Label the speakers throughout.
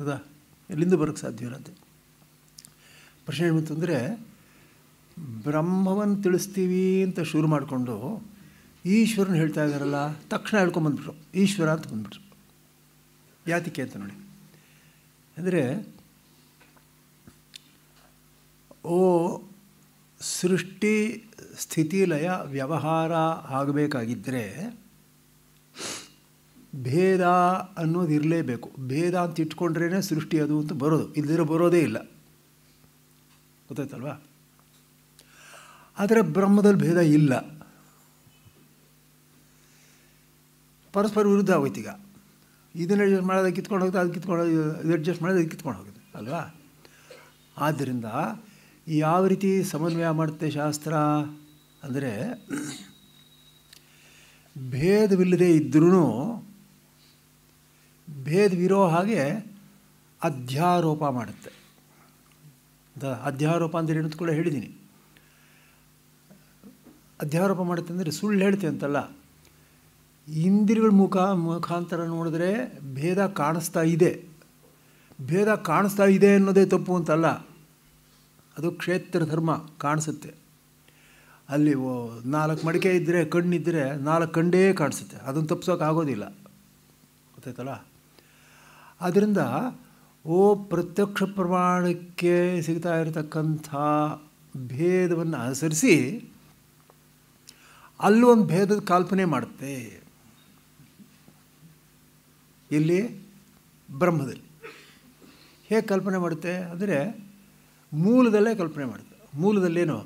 Speaker 1: ಅದ ಎಲ್ಲಿಂದ ಬರೋಕ್ಕೆ ಇರೋದು ಪ್ರಶ್ನೆ ಏನಂತಂದರೆ ಬ್ರಹ್ಮವನ್ನು ತಿಳಿಸ್ತೀವಿ ಅಂತ ಶುರು ಮಾಡಿಕೊಂಡು ಈಶ್ವರನ ಹೇಳ್ತಾ ಇದ್ದಾರಲ್ಲ ತಕ್ಷಣ ಹೇಳ್ಕೊಂಬಂದ್ಬಿಟ್ರು ಈಶ್ವರ ಅಂತ ಬಂದ್ಬಿಟ್ರು ಯಾತಿಕೆ ಅಂತ ನೋಡಿ ಅಂದರೆ ಓ ಸೃಷ್ಟಿ ಸ್ಥಿತಿಲಯ ವ್ಯವಹಾರ ಆಗಬೇಕಾಗಿದ್ದರೆ ಭೇದ ಅನ್ನೋದು ಇರಲೇಬೇಕು ಭೇದ ಅಂತ ಇಟ್ಕೊಂಡ್ರೇ ಸೃಷ್ಟಿ ಅದು ಅಂತ ಬರೋದು ಇಲ್ಲದಿರೋ ಬರೋದೇ ಇಲ್ಲ ಗೊತ್ತಾಯ್ತಲ್ವಾ ಆದರೆ ಬ್ರಹ್ಮದಲ್ಲಿ ಭೇದ ಇಲ್ಲ ಪರಸ್ಪರ ವಿರುದ್ಧ ಆಗೋಯ್ತೀಗ ಇದನ್ನು ಅಡ್ಜಸ್ಟ್ ಮಾಡೋದಕ್ಕೆ ಕಿತ್ಕೊಂಡು ಹೋಗುತ್ತೆ ಅದು ಕಿತ್ಕೊಂಡು ಇದು ಅಡ್ಜಸ್ಟ್ ಮಾಡೋದು ಅದು ಕಿತ್ಕೊಂಡು ಹೋಗುತ್ತೆ ಅಲ್ವಾ ಆದ್ದರಿಂದ ಯಾವ ರೀತಿ ಸಮನ್ವಯ ಮಾಡುತ್ತೆ ಶಾಸ್ತ್ರ ಅಂದರೆ ಭೇದವಿಲ್ಲದೆ ಇದ್ರೂ ಭೇದವಿರೋ ಹಾಗೆ ಅಧ್ಯಾರೋಪ ಮಾಡುತ್ತೆ ದ ಅಧ್ಯಾರೋಪ ಅಂದರೆ ಅಂತ ಕೂಡ ಹೇಳಿದ್ದೀನಿ ಅಧ್ಯಾರೋಪ ಮಾಡುತ್ತೆ ಅಂದರೆ ಸುಳ್ಳು ಹೇಳ್ತೆ ಅಂತಲ್ಲ ಇಂದಿರುಗಳ ಮುಖ ಮುಖಾಂತರ ನೋಡಿದ್ರೆ ಭೇದ ಕಾಣಿಸ್ತಾ ಇದೆ ಭೇದ ಕಾಣಿಸ್ತಾ ಇದೆ ಅನ್ನೋದೇ ತಪ್ಪು ಅಂತಲ್ಲ ಅದು ಕ್ಷೇತ್ರ ಧರ್ಮ ಕಾಣಿಸುತ್ತೆ ಅಲ್ಲಿ ನಾಲ್ಕು ಮಡಿಕೆ ಇದ್ದರೆ ಕಣ್ಣಿದ್ದರೆ ನಾಲ್ಕು ಕಂಡೇ ಕಾಣಿಸುತ್ತೆ ಅದನ್ನು ತಪ್ಪಿಸೋಕೆ ಆಗೋದಿಲ್ಲ ಗೊತ್ತಾಯ್ತಲ್ಲ ಆದ್ದರಿಂದ ಓ ಪ್ರತ್ಯಕ್ಷ ಪ್ರಮಾಣಕ್ಕೆ ಸಿಗ್ತಾ ಇರತಕ್ಕಂಥ ಭೇದವನ್ನು ಅನುಸರಿಸಿ ಅಲ್ಲೊಂದು ಭೇದದ ಕಲ್ಪನೆ ಮಾಡುತ್ತೆ ಇಲ್ಲಿ ಬ್ರಹ್ಮದಲ್ಲಿ ಹೇಗೆ ಕಲ್ಪನೆ ಮಾಡುತ್ತೆ ಅಂದರೆ ಮೂಲದಲ್ಲೇ ಕಲ್ಪನೆ ಮಾಡುತ್ತೆ ಮೂಲದಲ್ಲೇನು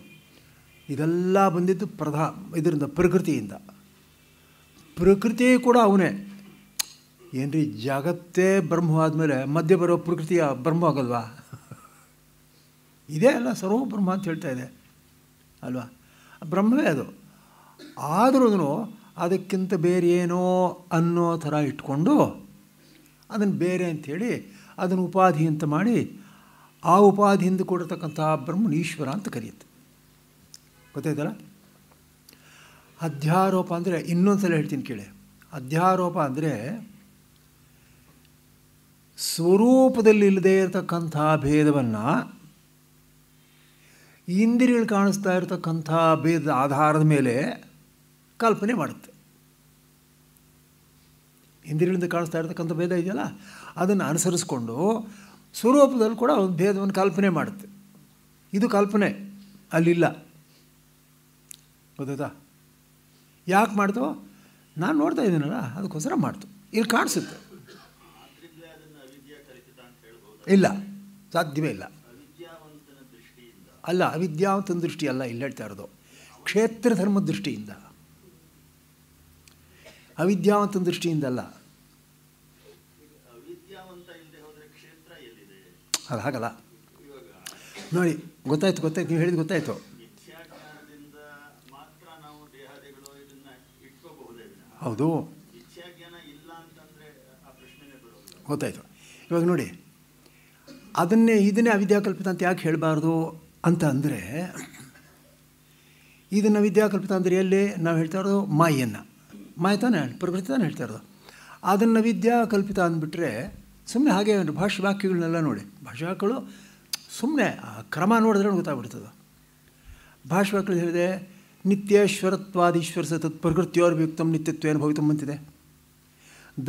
Speaker 1: ಇದೆಲ್ಲ ಬಂದಿದ್ದು ಪ್ರಧಾ ಇದರಿಂದ ಪ್ರಕೃತಿಯಿಂದ ಪ್ರಕೃತಿ ಕೂಡ ಅವನೇ ಜಾಗತ್ತೇ ಜಗತ್ತೇ ಆದಮೇಲೆ ಮಧ್ಯೆ ಬರೋ ಪ್ರಕೃತಿಯ ಬ್ರಹ್ಮ ಆಗಲ್ವಾ ಇದೇ ಅಲ್ಲ ಸರ್ವ ಬ್ರಹ್ಮ ಅಂತ ಹೇಳ್ತಾ ಇದೆ ಅಲ್ವಾ ಬ್ರಹ್ಮವೇ ಅದು ಆದ್ರೂ ಅದಕ್ಕಿಂತ ಬೇರೆ ಏನೋ ಅನ್ನೋ ಥರ ಇಟ್ಕೊಂಡು ಅದನ್ನು ಬೇರೆ ಅಂಥೇಳಿ ಅದನ್ನು ಉಪಾಧಿ ಅಂತ ಮಾಡಿ ಆ ಉಪಾಧಿಯಿಂದ ಕೊಡಿರ್ತಕ್ಕಂಥ ಬ್ರಹ್ಮನ ಈಶ್ವರ ಅಂತ ಕರೆಯುತ್ತೆ ಗೊತ್ತಾಯ್ತಲ್ಲ ಅಧ್ಯಾರೋಪ ಅಂದರೆ ಇನ್ನೊಂದು ಸಲ ಹೇಳ್ತೀನಿ ಕೇಳಿ ಅಧ್ಯಾರೋಪ ಅಂದರೆ ಸ್ವರೂಪದಲ್ಲಿ ಇಲ್ಲದೆ ಇರತಕ್ಕಂಥ ಭೇದವನ್ನು ಇಂದಿರಿಗಳು ಕಾಣಿಸ್ತಾ ಇರತಕ್ಕಂಥ ಭೇದದ ಆಧಾರದ ಮೇಲೆ ಕಲ್ಪನೆ ಮಾಡುತ್ತೆ ಇಂದಿರಿಗಳಿಂದ ಕಾಣಿಸ್ತಾ ಇರತಕ್ಕಂಥ ಭೇದ ಇದೆಯಲ್ಲ ಅದನ್ನು ಅನುಸರಿಸ್ಕೊಂಡು ಸ್ವರೂಪದಲ್ಲಿ ಕೂಡ ಒಂದು ಭೇದವನ್ನು ಕಲ್ಪನೆ ಮಾಡುತ್ತೆ ಇದು ಕಲ್ಪನೆ ಅಲ್ಲಿಲ್ಲ ಗೊತ್ತಾಯ್ತಾ ಯಾಕೆ ಮಾಡ್ತು ನಾನು ನೋಡ್ತಾ ಇದ್ದೀನಲ್ಲ ಅದಕ್ಕೋಸ್ಕರ ಮಾಡ್ತು ಇಲ್ಲಿ ಕಾಣಿಸುತ್ತೆ ಇಲ್ಲ ಸಾಧ್ಯವೇ ಇಲ್ಲ ಅಲ್ಲ ಅವಿದ್ಯಾವಂತನ ದೃಷ್ಟಿ ಅಲ್ಲ ಇಲ್ಲಿ ಹೇಳ್ತಾ ಇರೋದು ಕ್ಷೇತ್ರ ಧರ್ಮ ದೃಷ್ಟಿಯಿಂದ ಅವಿದ್ಯಾವಂತನ ದೃಷ್ಟಿಯಿಂದ ಅಲ್ಲ ಅದು ಹಾಗಲ್ಲ ನೋಡಿ ಗೊತ್ತಾಯ್ತು ಗೊತ್ತಾಯ್ತು ನೀವು ಹೇಳಿದ ಗೊತ್ತಾಯ್ತು ಹೌದು ಗೊತ್ತಾಯ್ತು ಇವಾಗ ನೋಡಿ ಅದನ್ನೇ ಇದನ್ನೇ ಅವಿದ್ಯಾಕಲ್ಪಿತ ಅಂತ ಯಾಕೆ ಹೇಳಬಾರ್ದು ಅಂತ ಅಂದರೆ ಇದನ್ನು ವಿದ್ಯಾಕಲ್ಪಿತ ಅಂದರೆ ಎಲ್ಲಿ ನಾವು ಹೇಳ್ತಾ ಇರೋದು ಮಾಯನ್ನು ಮಾಯ ತಾನೇ ಪ್ರಕೃತಿ ತಾನೆ ಹೇಳ್ತಾ ಇರೋದು ಅದನ್ನು ವಿದ್ಯಾಕಲ್ಪಿತ ಅಂದ್ಬಿಟ್ರೆ ಸುಮ್ಮನೆ ಹಾಗೆ ಭಾಷೆ ವಾಕ್ಯಗಳನ್ನೆಲ್ಲ ನೋಡಿ ಭಾಷಾವಾಕ್ಯಗಳು ಸುಮ್ಮನೆ ಆ ಕ್ರಮ ನೋಡಿದ್ರೆ ಗೊತ್ತಾಗ್ಬಿಡ್ತದೆ ಭಾಷವಾಕ್ಯಗಳು ಹೇಳಿದೆ ನಿತ್ಯೇಶ್ವರತ್ವಾದೀಶ್ವರ ಸತತ್ ಪ್ರಕೃತಿಯೋರ್ಭಯುಕ್ತಂ ನಿತ್ಯತ್ವ ಏನು ಅಂತಿದೆ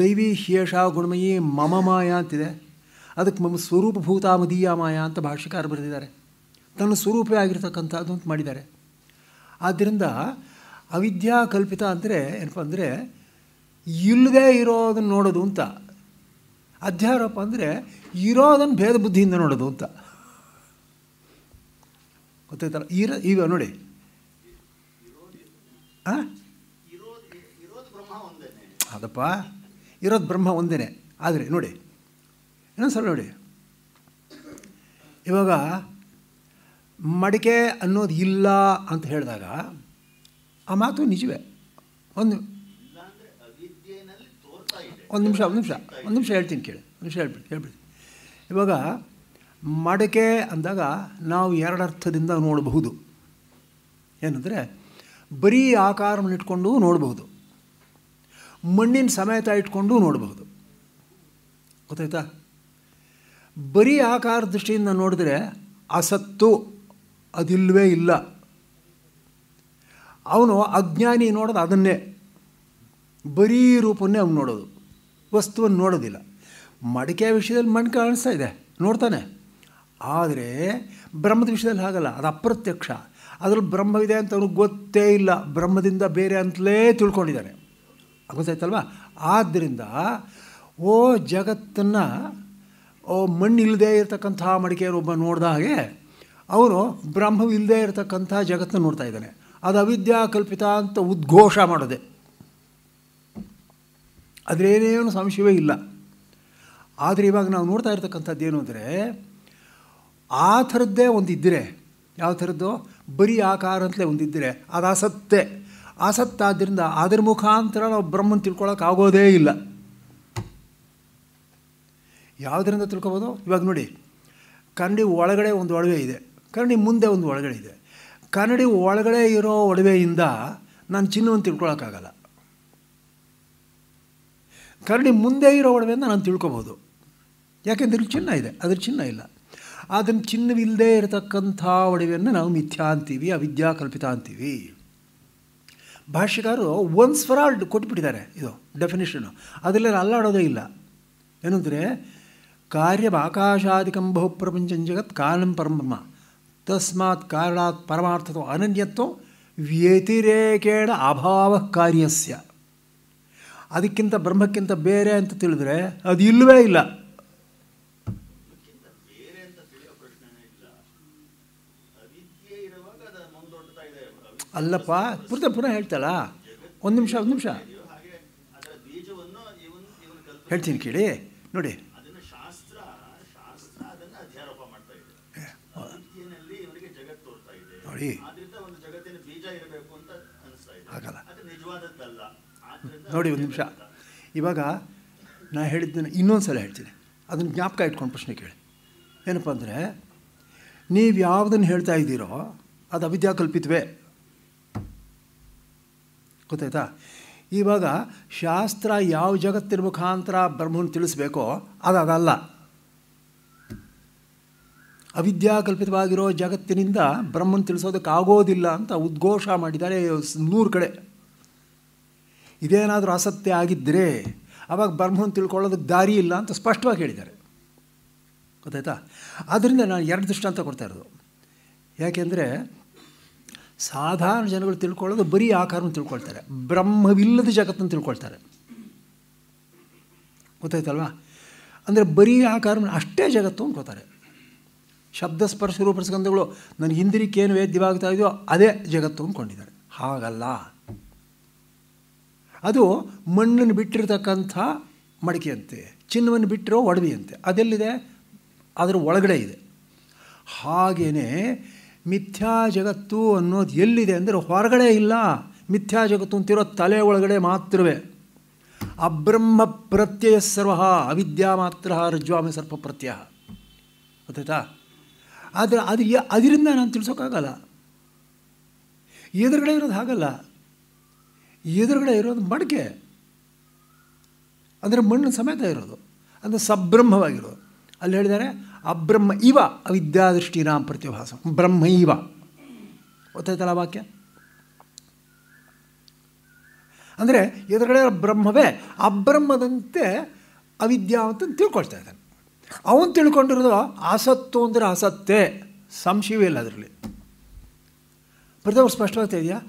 Speaker 1: ದೈವಿ ಶೇಷ ಗುಣಮಯಿ ಮಮ ಅಂತಿದೆ ಅದಕ್ಕೆ ಮಮ್ಮ ಸ್ವರೂಪ ಭೂತಾಮದೀಯ ಮಾಯ ಅಂತ ಭಾಷ್ಯಕಾರ ಬರೆದಿದ್ದಾರೆ ತನ್ನ ಸ್ವರೂಪೇ ಆಗಿರ್ತಕ್ಕಂಥದ್ದು ಅಂತ ಮಾಡಿದ್ದಾರೆ ಆದ್ದರಿಂದ ಅವಿದ್ಯಾ ಕಲ್ಪಿತ ಅಂದರೆ ಏನಪ್ಪ ಅಂದರೆ ಇಲ್ಲದೇ ಇರೋದನ್ನು ನೋಡೋದು ಅಂತ ಅಧ್ಯಾರೋಪ ಅಂದರೆ ಇರೋದನ್ನು ಭೇದ ಬುದ್ಧಿಯಿಂದ ನೋಡೋದು ಅಂತ ಗೊತ್ತಾಯ್ತಲ್ಲ ಈರ ಈಗ ನೋಡಿ ಅದಪ್ಪ ಇರೋದು ಬ್ರಹ್ಮ ಒಂದೇನೆ ಆದರೆ ನೋಡಿ ಇನ್ನೊಂದು ಸಲ ನೋಡಿ ಇವಾಗ ಮಡಿಕೆ ಅನ್ನೋದು ಇಲ್ಲ ಅಂತ ಹೇಳಿದಾಗ ಆ ಮಾತು ನಿಜವೇ ಒಂದು ಒಂದು ನಿಮಿಷ ಒಂದು ನಿಮಿಷ ಒಂದು ನಿಮಿಷ ಹೇಳ್ತೀನಿ ಕೇಳಿ ಒಂದು ನಿಮಿಷ ಹೇಳ್ಬಿಡಿ ಹೇಳ್ಬಿಡಿ ಇವಾಗ ಮಡಿಕೆ ಅಂದಾಗ ನಾವು ಎರಡರ್ಥದಿಂದ ನೋಡಬಹುದು ಏನಂದರೆ ಬರೀ ಆಕಾರವನ್ನು ಇಟ್ಕೊಂಡು ನೋಡಬಹುದು ಮಣ್ಣಿನ ಸಮೇತ ಇಟ್ಕೊಂಡು ನೋಡಬಹುದು ಗೊತ್ತಾಯ್ತಾ ಬರೀ ಆಕಾರ ದೃಷ್ಟಿಯಿಂದ ನೋಡಿದ್ರೆ ಅಸತ್ತು ಅದಿಲ್ವೇ ಇಲ್ಲ ಅವನು ಅಜ್ಞಾನಿ ನೋಡೋದು ಅದನ್ನೇ ಬರೀ ರೂಪನ್ನೇ ಅವನು ನೋಡೋದು ವಸ್ತುವನ್ನು ನೋಡೋದಿಲ್ಲ ಮಡಿಕೆ ವಿಷಯದಲ್ಲಿ ಮಣ್ಣು ಕಾಣಿಸ್ತಾ ಇದೆ ನೋಡ್ತಾನೆ ಆದರೆ ಬ್ರಹ್ಮದ ವಿಷಯದಲ್ಲಿ ಹಾಗಲ್ಲ ಅದು ಅಪ್ರತ್ಯಕ್ಷ ಅದರಲ್ಲಿ ಬ್ರಹ್ಮವಿದೆ ಅಂತ ಅವನಿಗೆ ಗೊತ್ತೇ ಇಲ್ಲ ಬ್ರಹ್ಮದಿಂದ ಬೇರೆ ಅಂತಲೇ ತಿಳ್ಕೊಂಡಿದ್ದಾನೆ ಗೊತ್ತಾಯ್ತಲ್ವ ಆದ್ದರಿಂದ ಓ ಜಗತ್ತನ್ನು ಮಣ್ಣಿಲ್ಲದೆ ಇರತಕ್ಕಂಥ ಒಬ್ಬ ನೋಡಿದ ಹಾಗೆ ಅವನು ಬ್ರಹ್ಮವಿಲ್ಲದೆ ಇರತಕ್ಕಂಥ ಜಗತ್ತನ್ನ ನೋಡ್ತಾ ಇದ್ದಾನೆ ಅದು ಅವಿದ್ಯಾ ಕಲ್ಪಿತ ಅಂತ ಉದ್ಘೋಷ ಮಾಡೋದೆ ಅದರೇನೇನು ಸಂಶಯವೇ ಇಲ್ಲ ಆದರೆ ಇವಾಗ ನಾವು ನೋಡ್ತಾ ಇರತಕ್ಕಂಥದ್ದು ಏನು ಅಂದರೆ ಆ ಥರದ್ದೇ ಒಂದಿದ್ದರೆ ಯಾವ ಥರದ್ದು ಬರೀ ಆಕಾರ ಅಂತಲೇ ಒಂದಿದ್ದರೆ ಅದು ಆಸತ್ತೆ ಆಸತ್ತಾದ್ದರಿಂದ ಅದರ ಮುಖಾಂತರ ನಾವು ಬ್ರಹ್ಮನ ತಿಳ್ಕೊಳ್ಳೋಕ್ಕಾಗೋದೇ ಆಗೋದೇ ಇಲ್ಲ ಯಾವುದರಿಂದ ತಿಳ್ಕೊಬೋದು ಇವಾಗ ನೋಡಿ ಕನ್ನಡಿ ಒಳಗಡೆ ಒಂದು ಒಡವೆ ಇದೆ ಕನ್ನಡಿ ಮುಂದೆ ಒಂದು ಒಳಗಡೆ ಇದೆ ಕನ್ನಡಿ ಒಳಗಡೆ ಇರೋ ಒಡವೆಯಿಂದ ನಾನು ಚಿನ್ನವನ್ನು ತಿಳ್ಕೊಳಕ್ಕಾಗಲ್ಲ ಕನ್ನಡಿ ಮುಂದೆ ಇರೋ ಒಡವೆಯಿಂದ ನಾನು ತಿಳ್ಕೊಬೋದು ಯಾಕೆಂದ್ರೆ ಚಿನ್ನ ಇದೆ ಅದ್ರ ಚಿನ್ನ ಇಲ್ಲ ಅದನ್ನು ಚಿನ್ನವಿಲ್ಲದೆ ಇರತಕ್ಕಂಥ ಒಡವೆಯನ್ನು ನಾವು ಮಿಥ್ಯಾ ಅಂತೀವಿ ಅವಿದ್ಯಾ ಕಲ್ಪಿತ ಅಂತೀವಿ ಭಾಷೆಗಾರರು ಒನ್ಸ್ ಫರ್ ಆಲ್ ಕೊಟ್ಬಿಟ್ಟಿದ್ದಾರೆ ಇದು ಡೆಫಿನೇಷನ್ನು ಅದರಲ್ಲಿ ಅಲ್ಲಾಡೋದೇ ಇಲ್ಲ ಏನಂದರೆ ಕಾರ್ಯವಾಕಾಶಾದಿಕಂ ಬಹು ಪ್ರಪಂಚಂ ಜಗತ್ ಕಾರಣಂ ಪರಬ್ರಹ್ಮ ತಸ್ಮಾತ್ ಕಾರಣಾತ್ ಪರಮಾರ್ಥತ್ವ ಅನನ್ಯತ್ವ ವ್ಯತಿರೇಕೇಣ ಅಭಾವ ಕಾರ್ಯಸ್ಯ ಅದಕ್ಕಿಂತ ಬ್ರಹ್ಮಕ್ಕಿಂತ ಬೇರೆ ಅಂತ ತಿಳಿದ್ರೆ ಅದು ಇಲ್ಲವೇ ಇಲ್ಲ ಅಲ್ಲಪ್ಪ ಪುನಃ ಪುನಃ ಹೇಳ್ತಲ್ಲ ಒಂದು ನಿಮಿಷ ಒಂದು ನಿಮಿಷ ಹೇಳ್ತೀನಿ ಕೇಳಿ ನೋಡಿ ನೋಡಿ ಆಗಲ್ಲ ನೋಡಿ ಒಂದು ನಿಮಿಷ ಇವಾಗ ನಾನು ಹೇಳಿದ್ದನ್ನು ಇನ್ನೊಂದು ಸಲ ಹೇಳ್ತೀನಿ ಅದನ್ನು ಜ್ಞಾಪಕ ಇಟ್ಕೊಂಡು ಪ್ರಶ್ನೆ ಕೇಳಿ ಏನಪ್ಪ ಅಂದರೆ ನೀವು ಯಾವುದನ್ನು ಹೇಳ್ತಾ ಇದ್ದೀರೋ ಅದು ಅವಿದ್ಯಾ ಕಲ್ಪಿತವೇ ಗೊತ್ತಾಯ್ತಾ ಇವಾಗ ಶಾಸ್ತ್ರ ಯಾವ ಜಗತ್ತಿನ ಮುಖಾಂತರ ಬ್ರಹ್ಮನ ತಿಳಿಸ್ಬೇಕೋ ಅದು ಅದಲ್ಲ ಅವಿದ್ಯಾಕಲ್ಪಿತವಾಗಿರೋ ಜಗತ್ತಿನಿಂದ ಬ್ರಹ್ಮನ್ ಆಗೋದಿಲ್ಲ ಅಂತ ಉದ್ಘೋಷ ಮಾಡಿದ್ದಾರೆ ನೂರು ಕಡೆ ಇದೇನಾದರೂ ಅಸತ್ಯ ಆಗಿದ್ದರೆ ಆವಾಗ ಬ್ರಹ್ಮನ್ ತಿಳ್ಕೊಳ್ಳೋದಕ್ಕೆ ದಾರಿ ಇಲ್ಲ ಅಂತ ಸ್ಪಷ್ಟವಾಗಿ ಹೇಳಿದ್ದಾರೆ ಗೊತ್ತಾಯ್ತಾ ಆದ್ದರಿಂದ ನಾನು ಎರಡು ಅಂತ ಕೊಡ್ತಾ ಇರೋದು ಯಾಕೆಂದರೆ ಸಾಧಾರಣ ಜನಗಳು ತಿಳ್ಕೊಳ್ಳೋದು ಬರೀ ಆಕಾರವನ್ನು ತಿಳ್ಕೊಳ್ತಾರೆ ಬ್ರಹ್ಮವಿಲ್ಲದ ಜಗತ್ತನ್ನು ತಿಳ್ಕೊಳ್ತಾರೆ ಗೊತ್ತಾಯ್ತಲ್ವಾ ಅಂದರೆ ಬರೀ ಆಕಾರ ಅಷ್ಟೇ ಜಗತ್ತು ಅಂದ್ಕೋತಾರೆ ಶಬ್ದ ಸ್ಪರ್ಶ ರೂಪ ಸ್ಕಂದಗಳು ನನ್ನ ಹಿಂದಿರಿಕೆ ಏನು ವೇದ್ಯವಾಗ್ತಾ ಇದೆಯೋ ಅದೇ ಜಗತ್ತು ಅಂದ್ಕೊಂಡಿದ್ದಾರೆ ಹಾಗಲ್ಲ ಅದು ಮಣ್ಣನ್ನು ಬಿಟ್ಟಿರತಕ್ಕಂಥ ಮಡಿಕೆಯಂತೆ ಚಿನ್ನವನ್ನು ಬಿಟ್ಟಿರೋ ಒಡವೆಯಂತೆ ಅದೆಲ್ಲಿದೆ ಅದರ ಒಳಗಡೆ ಇದೆ ಹಾಗೆಯೇ ಮಿಥ್ಯಾ ಜಗತ್ತು ಅನ್ನೋದು ಎಲ್ಲಿದೆ ಅಂದರೆ ಹೊರಗಡೆ ಇಲ್ಲ ಮಿಥ್ಯಾ ಜಗತ್ತು ಅಂತಿರೋ ತಲೆ ಒಳಗಡೆ ಮಾತ್ರವೇ ಅಬ್ರಹ್ಮ ಪ್ರತ್ಯಯ ಸರ್ವ ಅವಿದ್ಯಾ ಮಾತ್ರ ರಜ್ವಾಮಿ ಸರ್ಪ ಪ್ರತ್ಯಯ ಗೊತ್ತಾಯ್ತಾ ಆದರೆ ಅದು ಅದರಿಂದ ನಾನು ತಿಳಿಸೋಕ್ಕಾಗಲ್ಲ ಎದುರುಗಡೆ ಇರೋದು ಹಾಗಲ್ಲ ಎದುರುಗಡೆ ಇರೋದು ಮಡಿಕೆ ಅಂದರೆ ಮಣ್ಣು ಸಮೇತ ಇರೋದು ಅಂದರೆ ಸಬ್ರಹ್ಮವಾಗಿರೋದು ಅಲ್ಲಿ ಹೇಳಿದ್ದಾರೆ ಅಬ್ರಹ್ಮ ಇವ ನಾಮ ಪ್ರತಿಭಾಸ ಬ್ರಹ್ಮ ಇವ ಗೊತ್ತಾಯ್ತಲ್ಲ ವಾಕ್ಯ ಅಂದರೆ ಎದುರುಗಡೆ ಬ್ರಹ್ಮವೇ ಅಬ್ರಹ್ಮದಂತೆ ಅವಿದ್ಯಾ ಅಂತ ತಿಳ್ಕೊಳ್ತಾ ಇದ್ದಾನೆ ಅವನು ತಿಳ್ಕೊಂಡಿರೋದು ಆಸತ್ತು ಅಂದರೆ ಆಸತ್ತೆ ಸಂಶಯವೇ ಇಲ್ಲ ಅದರಲ್ಲಿ ಪ್ರತಿಯೊಬ್ಬರು ಸ್ಪಷ್ಟವಾಗ್ತಾ ಇದೆಯಾ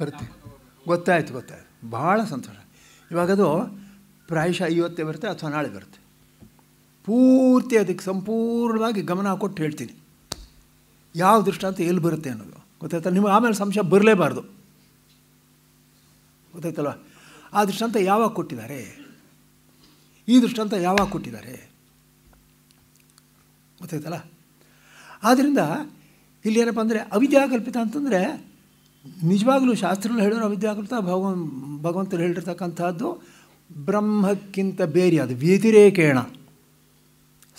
Speaker 1: ಬರುತ್ತೆ ಗೊತ್ತಾಯ್ತು ಗೊತ್ತಾಯ್ತು ಭಾಳ ಸಂತೋಷ ಇವಾಗದು ಪ್ರಾಯಶಃ ಇವತ್ತೇ ಬರುತ್ತೆ ಅಥವಾ ನಾಳೆ ಬರುತ್ತೆ ಪೂರ್ತಿ ಅದಕ್ಕೆ ಸಂಪೂರ್ಣವಾಗಿ ಗಮನ ಕೊಟ್ಟು ಹೇಳ್ತೀನಿ ಯಾವ ದೃಷ್ಟಾಂತ ಎಲ್ಲಿ ಬರುತ್ತೆ ಅನ್ನೋದು ಗೊತ್ತಾಯ್ತಲ್ಲ ನಿಮಗೆ ಆಮೇಲೆ ಸಂಶಯ ಬರಲೇಬಾರ್ದು ಗೊತ್ತಾಯ್ತಲ್ವ ಆ ದೃಷ್ಟಾಂತ ಯಾವಾಗ ಕೊಟ್ಟಿದ್ದಾರೆ ಈ ದೃಷ್ಟಾಂತ ಯಾವಾಗ ಕೊಟ್ಟಿದ್ದಾರೆ ಗೊತ್ತಾಯ್ತಲ್ಲ ಆದ್ದರಿಂದ ಇಲ್ಲಿ ಏನಪ್ಪ ಅಂದರೆ ಅವಿದ್ಯಾಕಲ್ಪಿತ ಅಂತಂದರೆ ನಿಜವಾಗಲೂ ಶಾಸ್ತ್ರಗಳು ಹೇಳೋರು ಅವಿದ್ಯಾಕಲ್ಪಿತ ಭಗವನ್ ಭಗವಂತರು ಹೇಳಿರ್ತಕ್ಕಂಥದ್ದು ಬ್ರಹ್ಮಕ್ಕಿಂತ ಬೇರೆ ಅದು ವ್ಯತಿರೇಕೇಣ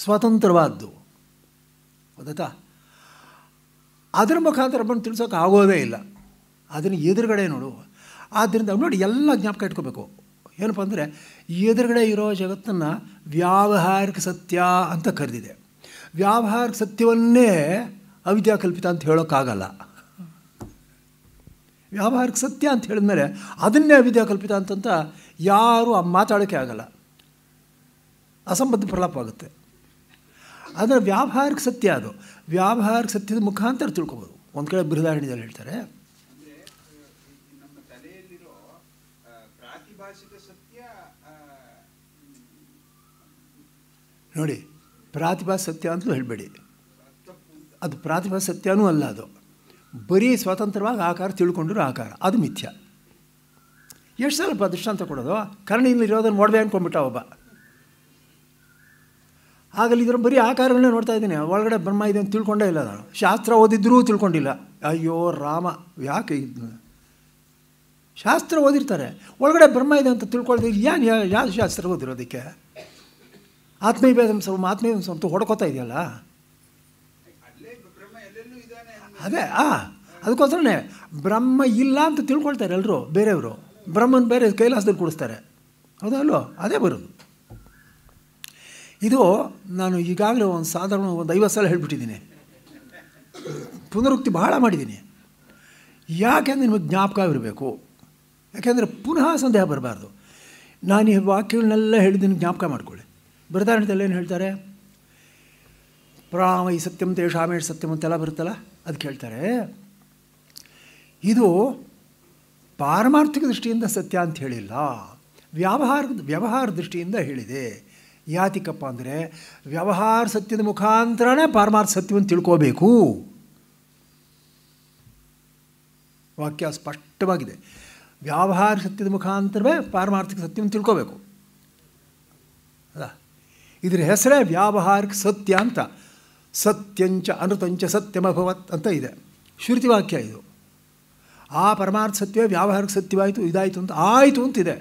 Speaker 1: ಸ್ವತಂತ್ರವಾದ್ದು ಗೊತ್ತಾಯ್ತಾ ಅದರ ಮುಖಾಂತರ ಬಂದು ತಿಳಿಸೋಕೆ ಆಗೋದೇ ಇಲ್ಲ ಅದನ್ನು ಎದುರುಗಡೆ ನೋಡು ಆದ್ದರಿಂದ ನೋಡಿ ಎಲ್ಲ ಜ್ಞಾಪಕ ಇಟ್ಕೋಬೇಕು ಏನಪ್ಪ ಅಂದರೆ ಎದುರುಗಡೆ ಇರೋ ಜಗತ್ತನ್ನು ವ್ಯಾವಹಾರಿಕ ಸತ್ಯ ಅಂತ ಕರೆದಿದೆ ವ್ಯಾವಹಾರಿಕ ಸತ್ಯವನ್ನೇ ಕಲ್ಪಿತ ಅಂತ ಹೇಳೋಕ್ಕಾಗಲ್ಲ ವ್ಯಾವಹಾರಿಕ ಸತ್ಯ ಅಂತ ಹೇಳಿದ್ಮೇಲೆ ಅದನ್ನೇ ಕಲ್ಪಿತ ಅಂತಂತ ಯಾರೂ ಮಾತಾಡೋಕ್ಕೆ ಆಗಲ್ಲ ಅಸಂಬದ್ಧ ಪ್ರಲಾಪ ಆಗುತ್ತೆ ಅದರ ವ್ಯಾವಹಾರಿಕ ಸತ್ಯ ಅದು ವ್ಯಾವಹಾರಿಕ ಸತ್ಯದ ಮುಖಾಂತರ ತಿಳ್ಕೊಬೋದು ಒಂದು ಕಡೆ ಬೃಹದಾರಣ್ಯದಲ್ಲಿ ಹೇಳ್ತಾರೆ ನೋಡಿ ಪ್ರಾತಿಭಾ ಸತ್ಯ ಅಂತಲೂ ಹೇಳಬೇಡಿ ಅದು ಪ್ರಾತಿಭಾ ಸತ್ಯನೂ ಅಲ್ಲ ಅದು ಬರೀ ಸ್ವತಂತ್ರವಾಗಿ ಆಕಾರ ತಿಳ್ಕೊಂಡಿರೋ ಆಕಾರ ಅದು ಮಿಥ್ಯ ಎಷ್ಟು ಸ್ವಲ್ಪ ದೃಷ್ಟಾಂತ ಕೊಡೋದು ಇಲ್ಲಿರೋದನ್ನು ಒಡವೆ ಅಂದ್ಕೊಂಡ್ಬಿಟ್ಟ ಒಬ್ಬ ಆಗಲಿ ಇದರ ಬರೀ ಆಕಾರಗಳನ್ನೇ ನೋಡ್ತಾ ಇದ್ದೀನಿ ಒಳಗಡೆ ಬ್ರಹ್ಮ ಇದೆ ಅಂತ ತಿಳ್ಕೊಂಡೇ ಇಲ್ಲ ನಾನು ಶಾಸ್ತ್ರ ಓದಿದ್ರೂ ತಿಳ್ಕೊಂಡಿಲ್ಲ ಅಯ್ಯೋ ರಾಮ ಯಾಕೆ ಇದು ಶಾಸ್ತ್ರ ಓದಿರ್ತಾರೆ ಒಳಗಡೆ ಬ್ರಹ್ಮ ಇದೆ ಅಂತ ತಿಳ್ಕೊಳ್ದೆ ಏನು ಯಾವ ಶಾಸ್ತ್ರ ಓದಿರೋದಕ್ಕೆ ಆತ್ಮೀಯಭೇದಂ ಸ್ವಲ್ಪ ಆತ್ಮೀಯ ಸ್ವಂತ ಹೊಡ್ಕೋತಾ ಇದೆಯಲ್ಲ ಅದೇ ಆ ಅದಕ್ಕೋಸ್ಕರನೇ ಬ್ರಹ್ಮ ಇಲ್ಲ ಅಂತ ತಿಳ್ಕೊಳ್ತಾರೆ ಎಲ್ಲರೂ ಬೇರೆಯವರು ಬ್ರಹ್ಮನ ಬೇರೆ ಕೈಲಾಸದಲ್ಲಿ ಕೂಡಿಸ್ತಾರೆ ಹೌದಾ ಅಲ್ಲೋ ಅದೇ ಬರೋದು ಇದು ನಾನು ಈಗಾಗಲೇ ಒಂದು ಸಾಧಾರಣ ಒಂದು ಐವತ್ತು ಸಲ ಹೇಳಿಬಿಟ್ಟಿದ್ದೀನಿ ಪುನರುಕ್ತಿ ಬಹಳ ಮಾಡಿದ್ದೀನಿ ಯಾಕೆಂದರೆ ನಿಮಗೆ ಇರಬೇಕು ಯಾಕೆಂದರೆ ಪುನಃ ಸಂದೇಹ ಬರಬಾರ್ದು ನಾನು ಈ ವಾಕ್ಯಗಳನ್ನೆಲ್ಲ ಹೇಳಿದ್ದೀನಿ ಜ್ಞಾಪಕ ಮಾಡಿಕೊಳ್ಳಿ ಬರದಾರಣದಲ್ಲಿ ಏನು ಹೇಳ್ತಾರೆ ಪ್ರಾಣ ಈ ಸತ್ಯಂ ತೇಷಾಮೇಶ್ ಸತ್ಯಂ ಬರುತ್ತಲ್ಲ ಅದಕ್ಕೆ ಹೇಳ್ತಾರೆ ಇದು ಪಾರಮಾರ್ಥಿಕ ದೃಷ್ಟಿಯಿಂದ ಸತ್ಯ ಅಂತ ಹೇಳಿಲ್ಲ ವ್ಯವಹಾರ ವ್ಯವಹಾರ ದೃಷ್ಟಿಯಿಂದ ಹೇಳಿದೆ ಯಾತಿಕಪ್ಪ ಅಂದರೆ ವ್ಯವಹಾರ ಸತ್ಯದ ಮುಖಾಂತರನೇ ಪಾರಮಾರ್ಥ ಸತ್ಯವನ್ನು ತಿಳ್ಕೋಬೇಕು ವಾಕ್ಯ ಸ್ಪಷ್ಟವಾಗಿದೆ ವ್ಯಾವಹಾರ ಸತ್ಯದ ಮುಖಾಂತರವೇ ಪಾರಮಾರ್ಥಿಕ ಸತ್ಯವನ್ನು ತಿಳ್ಕೋಬೇಕು ಅಲ್ಲ ಇದರ ಹೆಸರೇ ವ್ಯಾವಹಾರಿಕ ಸತ್ಯ ಅಂತ ಸತ್ಯಂಚ ಅನೃತಂಚ ಸತ್ಯಮಭವತ್ ಅಂತ ಇದೆ ಶ್ರುತಿ ವಾಕ್ಯ ಇದು ಆ ಪರಮಾರ್ಥ ಸತ್ಯವೇ ವ್ಯಾವಹಾರಿಕ ಸತ್ಯವಾಯಿತು ಇದಾಯಿತು ಅಂತ ಆಯಿತು ಅಂತಿದೆ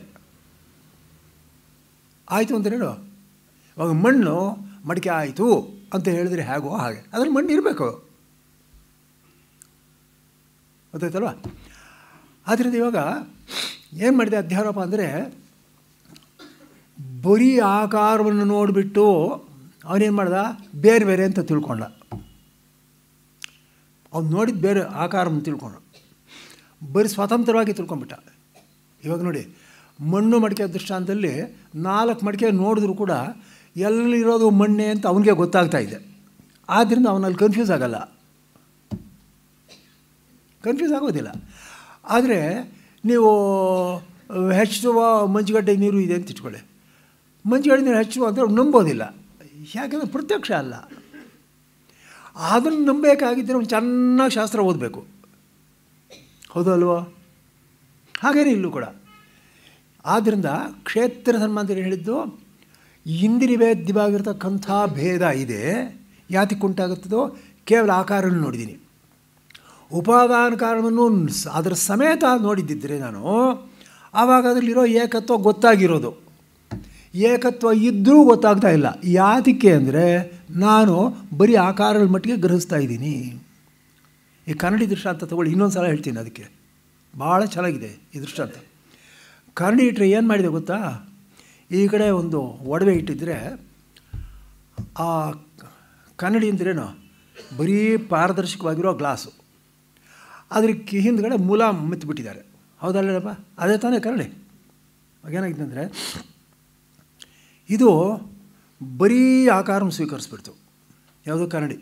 Speaker 1: ಆಯಿತು ಅಂತ ಹೇಳು ಅವಾಗ ಮಣ್ಣು ಮಡಿಕೆ ಆಯಿತು ಅಂತ ಹೇಳಿದ್ರೆ ಹೇಗೋ ಹಾಗೆ ಅದರಲ್ಲಿ ಮಣ್ಣು ಇರಬೇಕು ಗೊತ್ತಾಯ್ತಲ್ವ ಆದ್ದರಿಂದ ಇವಾಗ ಏನು ಮಾಡಿದೆ ಅಧ್ಯಾರೋಪ ಅಂದರೆ ಬರೀ ಆಕಾರವನ್ನು ನೋಡಿಬಿಟ್ಟು ಅವನೇನು ಮಾಡ್ದ ಬೇರೆ ಬೇರೆ ಅಂತ ತಿಳ್ಕೊಂಡ ಅವ್ನು ನೋಡಿದ ಬೇರೆ ಆಕಾರವನ್ನು ತಿಳ್ಕೊಂಡ ಬರೀ ಸ್ವತಂತ್ರವಾಗಿ ತಿಳ್ಕೊಂಬಿಟ್ಟ ಇವಾಗ ನೋಡಿ ಮಣ್ಣು ಮಡಿಕೆ ದೃಷ್ಟಾಂತದಲ್ಲಿ ನಾಲ್ಕು ಮಡಿಕೆ ನೋಡಿದ್ರೂ ಕೂಡ ಎಲ್ಲಿರೋದು ಮಣ್ಣೆ ಅಂತ ಅವನಿಗೆ ಗೊತ್ತಾಗ್ತಾ ಇದೆ ಆದ್ದರಿಂದ ಅವನಲ್ಲಿ ಕನ್ಫ್ಯೂಸ್ ಆಗಲ್ಲ ಕನ್ಫ್ಯೂಸ್ ಆಗೋದಿಲ್ಲ ಆದರೆ ನೀವು ಹೆಚ್ಚುವ ಮಂಜುಗಡ್ಡೆ ನೀರು ಇದೆ ಅಂತ ಇಟ್ಕೊಳ್ಳಿ ಮಂಜುಗಡ್ಡೆ ನೀರು ಹೆಚ್ಚುವ ಅಂತ ನಂಬೋದಿಲ್ಲ ಯಾಕೆಂದರೆ ಪ್ರತ್ಯಕ್ಷ ಅಲ್ಲ ಅದನ್ನು ನಂಬಬೇಕಾಗಿದ್ದರೆ ಅವ್ನು ಚೆನ್ನಾಗಿ ಶಾಸ್ತ್ರ ಓದಬೇಕು ಹೌದು ಹಾಗೇನೂ ಹಾಗೇನೇ ಇಲ್ಲೂ ಕೂಡ ಆದ್ದರಿಂದ ಕ್ಷೇತ್ರ ಅಂತ ಹೇಳಿದ್ದು ಇಂದಿರಿವೆ ಭೇದ ಇದೆ ಯಾತಕ್ಕೆ ಉಂಟಾಗುತ್ತದೋ ಕೇವಲ ಆಕಾರವನ್ನು ನೋಡಿದ್ದೀನಿ ಉಪಾದಾನ ಕಾರಣವನ್ನು ಅದರ ಸಮೇತ ನೋಡಿದ್ದಿದ್ದರೆ ನಾನು ಆವಾಗ ಅದರಲ್ಲಿರೋ ಏಕತ್ವ ಗೊತ್ತಾಗಿರೋದು ಏಕತ್ವ ಇದ್ದರೂ ಗೊತ್ತಾಗ್ತಾ ಇಲ್ಲ ಯಾತಕ್ಕೆ ಅಂದರೆ ನಾನು ಬರೀ ಆಕಾರಗಳ ಮಟ್ಟಿಗೆ ಗ್ರಹಿಸ್ತಾ ಇದ್ದೀನಿ ಈ ಕನ್ನಡಿ ದೃಷ್ಟಾಂತ ತಗೊಳ್ಳಿ ಇನ್ನೊಂದು ಸಲ ಹೇಳ್ತೀನಿ ಅದಕ್ಕೆ ಭಾಳ ಚೆನ್ನಾಗಿದೆ ಈ ದೃಷ್ಟಾಂತ ಕನ್ನಡಿ ಇಟ್ಟರೆ ಏನು ಮಾಡಿದೆ ಗೊತ್ತಾ ಈ ಕಡೆ ಒಂದು ಒಡವೆ ಇಟ್ಟಿದ್ದರೆ ಆ ಕನ್ನಡಿ ಅಂದ್ರೇನು ಬರೀ ಪಾರದರ್ಶಕವಾಗಿರೋ ಗ್ಲಾಸು ಅದಕ್ಕೆ ಹಿಂದ್ಗಡೆ ಮೂಲ ಬಿಟ್ಟಿದ್ದಾರೆ ಹೌದಲ್ಲಪ್ಪ ಅದೇ ತಾನೇ ಕನ್ನಡಿ ಏನಾಗಿದೆ ಅಂದರೆ ಇದು ಬರೀ ಆಕಾರ ಸ್ವೀಕರಿಸ್ಬಿಡ್ತು ಯಾವುದೋ ಕನ್ನಡಿ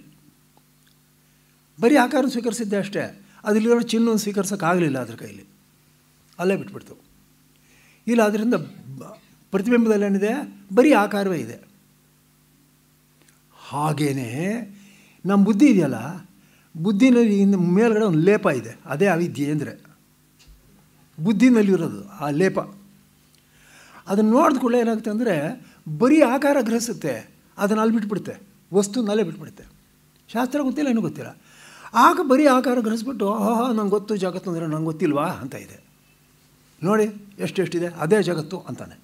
Speaker 1: ಬರೀ ಆಕಾರ ಸ್ವೀಕರಿಸಿದ್ದೆ ಅಷ್ಟೇ ಅದಿಲ್ಲಿರೋ ಚಿನ್ನ ಸ್ವೀಕರಿಸೋಕ್ಕಾಗಲಿಲ್ಲ ಅದ್ರ ಕೈಲಿ ಅಲ್ಲೇ ಬಿಟ್ಬಿಡ್ತು ಇಲ್ಲ ಅದರಿಂದ ಪ್ರತಿಬಿಂಬದಲ್ಲಿ ಏನಿದೆ ಬರೀ ಆಕಾರವೇ ಇದೆ ಹಾಗೆಯೇ ನಮ್ಮ ಬುದ್ಧಿ ಇದೆಯಲ್ಲ ಬುದ್ಧಿನಲ್ಲಿ ಇನ್ನು ಮೇಲ್ಗಡೆ ಒಂದು ಲೇಪ ಇದೆ ಅದೇ ಅವಿದ್ಯೆ ಅಂದರೆ ಬುದ್ಧಿನಲ್ಲಿರೋದು ಆ ಲೇಪ ಅದನ್ನು ನೋಡಿದ ಕೂಡಲೇ ಏನಾಗುತ್ತೆ ಅಂದರೆ ಬರೀ ಆಕಾರ ಗ್ರಹಿಸುತ್ತೆ ಅದನ್ನು ಅಲ್ಲಿ ಬಿಟ್ಬಿಡುತ್ತೆ ವಸ್ತುನಲ್ಲೇ ಬಿಟ್ಬಿಡುತ್ತೆ ಶಾಸ್ತ್ರ ಗೊತ್ತಿಲ್ಲ ಏನೂ ಗೊತ್ತಿಲ್ಲ ಆಗ ಬರೀ ಆಕಾರ ಗ್ರಹಿಸ್ಬಿಟ್ಟು ಓಹೋ ನಂಗೆ ಗೊತ್ತು ಜಗತ್ತು ಅಂದರೆ ನಂಗೆ ಗೊತ್ತಿಲ್ವಾ ಅಂತ ಇದೆ ನೋಡಿ ಎಷ್ಟೆಷ್ಟಿದೆ ಅದೇ ಜಗತ್ತು ಅಂತಾನೆ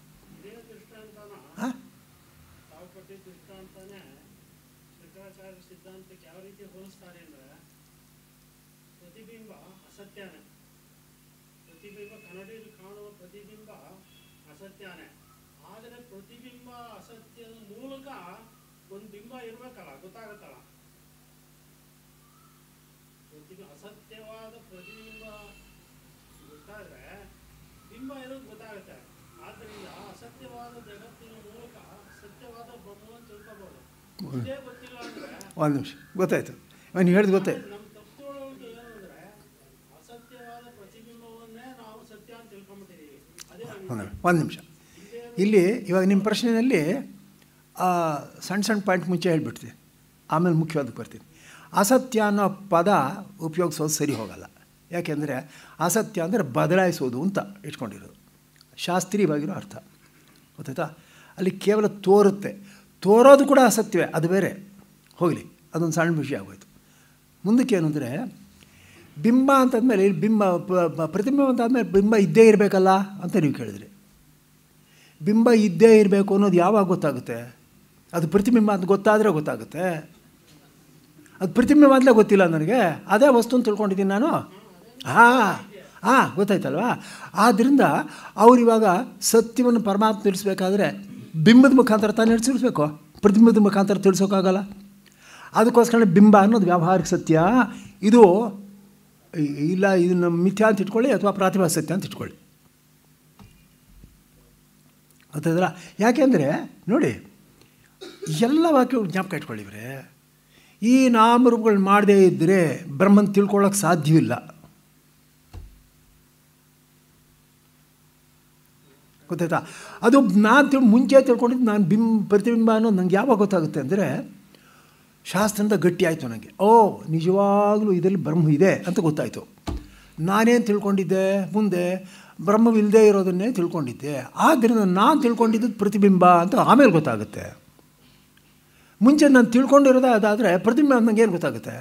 Speaker 2: ಒಂದು ನಿಮಿಷ
Speaker 1: ಗೊತ್ತಾಯ್ತು ನೀವು ಹೇಳಿದ ಗೊತ್ತಾಯ್ತು ಒಂದು ನಿಮಿಷ ಇಲ್ಲಿ ಇವಾಗ ನಿಮ್ಮ ಪ್ರಶ್ನೆಯಲ್ಲಿ ಸಣ್ಣ ಸಣ್ಣ ಪಾಯಿಂಟ್ ಮುಂಚೆ ಹೇಳ್ಬಿಡ್ತೀನಿ ಆಮೇಲೆ ಮುಖ್ಯವಾದಕ್ಕೆ ಬರ್ತೀನಿ ಅಸತ್ಯ ಅನ್ನೋ ಪದ ಉಪಯೋಗಿಸೋದು ಸರಿ ಹೋಗಲ್ಲ ಯಾಕೆಂದರೆ ಅಸತ್ಯ ಅಂದರೆ ಬದಲಾಯಿಸೋದು ಅಂತ ಇಟ್ಕೊಂಡಿರೋದು ಶಾಸ್ತ್ರೀಯವಾಗಿರೋ ಅರ್ಥ ಗೊತ್ತಾಯ್ತಾ ಅಲ್ಲಿ ಕೇವಲ ತೋರುತ್ತೆ ತೋರೋದು ಕೂಡ ಅಸತ್ಯವೇ ಅದು ಬೇರೆ ಹೋಗಲಿ ಅದೊಂದು ಸಣ್ಣ ವಿಷಯ ಆಗೋಯ್ತು ಮುಂದಕ್ಕೆ ಏನು ಅಂದರೆ ಬಿಂಬ ಅಂತಂದಮೇಲೆ ಇಲ್ಲಿ ಬಿಂಬ ಪ್ರತಿಬಿಂಬ ಅಂತಾದಮೇಲೆ ಬಿಂಬ ಇದ್ದೇ ಇರಬೇಕಲ್ಲ ಅಂತ ನೀವು ಕೇಳಿದ್ರಿ ಬಿಂಬ ಇದ್ದೇ ಇರಬೇಕು ಅನ್ನೋದು ಯಾವಾಗ ಗೊತ್ತಾಗುತ್ತೆ ಅದು ಪ್ರತಿಬಿಂಬ ಅಂತ ಗೊತ್ತಾದರೆ ಗೊತ್ತಾಗುತ್ತೆ ಅದು ಪ್ರತಿಬಿಂಬ ಅಂತಲೇ ಗೊತ್ತಿಲ್ಲ ನನಗೆ ಅದೇ ವಸ್ತು ಅಂತ ತಿಳ್ಕೊಂಡಿದ್ದೀನಿ ನಾನು ಹಾಂ ಹಾಂ ಗೊತ್ತಾಯ್ತಲ್ವಾ ಆದ್ದರಿಂದ ಅವರಿವಾಗ ಸತ್ಯವನ್ನು ಪರಮಾತ್ಮ ತಿಳಿಸ್ಬೇಕಾದ್ರೆ ಬಿಂಬದ ಮುಖಾಂತರ ತಾನೇ ತಿಳಿಸ್ಬೇಕು ಪ್ರತಿಬಿಂಬದ ಮುಖಾಂತರ ತಿಳಿಸೋಕ್ಕಾಗಲ್ಲ ಅದಕ್ಕೋಸ್ಕರ ಬಿಂಬ ಅನ್ನೋದು ವ್ಯಾವಹಾರಿಕ ಸತ್ಯ ಇದು ಇಲ್ಲ ಇದನ್ನು ಮಿಥ್ಯಾ ಅಂತ ಇಟ್ಕೊಳ್ಳಿ ಅಥವಾ ಪ್ರಾತಿಭಾ ಸತ್ಯ ಅಂತ ಇಟ್ಕೊಳ್ಳಿ ಯಾಕೆ ಯಾಕೆಂದರೆ ನೋಡಿ ಎಲ್ಲ ವಾಕ್ಯ ಜ್ಞಾಪಕ ಇಟ್ಕೊಳ್ಳಿವ್ರೆ ಈ ನಾಮರೂಪಗಳನ್ನ ಮಾಡದೇ ಇದ್ದರೆ ಬ್ರಹ್ಮನ ತಿಳ್ಕೊಳ್ಳೋಕೆ ಸಾಧ್ಯವಿಲ್ಲ ಗೊತ್ತಾಯ್ತಾ ಅದು ನಾನು ತಿಳ್ ಮುಂಚೆ ತಿಳ್ಕೊಂಡಿದ್ದು ನಾನು ಬಿಂಬ ಪ್ರತಿಬಿಂಬ ಅನ್ನೋದು ನನಗೆ ಯಾವಾಗ ಗೊತ್ತಾಗುತ್ತೆ ಅಂದರೆ ಶಾಸ್ತ್ರದಿಂದ ಗಟ್ಟಿ ಆಯಿತು ನನಗೆ ಓ ನಿಜವಾಗಲೂ ಇದರಲ್ಲಿ ಬ್ರಹ್ಮ ಇದೆ ಅಂತ ಗೊತ್ತಾಯಿತು ನಾನೇನು ತಿಳ್ಕೊಂಡಿದ್ದೆ ಮುಂದೆ ಬ್ರಹ್ಮವಿಲ್ಲದೆ ಇರೋದನ್ನೇ ತಿಳ್ಕೊಂಡಿದ್ದೆ ಆದ್ದರಿಂದ ನಾನು ತಿಳ್ಕೊಂಡಿದ್ದು ಪ್ರತಿಬಿಂಬ ಅಂತ ಆಮೇಲೆ ಗೊತ್ತಾಗುತ್ತೆ ಮುಂಚೆ ನಾನು ತಿಳ್ಕೊಂಡಿರೋದೇ ಅದಾದರೆ ಪ್ರತಿಬಿಂಬ ನನಗೆ ಏನು ಗೊತ್ತಾಗುತ್ತೆ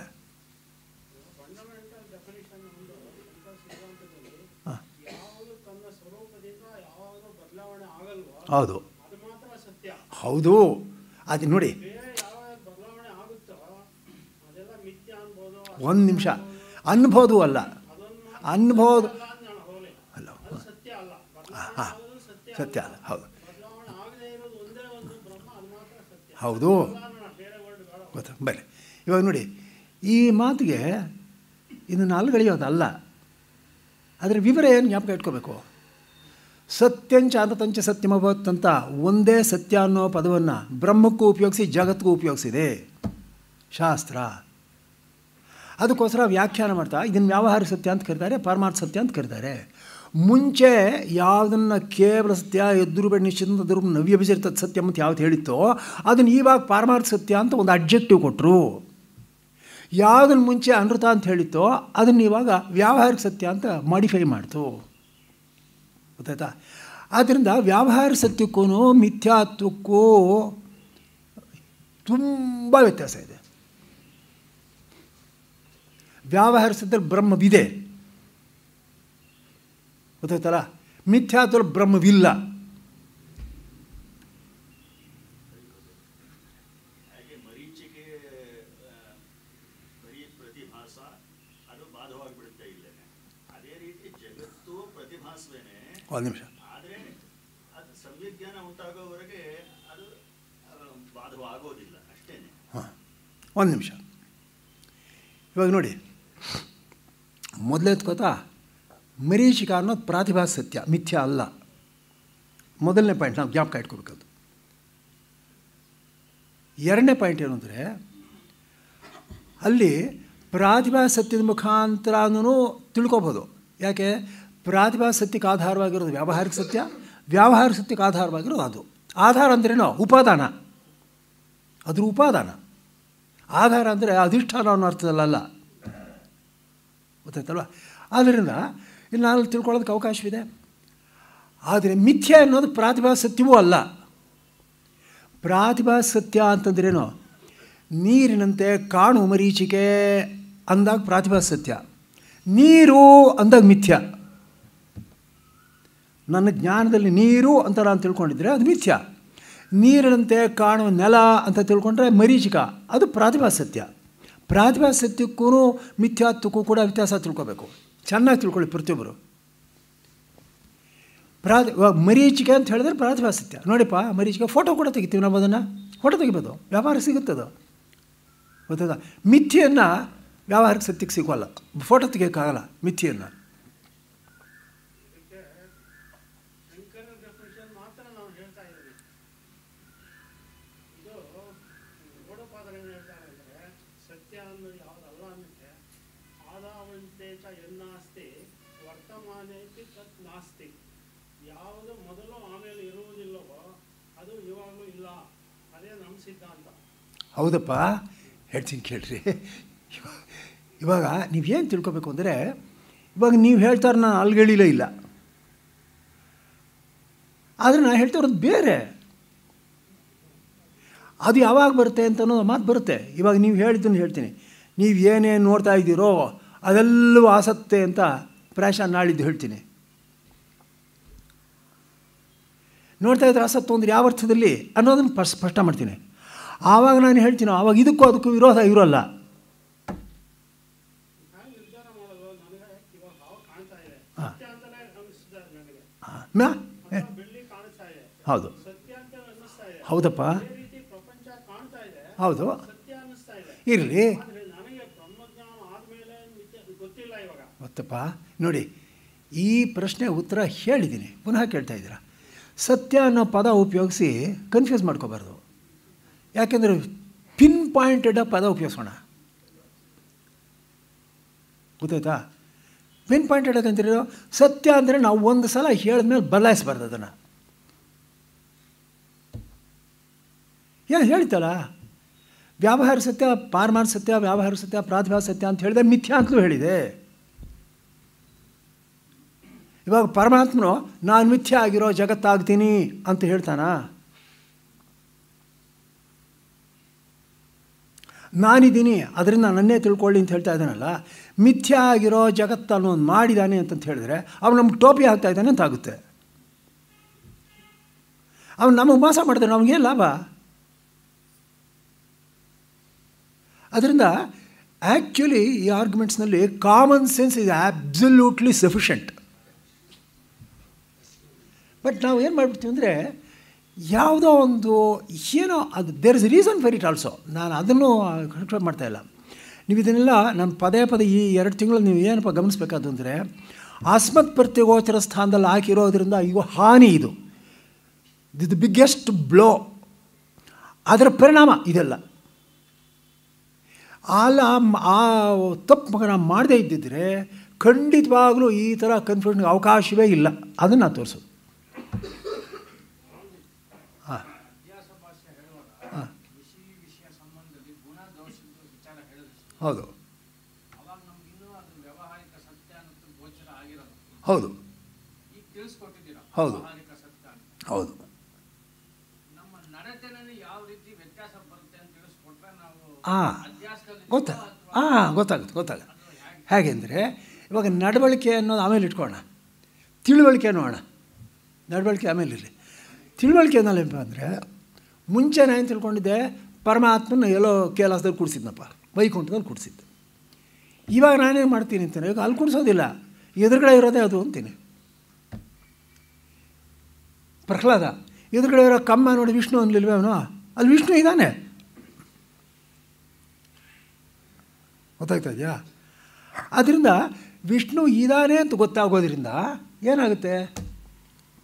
Speaker 1: ಹೌದು ಹೌದು ಅದು ನೋಡಿ ಒಂದು ನಿಮಿಷ ಅನ್ಬೋದು ಅಲ್ಲ ಅನ್ಬೋದು ಅಲ್ಲ ಹಾಂ ಸತ್ಯ ಅಲ್ಲ ಹೌದು ಹೌದು ಗೊತ್ತಾ ಬರಲಿ ಇವಾಗ ನೋಡಿ ಈ ಮಾತಿಗೆ ಇದು ನಾಲ್ಗಳಿಯೋದಲ್ಲ ಅದರ ವಿವರ ಏನು ಜ್ಞಾಪಕ ಇಟ್ಕೋಬೇಕು ಸತ್ಯಂಚ ಅನತಂಚ ಸತ್ಯಮಭವತ್ ಅಂತ ಒಂದೇ ಸತ್ಯ ಅನ್ನೋ ಪದವನ್ನು ಬ್ರಹ್ಮಕ್ಕೂ ಉಪಯೋಗಿಸಿ ಜಗತ್ತಿಗೂ ಉಪಯೋಗಿಸಿದೆ ಶಾಸ್ತ್ರ ಅದಕ್ಕೋಸ್ಕರ ವ್ಯಾಖ್ಯಾನ ಮಾಡ್ತಾ ಇದನ್ನು ವ್ಯಾವಹಾರಿಕ ಸತ್ಯ ಅಂತ ಕರೀತಾರೆ ಪರಮಾರ್ಥ ಸತ್ಯ ಅಂತ ಕರೀತಾರೆ ಮುಂಚೆ ಯಾವುದನ್ನು ಕೇವಲ ಸತ್ಯ ಬೆಡ್ ನಿಶ್ಚಿತ ದುರ್ಬ ನವ್ಯಭಿಸಿರ್ತದ ಸತ್ಯ ಅಂತ ಯಾವ್ದು ಹೇಳಿತ್ತೋ ಅದನ್ನು ಇವಾಗ ಪಾರಮಾರ್ಥ ಸತ್ಯ ಅಂತ ಒಂದು ಅಬ್ಜೆಕ್ಟಿವ್ ಕೊಟ್ಟರು ಯಾವುದನ್ನು ಮುಂಚೆ ಅನೃತ ಅಂತ ಹೇಳಿತ್ತೋ ಅದನ್ನು ಇವಾಗ ವ್ಯಾವಹಾರಿಕ ಸತ್ಯ ಅಂತ ಮಾಡಿಫೈ ಮಾಡ್ತು ಗೊತ್ತಾಯ್ತಾ ಆದ್ದರಿಂದ ವ್ಯಾವಹಾರ ಸತ್ಯಕ್ಕೂ ಮಿಥ್ಯಾತ್ವಕ್ಕೂ ತುಂಬ ವ್ಯತ್ಯಾಸ ಇದೆ ವ್ಯಾವಹಾರ ಸತ್ಯದಲ್ಲಿ ಬ್ರಹ್ಮವಿದೆ ಗೊತ್ತಾಯ್ತಲ್ಲ ಮಿಥ್ಯಾತ್ವ ಬ್ರಹ್ಮವಿಲ್ಲ ಒಂದು ನಿಮಿಷ ಹಾಂ ಒಂದು ನಿಮಿಷ ಇವಾಗ ನೋಡಿ ಮೊದಲೇದ್ಕೋತ ಗೊತ್ತಾ ಮರೀಚಿಕ ಅನ್ನೋದು ಪ್ರಾತಿಭಾ ಸತ್ಯ ಮಿಥ್ಯ ಅಲ್ಲ ಮೊದಲನೇ ಪಾಯಿಂಟ್ ನಾವು ಜ್ಞಾಪಕ ಇಟ್ಕೋಬೇಕದು ಎರಡನೇ ಪಾಯಿಂಟ್ ಏನು ಅಂದರೆ ಅಲ್ಲಿ ಪ್ರಾತಿಭಾ ಸತ್ಯದ ಮುಖಾಂತರನೂ ತಿಳ್ಕೊಬೋದು ಯಾಕೆ ಪ್ರಾತಿಭಾ ಸತ್ಯಕ್ಕೆ ಆಧಾರವಾಗಿರೋದು ವ್ಯಾವಹಾರಿಕ ಸತ್ಯ ವ್ಯಾವಹಾರಿಕ ಸತ್ಯಕ್ಕೆ ಆಧಾರವಾಗಿರೋದು ಅದು ಆಧಾರ ಅಂದ್ರೇನೋ ಉಪಾದಾನ ಅದ್ರ ಉಪಾದಾನ ಆಧಾರ ಅಂದರೆ ಅಧಿಷ್ಠಾನ ಅನ್ನೋ ಅರ್ಥದಲ್ಲ ಗೊತ್ತಾಯ್ತಲ್ವ ಆದ್ದರಿಂದ ಇಲ್ಲಿ ನಾನು ತಿಳ್ಕೊಳ್ಳೋದಕ್ಕೆ ಅವಕಾಶವಿದೆ ಆದರೆ ಮಿಥ್ಯ ಅನ್ನೋದು ಪ್ರಾತಿಭಾ ಸತ್ಯವೂ ಅಲ್ಲ ಪ್ರಾತಿಭಾ ಸತ್ಯ ಅಂತಂದ್ರೇನು ನೀರಿನಂತೆ ಕಾಣು ಮರೀಚಿಕೆ ಅಂದಾಗ ಪ್ರಾತಿಭಾ ಸತ್ಯ ನೀರು ಅಂದಾಗ ಮಿಥ್ಯ ನನ್ನ ಜ್ಞಾನದಲ್ಲಿ ನೀರು ಅಂತ ನಾನು ತಿಳ್ಕೊಂಡಿದ್ರೆ ಅದು ಮಿಥ್ಯ ನೀರಿನಂತೆ ಕಾಣುವ ನೆಲ ಅಂತ ತಿಳ್ಕೊಂಡ್ರೆ ಮರೀಚಿಕ ಅದು ಪ್ರಾತಿಭಾ ಸತ್ಯ ಪ್ರಾತಿಭಾ ಸತ್ಯಕ್ಕೂ ಮಿಥ್ಯಾತ್ವಕ್ಕೂ ಕೂಡ ವ್ಯತ್ಯಾಸ ತಿಳ್ಕೋಬೇಕು ಚೆನ್ನಾಗಿ ತಿಳ್ಕೊಳ್ಳಿ ಪ್ರತಿಯೊಬ್ಬರು ಪ್ರಾ ಮರೀಚಿಕೆ ಅಂತ ಹೇಳಿದ್ರೆ ಪ್ರಾತಿಭಾ ಸತ್ಯ ನೋಡಿಪ್ಪ ಮರೀಚಿಕೆ ಫೋಟೋ ಕೂಡ ತೆಗಿತೀವಿ ನಾವು ಅದನ್ನು ಫೋಟೋ ತೆಗಿಬೋದು ವ್ಯವಹಾರ ಸಿಗುತ್ತದು ಗೊತ್ತದ ಮಿಥ್ಯೆಯನ್ನು ವ್ಯವಹಾರಕ್ಕೆ ಸತ್ಯಕ್ಕೆ ಸಿಗೋಲ್ಲ ಫೋಟೋ ತೆಗಿಯೋಕ್ಕಾಗಲ್ಲ ಮಿಥ್ಯೆಯನ್ನು ಹೌದಪ್ಪ ಹೇಳ್ತೀನಿ ಕೇಳ್ರಿ ಇವಾಗ ನೀವೇನು ತಿಳ್ಕೊಬೇಕು ಅಂದರೆ ಇವಾಗ ನೀವು ಹೇಳ್ತಾರೆ ನಾನು ಅಲ್ಗಳಿಲೇ ಇಲ್ಲ ಆದರೆ ನಾನು ಹೇಳ್ತಾ ಬೇರೆ ಅದು ಯಾವಾಗ ಬರುತ್ತೆ ಅಂತ ಅನ್ನೋದು ಮಾತು ಬರುತ್ತೆ ಇವಾಗ ನೀವು ಹೇಳಿದ್ದನ್ನು ಹೇಳ್ತೀನಿ ನೀವು ಏನೇನು ನೋಡ್ತಾ ಇದ್ದೀರೋ ಅದೆಲ್ಲವೂ ಆಸತ್ತೆ ಅಂತ ಪ್ರಾಯಶಃ ನಾಳಿದ್ದು ಹೇಳ್ತೀನಿ ನೋಡ್ತಾ ಇದ್ರೆ ಆಸತ್ತು ಅಂದರೆ ಯಾವ ಅರ್ಥದಲ್ಲಿ ಅನ್ನೋದನ್ನು ಸ್ಪಷ್ಟ ಮಾಡ್ತೀನಿ ಆವಾಗ ನಾನು ಹೇಳ್ತೀನಿ ಆವಾಗ ಇದಕ್ಕೂ ಅದಕ್ಕೂ ವಿರೋಧ ಇರೋಲ್ಲ ಹೌದು ಹೌದಪ್ಪ ಹೌದು ಇರಲಿ ಗೊತ್ತಪ್ಪ ನೋಡಿ ಈ ಪ್ರಶ್ನೆ ಉತ್ತರ ಹೇಳಿದ್ದೀನಿ ಪುನಃ ಕೇಳ್ತಾ ಇದ್ದೀರಾ ಸತ್ಯ ಅನ್ನೋ ಪದ ಉಪಯೋಗಿಸಿ ಕನ್ಫ್ಯೂಸ್ ಮಾಡ್ಕೋಬಾರ್ದು ಯಾಕೆಂದರೆ ಪಿನ್ ಪಾಯಿಂಟೆಡ್ ಪದ ಉಪಯೋಗಿಸೋಣ ಗೊತ್ತಾಯ್ತಾ ಪಿನ್ ಪಾಯಿಂಟೆಡ್ ಹೇಳಿದ್ರು ಸತ್ಯ ಅಂದರೆ ನಾವು ಒಂದು ಸಲ ಹೇಳಿದ್ಮೇಲೆ ಬದಲಾಯಿಸಬಾರ್ದು ಅದನ್ನು ಏನು ಹೇಳ್ತಲ್ಲ ವ್ಯಾವಹಾರ ಸತ್ಯ ಪಾರ್ಮಾರ್ ಸತ್ಯ ವ್ಯಾವಹಾರ ಸತ್ಯ ಪ್ರಾತಿಭಾ ಸತ್ಯ ಅಂತ ಹೇಳಿದೆ ಮಿಥ್ಯಾ ಅಂತಲೂ ಹೇಳಿದೆ ಇವಾಗ ಪರಮಾತ್ಮನು ನಾನು ಮಿಥ್ಯ ಆಗಿರೋ ಜಗತ್ತಾಗ್ತೀನಿ ಅಂತ ಹೇಳ್ತಾನಾ ನಾನಿದ್ದೀನಿ ಅದರಿಂದ ನನ್ನೇ ತಿಳ್ಕೊಳ್ಳಿ ಅಂತ ಹೇಳ್ತಾ ಇದ್ದಾನಲ್ಲ ಮಿಥ್ಯ ಆಗಿರೋ ಜಗತ್ತನ್ನು ಒಂದು ಮಾಡಿದ್ದಾನೆ ಅಂತಂತ ಹೇಳಿದ್ರೆ ಅವನು ನಮ್ಗೆ ಟೋಪಿ ಆಗ್ತಾ ಇದ್ದಾನೆ ಅಂತ ಅವನು ನಮಗೆ ಮೋಸ ಮಾಡ್ತಾನೆ ಅವನಿಗೆ ಲಾಭ ಅದರಿಂದ ಆ್ಯಕ್ಚುಲಿ ಈ ಆರ್ಗ್ಯುಮೆಂಟ್ಸ್ನಲ್ಲಿ common sense is absolutely sufficient but ನಾವು ಏನು ಮಾಡ್ಬಿಡ್ತೀವಿ ಅಂದರೆ ಯಾವುದೋ ಒಂದು ಏನೋ ಅದು there is reason for it also ನಾನು ಅದನ್ನು ಕಂಟ್ರೋಲ್ ಮಾಡ್ತಾ ಇಲ್ಲ ನೀವು ಇದನ್ನೆಲ್ಲ ನಾನು ಪದೇ ಪದೇ ಈ ಎರಡು ತಿಂಗಳು ನೀವು ಏನಪ್ಪ ಗಮನಿಸ್ಬೇಕಾದ್ರು ಅಂದರೆ ಅಸ್ಮತ್ ಪ್ರತ್ಯಗೋಚರ ಸ್ಥಾನದಲ್ಲಿ ಹಾಕಿರೋದ್ರಿಂದ ಇವು ಹಾನಿ ಇದು ದ ಬಿಗ್ಗೆಸ್ಟ್ ಬ್ಲೋ ಅದರ ಪರಿಣಾಮ ಇದೆಲ್ಲ ಅಲ್ಲ ಆ ತಪ್ಪು ನಾವು ಮಾಡದೇ ಇದ್ದಿದ್ದರೆ ಖಂಡಿತವಾಗಲೂ ಈ ಥರ ಕನ್ಫ್ಯೂಷನ್ಗೆ ಅವಕಾಶವೇ ಇಲ್ಲ ಅದನ್ನು ನಾನು ತೋರಿಸೋದು ಹೌದು ಹೌದು ಹೌದು ಹೌದು ಹಾಂ ಗೊತ್ತಾ ಹಾಂ ಗೊತ್ತಾಗುತ್ತೆ ಗೊತ್ತಾಗುತ್ತೆ ಹೇಗೆಂದರೆ ಇವಾಗ ನಡವಳಿಕೆ ಅನ್ನೋದು ಆಮೇಲೆ ಇಟ್ಕೋಣ ತಿಳುವಳಿಕೆ ನೋಡೋಣ ನಡವಳಿಕೆ ಆಮೇಲೆ ಇರಲಿ ತಿಳುವಳಿಕೆ ಏನಪ್ಪ ಅಂದರೆ ಮುಂಚೆ ನಾನು ತಿಳ್ಕೊಂಡಿದ್ದೆ ಪರಮಾತ್ಮನ ಎಲ್ಲೋ ಕೇಲಾಸದಲ್ಲಿ ಕೂಡಿಸಿದ್ನಪ್ಪ ನಾನು ಕುಡಿಸಿದ್ದೆ ಇವಾಗ ನಾನೇನು ಮಾಡ್ತೀನಿ ಅಂತೇನೆ ಇವಾಗ ಅಲ್ಲಿ ಕುಡಿಸೋದಿಲ್ಲ ಎದುರುಗಡೆ ಇರೋದೇ ಅದು ಅಂತೀನಿ ಪ್ರಹ್ಲಾದ ಎದುರುಗಡೆ ಇರೋ ಕಮ್ಮ ನೋಡಿ ವಿಷ್ಣು ಅನ್ಲಿಲ್ವೇ ಅವನು ಅಲ್ಲಿ ವಿಷ್ಣು ಇದ್ದಾನೆ ಗೊತ್ತಾಗ್ತಾ ಇದೆಯಾ ಆದ್ದರಿಂದ ವಿಷ್ಣು ಇದ್ದಾನೆ ಅಂತ ಗೊತ್ತಾಗೋದ್ರಿಂದ ಏನಾಗುತ್ತೆ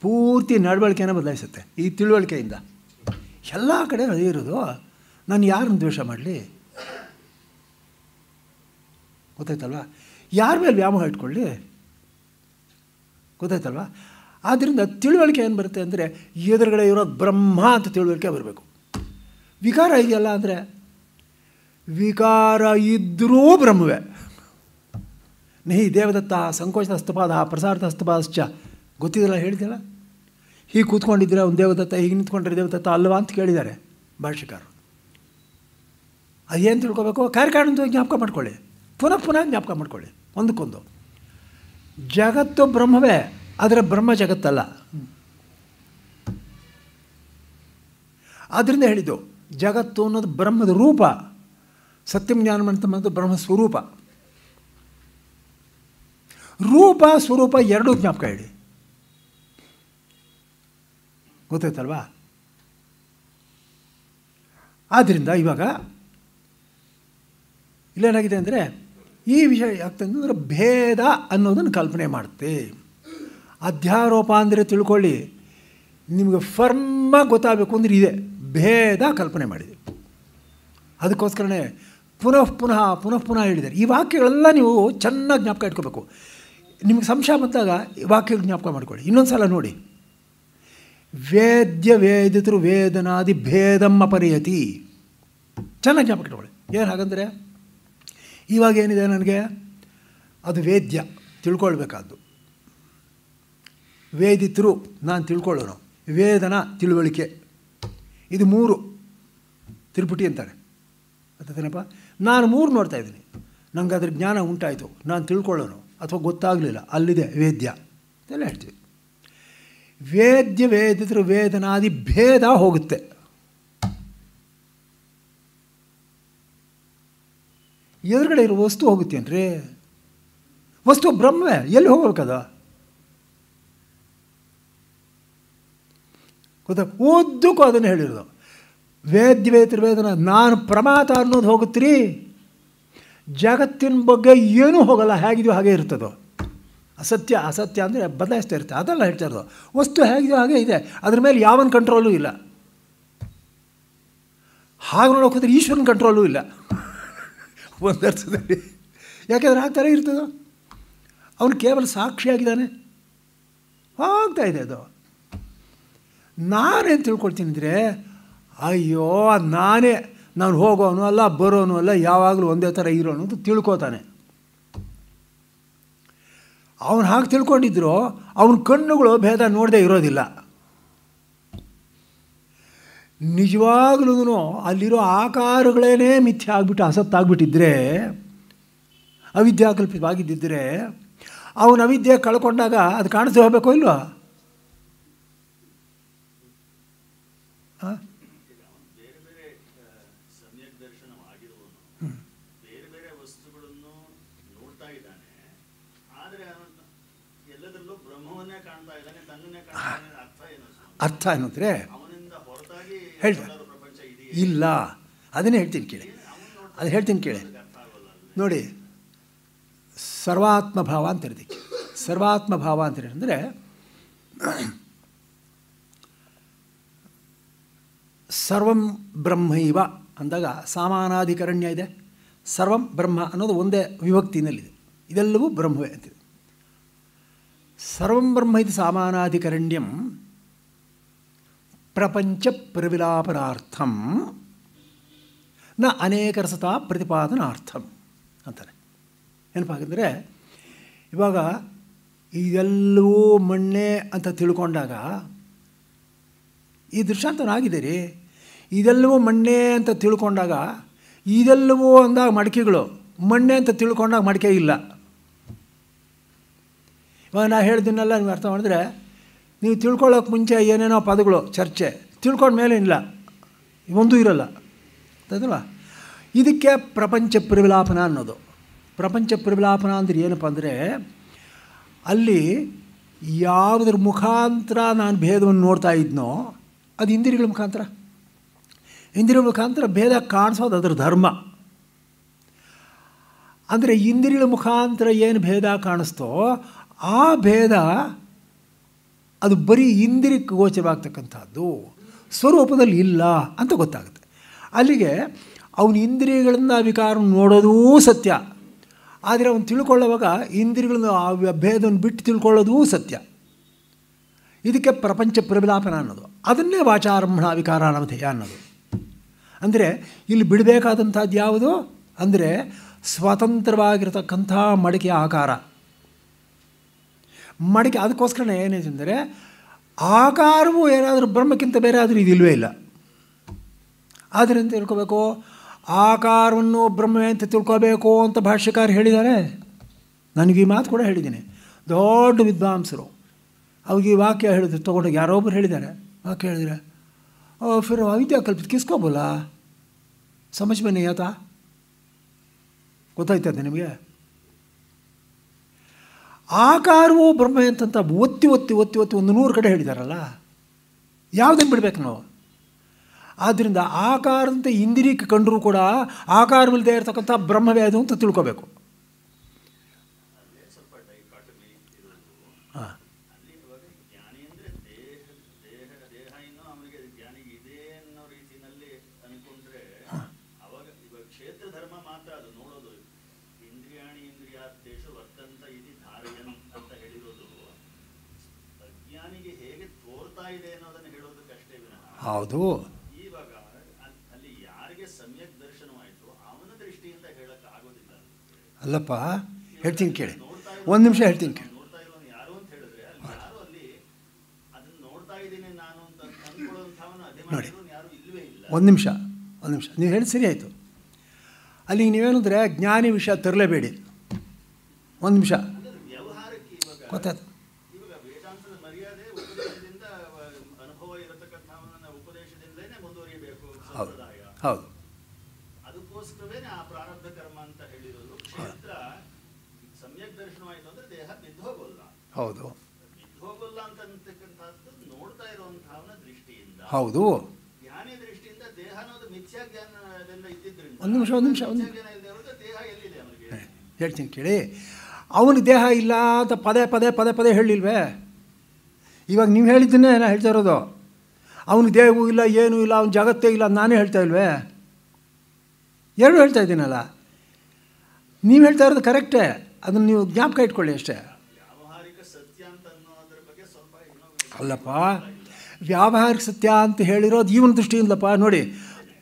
Speaker 1: ಪೂರ್ತಿ ನಡವಳಿಕೆನ ಬದಲಾಯಿಸುತ್ತೆ ಈ ತಿಳುವಳಿಕೆಯಿಂದ ಎಲ್ಲ ಕಡೆ ಅದೇ ಇರೋದು ನಾನು ಯಾರನ್ನು ದ್ವೇಷ ಮಾಡಲಿ ಗೊತ್ತಾಯ್ತಲ್ವಾ ಯಾರ ಮೇಲೆ ವ್ಯಾಮೋಹ ಇಟ್ಕೊಳ್ಳಿ ಗೊತ್ತಾಯ್ತಲ್ವಾ ಆದ್ದರಿಂದ ತಿಳುವಳಿಕೆ ಏನು ಬರುತ್ತೆ ಅಂದರೆ ಎದುರುಗಡೆ ಇರೋದು ಬ್ರಹ್ಮ ಅಂತ ತಿಳುವಳಿಕೆ ಬರಬೇಕು ವಿಕಾರ ಇದೆಯಲ್ಲ ಅಂದರೆ ವಿಕಾರ ಇದ್ದರೂ ಬ್ರಹ್ಮವೇ ನೀ ದೇವದತ್ತ ಸಂಕೋಚದ ಹಸ್ತಪಾದ ಪ್ರಸಾರದ ಹಸ್ತಪಾದಶ್ಚ ಗೊತ್ತಿದ್ದಲ್ಲ ಹೇಳಿದೆಯಲ್ಲ ಹೀಗೆ ಕೂತ್ಕೊಂಡಿದ್ರೆ ಒಂದು ದೇವದತ್ತ ಹೀಗೆ ನಿಂತ್ಕೊಂಡ್ರೆ ದೇವದತ್ತ ಅಲ್ವಾ ಅಂತ ಕೇಳಿದ್ದಾರೆ ಭಾಷಿಕಾರರು ಅದೇನು ತಿಳ್ಕೊಬೇಕು ಕಾರ್ಯಕಾರಣದ ಜ್ಞಾಪಕ ಮಾಡ್ಕೊಳ್ಳಿ ಪುನಃ ಪುನಃ ಜ್ಞಾಪಕ ಮಾಡ್ಕೊಳ್ಳಿ ಒಂದಕ್ಕೊಂದು ಜಗತ್ತು ಬ್ರಹ್ಮವೇ ಆದರೆ ಬ್ರಹ್ಮ ಜಗತ್ತಲ್ಲ ಆದ್ದರಿಂದ ಹೇಳಿದ್ದು ಜಗತ್ತು ಅನ್ನೋದು ಬ್ರಹ್ಮದ ರೂಪ ಸತ್ಯಂ ಜ್ಞಾನ ಬ್ರಹ್ಮ ಸ್ವರೂಪ ರೂಪ ಸ್ವರೂಪ ಎರಡೂ ಜ್ಞಾಪಕ ಹೇಳಿ ಗೊತ್ತಾಯ್ತಲ್ವಾ ಆದ್ದರಿಂದ ಇವಾಗ ಇಲ್ಲೇನಾಗಿದೆ ಅಂದರೆ ಈ ವಿಷಯ ಯಾಕಂತಂದ್ರೆ ಭೇದ ಅನ್ನೋದನ್ನು ಕಲ್ಪನೆ ಮಾಡುತ್ತೆ ಅಧ್ಯಾರೋಪ ಅಂದರೆ ತಿಳ್ಕೊಳ್ಳಿ ನಿಮಗೆ ಫರ್ಮ್ ಗೊತ್ತಾಗಬೇಕು ಅಂದರೆ ಇದೆ ಭೇದ ಕಲ್ಪನೆ ಮಾಡಿದೆ ಅದಕ್ಕೋಸ್ಕರನೇ ಪುನಃ ಪುನಃ ಪುನಃ ಪುನಃ ಹೇಳಿದ್ದಾರೆ ಈ ವಾಕ್ಯಗಳೆಲ್ಲ ನೀವು ಚೆನ್ನಾಗಿ ಜ್ಞಾಪಕ ಇಟ್ಕೋಬೇಕು ನಿಮಗೆ ಸಂಶಯ ಬಂದಾಗ ಈ ವಾಕ್ಯಗಳು ಜ್ಞಾಪಕ ಮಾಡಿಕೊಳ್ಳಿ ಇನ್ನೊಂದು ಸಲ ನೋಡಿ ವೇದ್ಯ ವೇದಿತರು ವೇದನಾದಿ ಭೇದಮ್ಮ ಪರಿಯತಿ ಚೆನ್ನಾಗಿ ಜ್ಞಾಪಕ ಇಟ್ಕೊಳ್ಳಿ ಏನು ಹಾಗಂದರೆ ಇವಾಗ ಏನಿದೆ ನನಗೆ ಅದು ವೇದ್ಯ ತಿಳ್ಕೊಳ್ಬೇಕಾದ್ದು ವೇದಿತರು ನಾನು ತಿಳ್ಕೊಳ್ಳೋನು ವೇದನ ತಿಳುವಳಿಕೆ ಇದು ಮೂರು ತಿರುಪುಟಿ ಅಂತಾರೆ ಅದೇನಪ್ಪ ನಾನು ಮೂರು ನೋಡ್ತಾ ಇದ್ದೀನಿ ನನಗೆ ಅದ್ರ ಜ್ಞಾನ ಉಂಟಾಯಿತು ನಾನು ತಿಳ್ಕೊಳ್ಳೋನು ಅಥವಾ ಗೊತ್ತಾಗಲಿಲ್ಲ ಅಲ್ಲಿದೆ ವೇದ್ಯ ಅಂತೆಲ್ಲ ಹೇಳ್ತೀವಿ ವೇದ್ಯ ವೇದಿತರು ವೇದನಾದಿ ಭೇದ ಹೋಗುತ್ತೆ ಎದುರುಗಡೆ ಇರೋ ವಸ್ತು ಹೋಗುತ್ತೇನ್ರಿ ವಸ್ತು ಬ್ರಹ್ಮೆ ಎಲ್ಲಿ ಹೋಗ್ಬೇಕದ ಗೊತ್ತಾ ಓದಕ್ಕೂ ಅದನ್ನು ಹೇಳಿರೋದು ವೇದನ ನಾನು ಪ್ರಮಾತ ಅನ್ನೋದು ಹೋಗುತ್ತೀರಿ ಜಗತ್ತಿನ ಬಗ್ಗೆ ಏನೂ ಹೋಗಲ್ಲ ಹೇಗಿದೆಯೋ ಹಾಗೆ ಇರ್ತದೋ ಅಸತ್ಯ ಅಸತ್ಯ ಅಂದರೆ ಬದಲಾಯಿಸ್ತಾ ಇರುತ್ತೆ ಅದೆಲ್ಲ ಹೇಳ್ತಾ ಇರೋದು ವಸ್ತು ಹೇಗಿದೆಯೋ ಹಾಗೆ ಇದೆ ಅದ್ರ ಮೇಲೆ ಯಾವನ ಕಂಟ್ರೋಲೂ ಇಲ್ಲ ಹಾಗೆ ನೋಡೋಕೆ ಹೋದರೆ ಈಶ್ವರನ ಕಂಟ್ರೋಲೂ ಇಲ್ಲ ಒಂದು ಅರ್ಥದಲ್ಲಿ ಯಾಕೆಂದರೆ ಆ ಥರ ಇರ್ತದೋ ಅವನು ಕೇವಲ ಸಾಕ್ಷಿಯಾಗಿದ್ದಾನೆ ಆಗ್ತಾ ಇದೆ ಅದು ನಾನೇನು ತಿಳ್ಕೊಳ್ತೀನಿ ಅಂದರೆ ಅಯ್ಯೋ ನಾನೇ ನಾನು ಹೋಗೋನು ಅಲ್ಲ ಬರೋನು ಅಲ್ಲ ಯಾವಾಗಲೂ ಒಂದೇ ಥರ ಇರೋನು ಅಂತ ತಿಳ್ಕೊತಾನೆ ಅವನು ಹಾಗೆ ತಿಳ್ಕೊಂಡಿದ್ರು ಅವನ ಕಣ್ಣುಗಳು ಭೇದ ನೋಡದೆ ಇರೋದಿಲ್ಲ ನಿಜವಾಗ್ಲೂ ಅಲ್ಲಿರೋ ಆಕಾರಗಳೇನೇ ಮಿಥ್ಯ ಆಗ್ಬಿಟ್ಟು ಅಸತ್ತಾಗ್ಬಿಟ್ಟಿದ್ರೆ ಅವಿದ್ಯಾಕಲ್ಪಿತವಾಗಿದ್ದರೆ ಅವನು ಅವಿದ್ಯೆ ಕಳ್ಕೊಂಡಾಗ ಅದು ಕಾಣಿಸ್ದೆ ಹೋಗಬೇಕೋ ಇಲ್ವಾ ಅರ್ಥ ಏನಂದರೆ ಹೇಳ್ತಾರೆ ಇಲ್ಲ ಅದನ್ನೇ ಹೇಳ್ತೀನಿ ಕೇಳಿ ಅದು ಹೇಳ್ತೀನಿ ಕೇಳಿ ನೋಡಿ ಸರ್ವಾತ್ಮ ಭಾವ ಅಂತ ಇರೋದಕ್ಕೆ ಸರ್ವಾತ್ಮ ಭಾವ ಅಂತ ಹೇಳಿದ್ರೆ ಸರ್ವಂ ಬ್ರಹ್ಮ ಇವ ಅಂದಾಗ ಸಾಮಾನಾಧಿಕರಣ್ಯ ಇದೆ ಸರ್ವಂ ಬ್ರಹ್ಮ ಅನ್ನೋದು ಒಂದೇ ವಿಭಕ್ತಿನಲ್ಲಿದೆ ಇದೆಲ್ಲವೂ ಬ್ರಹ್ಮವೇ ಅಂತಿದೆ ಸರ್ವಂ ಬ್ರಹ್ಮ ಇದು ಸಾಮಾನಾಧಿಕರಣ್ಯಂ ಪ್ರಪಂಚ ಪ್ರವಿಲಾಪನಾರ್ಥಂ ನ ರಸತಾ ಪ್ರತಿಪಾದನಾರ್ಥಂ ಅಂತಾರೆ ಏನಪ್ಪಾಗಂದರೆ ಇವಾಗ ಇದೆಲ್ಲವೂ ಮಣ್ಣೆ ಅಂತ ತಿಳ್ಕೊಂಡಾಗ ಈ ದೃಷ್ಟಾಂತನಾಗಿದ್ದೀರಿ ರೀ ಇದೆಲ್ಲವೂ ಮಣ್ಣೆ ಅಂತ ತಿಳ್ಕೊಂಡಾಗ ಇದೆಲ್ಲವೂ ಅಂದಾಗ ಮಡಿಕೆಗಳು ಮಣ್ಣೆ ಅಂತ ತಿಳ್ಕೊಂಡಾಗ ಮಡಿಕೆ ಇಲ್ಲ ಇವಾಗ ನಾ ಹೇಳ್ದಿನ್ನೆಲ್ಲ ನೀವು ಅರ್ಥ ಮಾಡಿದ್ರೆ ನೀವು ತಿಳ್ಕೊಳ್ಳೋಕೆ ಮುಂಚೆ ಏನೇನೋ ಪದಗಳು ಚರ್ಚೆ ತಿಳ್ಕೊಂಡ ಮೇಲೆ ಇಲ್ಲ ಒಂದೂ ಇರಲ್ಲ ಅದಲ್ವಾ ಇದಕ್ಕೆ ಪ್ರಪಂಚ ಪ್ರವಿಲಾಪನ ಅನ್ನೋದು ಪ್ರಪಂಚ ಪ್ರವಿಲಾಪನ ಅಂದ್ರೆ ಏನಪ್ಪ ಅಂದರೆ ಅಲ್ಲಿ ಯಾವುದ್ರ ಮುಖಾಂತರ ನಾನು ಭೇದವನ್ನು ನೋಡ್ತಾ ಇದ್ನೋ ಅದು ಇಂದಿರಿಗಳ ಮುಖಾಂತರ ಇಂದಿರಿಗಳ ಮುಖಾಂತರ ಭೇದ ಕಾಣಿಸೋದು ಅದರ ಧರ್ಮ ಅಂದರೆ ಇಂದಿರಿಗಳ ಮುಖಾಂತರ ಏನು ಭೇದ ಕಾಣಿಸ್ತೋ ಆ ಭೇದ ಅದು ಬರೀ ಇಂದಿರಕ್ಕೆ ಗೋಚರವಾಗ್ತಕ್ಕಂಥದ್ದು ಸ್ವರೂಪದಲ್ಲಿ ಇಲ್ಲ ಅಂತ ಗೊತ್ತಾಗುತ್ತೆ ಅಲ್ಲಿಗೆ ಅವನ ಇಂದ್ರಿಯಗಳನ್ನು ವಿಕಾರ ನೋಡೋದೂ ಸತ್ಯ ಆದರೆ ಅವನು ತಿಳ್ಕೊಳ್ಳೋವಾಗ ಇಂದ್ರಿಯಗಳನ್ನು ಆ ಭೇದವನ್ನು ಬಿಟ್ಟು ತಿಳ್ಕೊಳ್ಳೋದೂ ಸತ್ಯ ಇದಕ್ಕೆ ಪ್ರಪಂಚ ಪ್ರಬಲಾಪನ ಅನ್ನೋದು ಅದನ್ನೇ ವಾಚಾರಂಭಣ ವಿಕಾರ ಅನವಧೇಯ ಅನ್ನೋದು ಅಂದರೆ ಇಲ್ಲಿ ಬಿಡಬೇಕಾದಂಥದ್ದು ಯಾವುದು ಅಂದರೆ ಸ್ವತಂತ್ರವಾಗಿರತಕ್ಕಂಥ ಮಡಿಕೆಯ ಆಕಾರ ಮಡಿಕೆ ಅದಕ್ಕೋಸ್ಕರ ಅಂದರೆ ಆಕಾರವು ಏನಾದರೂ ಬ್ರಹ್ಮಕ್ಕಿಂತ ಬೇರೆ ಆದರೂ ಇದಿಲ್ವೇ ಇಲ್ಲ ಆದ್ದರಿಂದ ತಿಳ್ಕೋಬೇಕು ಆಕಾರವನ್ನು ಬ್ರಹ್ಮವೇ ಅಂತ ತಿಳ್ಕೋಬೇಕು ಅಂತ ಭಾಷ್ಯಕಾರ ಹೇಳಿದ್ದಾರೆ ನನಗೆ ಈ ಮಾತು ಕೂಡ ಹೇಳಿದ್ದೀನಿ ದೊಡ್ಡ ವಿದ್ವಾಂಸರು ಅವ್ರಿಗೆ ಈ ವಾಕ್ಯ ಹೇಳಿದ್ರು ಯಾರೋ ಯಾರೊಬ್ಬರು ಹೇಳಿದ್ದಾರೆ ವಾಕ್ಯ ಹೇಳಿದರೆ ಓ ಫಿರ್ ಅವಿದ್ಯಾ ಕಲ್ಪಿತ ಕಿಸ್ಕೋಬೋಲ್ಲ ಸಮಜ್ ಬನ್ನಿ ಆತ ಗೊತ್ತಾಯ್ತದೆ ನಿಮಗೆ ಆಕಾರವೂ ಬ್ರಹ್ಮ ಅಂತಂತ ಒತ್ತಿ ಒತ್ತಿ ಒತ್ತಿ ಒತ್ತಿ ಒಂದು ನೂರು ಕಡೆ ಹೇಳಿದಾರಲ್ಲ ಯಾವುದನ್ನು ಬಿಡಬೇಕು ನಾವು ಆದ್ದರಿಂದ ಆಕಾರದಂತೆ ಇಂದಿರೀಕ್ಕೆ ಕಂಡರೂ ಕೂಡ ಆಕಾರವಿಲ್ಲದೆ ಇರತಕ್ಕಂಥ ಬ್ರಹ್ಮವೇ ಅದು ಅಂತ ತಿಳ್ಕೋಬೇಕು ಹೌದು ಅಲ್ಲಪ್ಪ ಹೇಳ್ತೀನಿ ಕೇಳಿ ಒಂದು ನಿಮಿಷ ಹೇಳ್ತೀನಿ ಕೇಳಿ ನೋಡಿ ಒಂದು ನಿಮಿಷ ಒಂದು ನಿಮಿಷ ನೀವು ಹೇಳಿ ಸರಿ ಆಯಿತು ಅಲ್ಲಿ ನೀವೇನಂದರೆ ಜ್ಞಾನಿ ವಿಷಯ ತರಲೇಬೇಡಿ ಒಂದು ನಿಮಿಷ ಗೊತ್ತಾಯ್ತು ಹೌದು ಹೌದು ಒಂದು ನಿಮಿಷ ಒಂದು ನಿಮಿಷ ಒಂದು ಹೇಳ್ತೀನಿ ಕೇಳಿ ಅವನಿಗೆ ದೇಹ ಇಲ್ಲ ಅಂತ ಪದೇ ಪದೇ ಪದೇ ಪದೇ ಹೇಳಿಲ್ವೇ ಇವಾಗ ನೀವು ಹೇಳಿದ್ದನ್ನೇ ನಾನು ಹೇಳ್ತಾ ಇರೋದು ಅವನಿಗೆ ದೇಹವೂ ಇಲ್ಲ ಏನೂ ಇಲ್ಲ ಅವ್ನ ಜಗತ್ತೇ ಇಲ್ಲ ನಾನೇ ಹೇಳ್ತಾ ಇಲ್ವೇ ಎರಡು ಹೇಳ್ತಾ ಇದ್ದೀನಲ್ಲ ನೀವು ಹೇಳ್ತಾ ಇರೋದು ಕರೆಕ್ಟೇ ಅದನ್ನು ನೀವು ಜ್ಞಾಪಕ ಇಟ್ಕೊಳ್ಳಿ ಅಷ್ಟೇ ಅಲ್ಲಪ್ಪ ವ್ಯಾವಹಾರಿಕ ಸತ್ಯ ಅಂತ ಹೇಳಿರೋದು ಇವನ ದೃಷ್ಟಿಯಿಂದಲಪ್ಪ ನೋಡಿ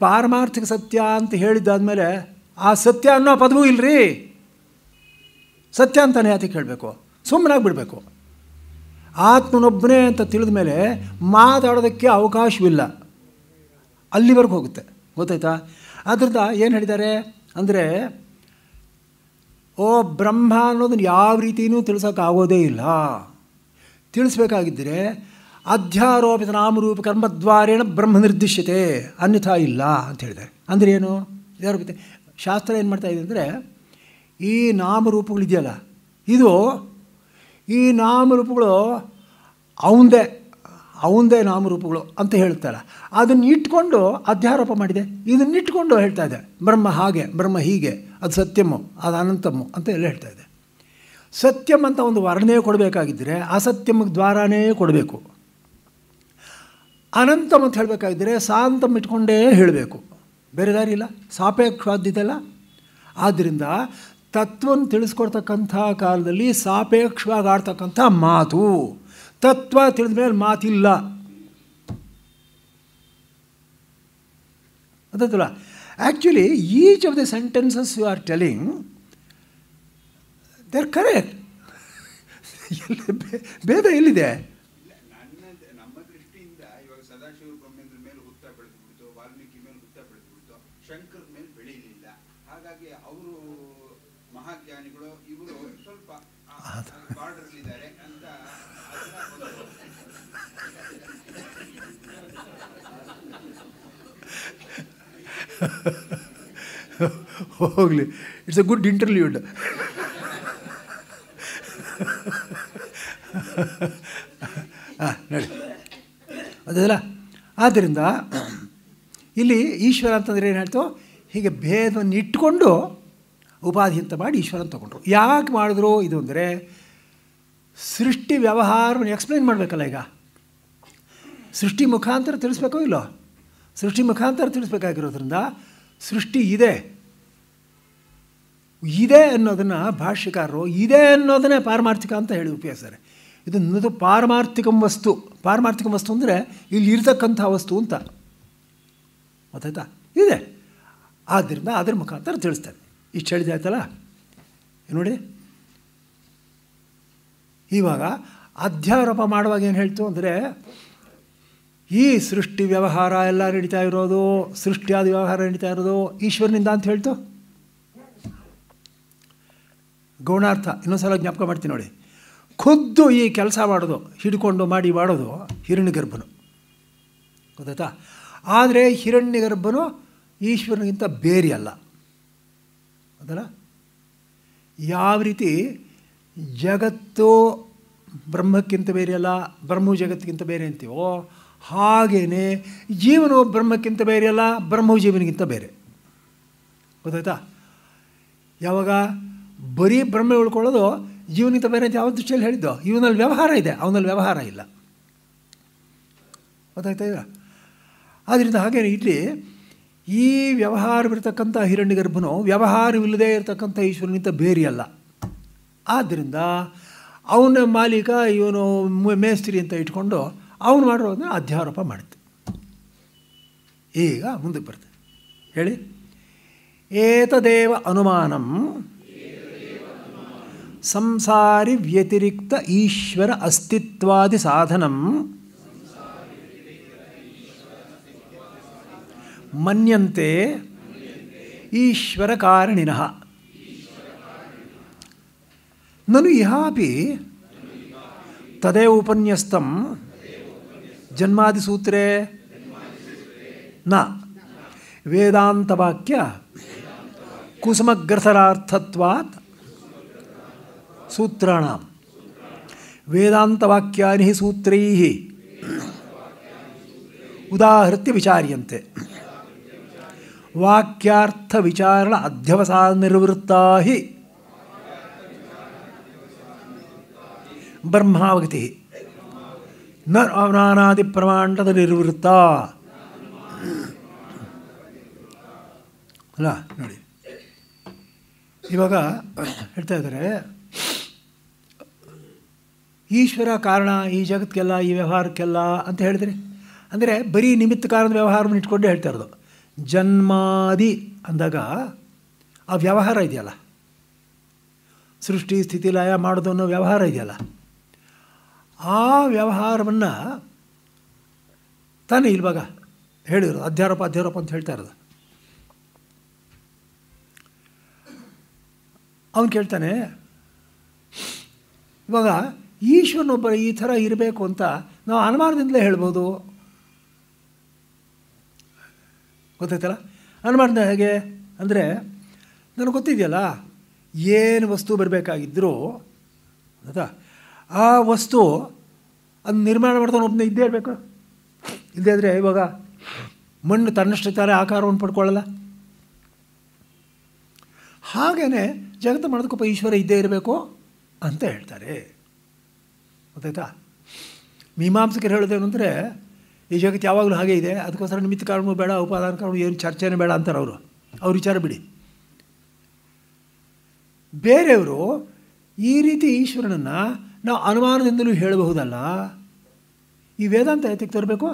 Speaker 1: ಪಾರಮಾರ್ಥಿಕ ಸತ್ಯ ಅಂತ ಹೇಳಿದ್ದಾದಮೇಲೆ ಆ ಸತ್ಯ ಅನ್ನೋ ಪದವೂ ಇಲ್ಲರಿ ಸತ್ಯ ಅಂತಾನೆ ಯಾತಕ್ಕೆ ಹೇಳಬೇಕು ಬಿಡಬೇಕು ಆತ್ಮನೊಬ್ಬನೇ ಅಂತ ತಿಳಿದ ಮೇಲೆ ಮಾತಾಡೋದಕ್ಕೆ ಅವಕಾಶವಿಲ್ಲ ಅಲ್ಲಿವರೆಗೂ ಹೋಗುತ್ತೆ ಗೊತ್ತಾಯ್ತಾ ಅದರಿಂದ ಏನು ಹೇಳಿದ್ದಾರೆ ಅಂದರೆ ಓ ಬ್ರಹ್ಮ ಅನ್ನೋದನ್ನು ಯಾವ ರೀತಿಯೂ ತಿಳಿಸೋಕ್ಕಾಗೋದೇ ಇಲ್ಲ ತಿಳಿಸ್ಬೇಕಾಗಿದ್ದರೆ ಅಧ್ಯಾರೋಪಿತ ನಾಮರೂಪ ಕರ್ಮದ್ವಾರೇಣ ಬ್ರಹ್ಮ ನಿರ್ದಿಶ್ಯತೆ ಅನ್ಯಥಾ ಇಲ್ಲ ಅಂತ ಹೇಳಿದ್ದಾರೆ ಅಂದರೆ ಏನು ಅಧ್ಯಾರೋಪಿತ ಶಾಸ್ತ್ರ ಏನು ಮಾಡ್ತಾ ಇದೆ ಅಂದರೆ ಈ ನಾಮರೂಪಗಳಿದೆಯಲ್ಲ ಇದು ಈ ನಾಮರೂಪಗಳು ಅವಂದೇ ಅವಂದೇ ನಾಮರೂಪಗಳು ಅಂತ ಹೇಳ್ತಾರೆ ಅದನ್ನ ಇಟ್ಕೊಂಡು ಅಧ್ಯಾರೋಪ ಮಾಡಿದೆ ಇದನ್ನಿಟ್ಕೊಂಡು ಹೇಳ್ತಾ ಇದೆ ಬ್ರಹ್ಮ ಹಾಗೆ ಬ್ರಹ್ಮ ಹೀಗೆ ಅದು ಸತ್ಯಮ್ಮು ಅದು ಅನಂತಮ್ಮು ಅಂತ ಎಲ್ಲ ಹೇಳ್ತಾ ಇದೆ ಸತ್ಯಂ ಅಂತ ಒಂದು ವರ್ಣನೆ ಕೊಡಬೇಕಾಗಿದ್ದರೆ ಅಸತ್ಯಮ್ ದ್ವಾರನೇ ಕೊಡಬೇಕು ಅನಂತಮ್ ಅಂತ ಹೇಳಬೇಕಾಗಿದ್ದರೆ ಸಾಂತಮ್ ಇಟ್ಕೊಂಡೇ ಹೇಳಬೇಕು ಬೇರೆ ದಾರಿ ಇಲ್ಲ ಸಾಪೇಕ್ಷವಾದ್ದಿದೆಲ್ಲ ಆದ್ದರಿಂದ ತತ್ವವನ್ನು ತಿಳಿಸ್ಕೊಡ್ತಕ್ಕಂಥ ಕಾಲದಲ್ಲಿ ಸಾಪೇಕ್ಷವಾಗಿ ಆಡ್ತಕ್ಕಂಥ ಮಾತು ತತ್ವ ತಿಳಿದ ಮೇಲೆ ಮಾತಿಲ್ಲ ಅದಲ್ಲ actually each of the sentences you are telling they are correct ಎಲ್ಲಿ ಭೇದ ಎಲ್ಲಿದೆ ಹೋಗಲಿ ಇಟ್ಸ್ ಎ ಗುಡ್ ಇಂಟರ್ವ್ಯೂಡ್ ಹಾಂ ನೋಡಿ ಅದಲ್ಲ ಆದ್ದರಿಂದ ಇಲ್ಲಿ ಈಶ್ವರ ಅಂತಂದರೆ ಏನು ಹೇಳ್ತು ಹೀಗೆ ಭೇದವನ್ನು ಇಟ್ಟುಕೊಂಡು ಉಪಾಧಿ ಅಂತ ಮಾಡಿ ಈಶ್ವರನ ತಗೊಂಡ್ರು ಯಾಕೆ ಮಾಡಿದ್ರು ಇದು ಅಂದರೆ ಸೃಷ್ಟಿ ವ್ಯವಹಾರವನ್ನು ಎಕ್ಸ್ಪ್ಲೈನ್ ಮಾಡಬೇಕಲ್ಲ ಈಗ ಸೃಷ್ಟಿ ಮುಖಾಂತರ ತಿಳಿಸ್ಬೇಕೋ ಇಲ್ಲೋ ಸೃಷ್ಟಿ ಮುಖಾಂತರ ತಿಳಿಸ್ಬೇಕಾಗಿರೋದ್ರಿಂದ ಸೃಷ್ಟಿ ಇದೆ ಇದೆ ಅನ್ನೋದನ್ನು ಭಾಷ್ಯಕಾರರು ಇದೆ ಅನ್ನೋದನ್ನೇ ಪಾರಮಾರ್ಥಿಕ ಅಂತ ಹೇಳಿ ಉಪಯೋಗಿಸ್ತಾರೆ ಇದು ನನ್ನದು ಪಾರಮಾರ್ಥಿಕಂ ವಸ್ತು ಪಾರಮಾರ್ಥಿಕ ವಸ್ತು ಅಂದರೆ ಇಲ್ಲಿ ಇರತಕ್ಕಂಥ ವಸ್ತು ಅಂತ ಗೊತ್ತಾಯ್ತಾ ಇದೆ ಆದ್ದರಿಂದ ಅದರ ಮುಖಾಂತರ ತಿಳಿಸ್ತಾರೆ ಇಷ್ಟು ಹೇಳಿದೆ ಆಯ್ತಲ್ಲ ನೋಡಿ ಇವಾಗ ಅಧ್ಯಾರೋಪ ಮಾಡುವಾಗ ಏನು ಹೇಳ್ತು ಅಂದರೆ ಈ ಸೃಷ್ಟಿ ವ್ಯವಹಾರ ಎಲ್ಲ ನಡೀತಾ ಇರೋದು ಸೃಷ್ಟಿಯಾದ ವ್ಯವಹಾರ ನಡೀತಾ ಇರೋದು ಈಶ್ವರನಿಂದ ಅಂತ ಹೇಳ್ತು ಗೌಣಾರ್ಥ ಇನ್ನೊಂದು ಸಲ ಜ್ಞಾಪಕ ಮಾಡ್ತೀನಿ ನೋಡಿ ಖುದ್ದು ಈ ಕೆಲಸ ಮಾಡೋದು ಹಿಡ್ಕೊಂಡು ಮಾಡಿ ಮಾಡೋದು ಹಿರಣ್ಯಗರ್ಭನು ಗೊತ್ತಾಯ್ತಾ ಆದರೆ ಹಿರಣ್ಯಗರ್ಭನು ಈಶ್ವರನಿಗಿಂತ ಅಲ್ಲ ಅದಲ್ಲ ಯಾವ ರೀತಿ ಜಗತ್ತು ಬ್ರಹ್ಮಕ್ಕಿಂತ ಅಲ್ಲ ಬ್ರಹ್ಮ ಜಗತ್ತಿಗಿಂತ ಬೇರೆ ಅಂತೀವೋ ಹಾಗೇ ಜೀವನೋ ಬ್ರಹ್ಮಕ್ಕಿಂತ ಬೇರೆ ಅಲ್ಲ ಬ್ರಹ್ಮ ಜೀವನಿಗಿಂತ ಬೇರೆ ಗೊತ್ತಾಯ್ತಾ ಯಾವಾಗ ಬರೀ ಬ್ರಹ್ಮ ಉಳ್ಕೊಳ್ಳೋದು ಜೀವನಿತ ಬೇರೆ ಯಾವ ದೃಷ್ಟಿಯಲ್ಲಿ ಹೇಳಿದ್ದು ಇವನಲ್ಲಿ ವ್ಯವಹಾರ ಇದೆ ಅವನಲ್ಲಿ ವ್ಯವಹಾರ ಇಲ್ಲ ಗೊತ್ತಾಗ್ತಾ ಇಲ್ಲ ಆದ್ದರಿಂದ ಹಾಗೆ ಇಲ್ಲಿ ಈ ವ್ಯವಹಾರವಿರ್ತಕ್ಕಂಥ ಗರ್ಭನು ವ್ಯವಹಾರವಿಲ್ಲದೆ ಇರತಕ್ಕಂಥ ಈಶ್ವರನಿಂದ ಬೇರಿಯಲ್ಲ ಆದ್ದರಿಂದ ಅವನ ಮಾಲೀಕ ಇವನು ಮೇಸ್ತ್ರಿ ಅಂತ ಇಟ್ಕೊಂಡು ಅವನು ಮಾಡಿರೋದನ್ನ ಅಧ್ಯಾರೋಪ ಮಾಡುತ್ತೆ ಈಗ ಮುಂದಕ್ಕೆ ಬರ್ತದೆ ಹೇಳಿ ಏತದೇವ ಅನುಮಾನಂ संसारी व्यतिरिक्त ईश्वर अस्तित्वादि साधनम मन्यन्ते ईश्वर कारणिनः ननु इहापि तदेव उपन्यस्तं जन्मादिसूत्रे न वेदान्तवाक्य कुसुमग्रसरार्थत्वात् सूत्राणाम वेदांतवाक्यानि सूत्रैः उदाहृत्य विचार्यन्ते वाक्यार्थविचारण अध्यवसानिर्वृत्ता हि ब्रह्मावगतिः न अनानादिप्रमाण्डनिर्वृत्ता ಅಲ್ಲ ನೋಡಿ ಇವಾಗ ಹೇಳ್ತಾ ಇದ್ದಾರೆ ಈಶ್ವರ ಕಾರಣ ಈ ಜಗತ್ತಿಗೆಲ್ಲ ಈ ವ್ಯವಹಾರಕ್ಕೆಲ್ಲ ಅಂತ ಹೇಳಿದರೆ ಅಂದರೆ ಬರೀ ನಿಮಿತ್ತ ಕಾರಣದ ವ್ಯವಹಾರವನ್ನು ಇಟ್ಕೊಂಡೇ ಹೇಳ್ತಾ ಇರೋದು ಜನ್ಮಾದಿ ಅಂದಾಗ ಆ ವ್ಯವಹಾರ ಇದೆಯಲ್ಲ ಸೃಷ್ಟಿ ಸ್ಥಿತಿ ಲಯ ಮಾಡೋದು ಅನ್ನೋ ವ್ಯವಹಾರ ಇದೆಯಲ್ಲ ಆ ವ್ಯವಹಾರವನ್ನು ತಾನೇ ಇಲ್ವಾಗ ಹೇಳಿರೋದು ಅಧ್ಯಾರೋಪ ಅಧ್ಯಾರೋಪ ಅಂತ ಹೇಳ್ತಾ ಇರೋದು ಅವನು ಕೇಳ್ತಾನೆ ಇವಾಗ ಈಶ್ವರನೊಬ್ಬರ ಈ ಥರ ಇರಬೇಕು ಅಂತ ನಾವು ಅನುಮಾನದಿಂದಲೇ ಹೇಳ್ಬೋದು ಗೊತ್ತಾಯ್ತಲ್ಲ ಅನುಮಾನದ ಹೇಗೆ ಅಂದರೆ ನನಗೆ ಗೊತ್ತಿದೆಯಲ್ಲ ಏನು ವಸ್ತು ಬರಬೇಕಾಗಿದ್ದರೂ ಗೊತ್ತಾ ಆ ವಸ್ತು ಅದು ನಿರ್ಮಾಣ ಮಾಡ್ತಾನೆ ಒಬ್ಬನೇ ಇದ್ದೇ ಇರಬೇಕು ಇಲ್ಲದೇ ಆದರೆ ಇವಾಗ ಮಣ್ಣು ತನ್ನಷ್ಟು ತಾನೇ ಆಕಾರವನ್ನು ಪಡ್ಕೊಳ್ಳಲ್ಲ ಹಾಗೇ ಜಗತ್ತು ಮಾಡೋದಕ್ಕೊಬ್ಬ ಈಶ್ವರ ಇದ್ದೇ ಇರಬೇಕು ಅಂತ ಹೇಳ್ತಾರೆ ಗೊತ್ತಾಯ್ತಾ ಮೀಮಾಂಸಕರು ಹೇಳೋದೇನು ಅಂದರೆ ಈ ಜಗತ್ತು ಯಾವಾಗಲೂ ಹಾಗೆ ಇದೆ ಅದಕ್ಕೋಸ್ಕರ ನಿಮಿತ್ತ ಕಾರಣ ಬೇಡ ಉಪಾದಾನ ಕಾರಣ ಏನು ಚರ್ಚೆನೇ ಬೇಡ ಅಂತಾರೆ ಅವರು ಅವ್ರ ವಿಚಾರ ಬಿಡಿ ಬೇರೆಯವರು ಈ ರೀತಿ ಈಶ್ವರನನ್ನು ನಾವು ಅನುಮಾನದಿಂದಲೂ ಹೇಳಬಹುದಲ್ಲ ಈ ವೇದಾಂತ ಎತ್ತಿಗೆ ತರಬೇಕು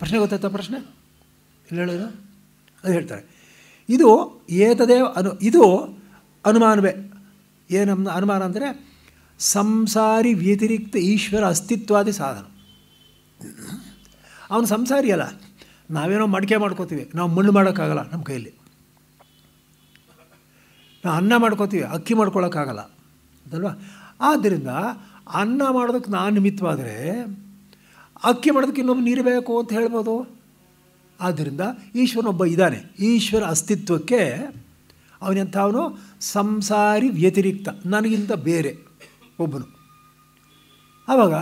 Speaker 1: ಪ್ರಶ್ನೆ ಗೊತ್ತಾಯ್ತಾ ಪ್ರಶ್ನೆ ಇಲ್ಲ ಹೇಳೋದು ಅದು ಹೇಳ್ತಾರೆ ಇದು ಏತದೇ ಅನು ಇದು ಅನುಮಾನವೇ ಏನಮ್ಮ ಅನುಮಾನ ಅಂದರೆ ಸಂಸಾರಿ ವ್ಯತಿರಿಕ್ತ ಈಶ್ವರ ಅಸ್ತಿತ್ವಾದಿ ಸಾಧನ ಅವನು ಸಂಸಾರಿ ಅಲ್ಲ ನಾವೇನೋ ಮಡಿಕೆ ಮಾಡ್ಕೋತೀವಿ ನಾವು ಮಣ್ಣು ಮಾಡೋಕ್ಕಾಗಲ್ಲ ನಮ್ಮ ಕೈಯಲ್ಲಿ ನಾವು ಅನ್ನ ಮಾಡ್ಕೋತೀವಿ ಅಕ್ಕಿ ಮಾಡ್ಕೊಳ್ಳೋಕ್ಕಾಗಲ್ಲ ಅದಲ್ವಾ ಆದ್ದರಿಂದ ಅನ್ನ ಮಾಡೋದಕ್ಕೆ ನಾನು ನಿಮಿತ್ತವಾದರೆ ಅಕ್ಕಿ ಮಾಡೋದಕ್ಕೆ ಇನ್ನೊಬ್ಬ ನೀರು ಬೇಕು ಅಂತ ಹೇಳ್ಬೋದು ಆದ್ದರಿಂದ ಈಶ್ವರನೊಬ್ಬ ಇದ್ದಾನೆ ಈಶ್ವರ ಅಸ್ತಿತ್ವಕ್ಕೆ ಅವನೆಂಥವನು ಸಂಸಾರಿ ವ್ಯತಿರಿಕ್ತ ನನಗಿಂತ ಬೇರೆ ಒಬ್ಬನು ಆವಾಗ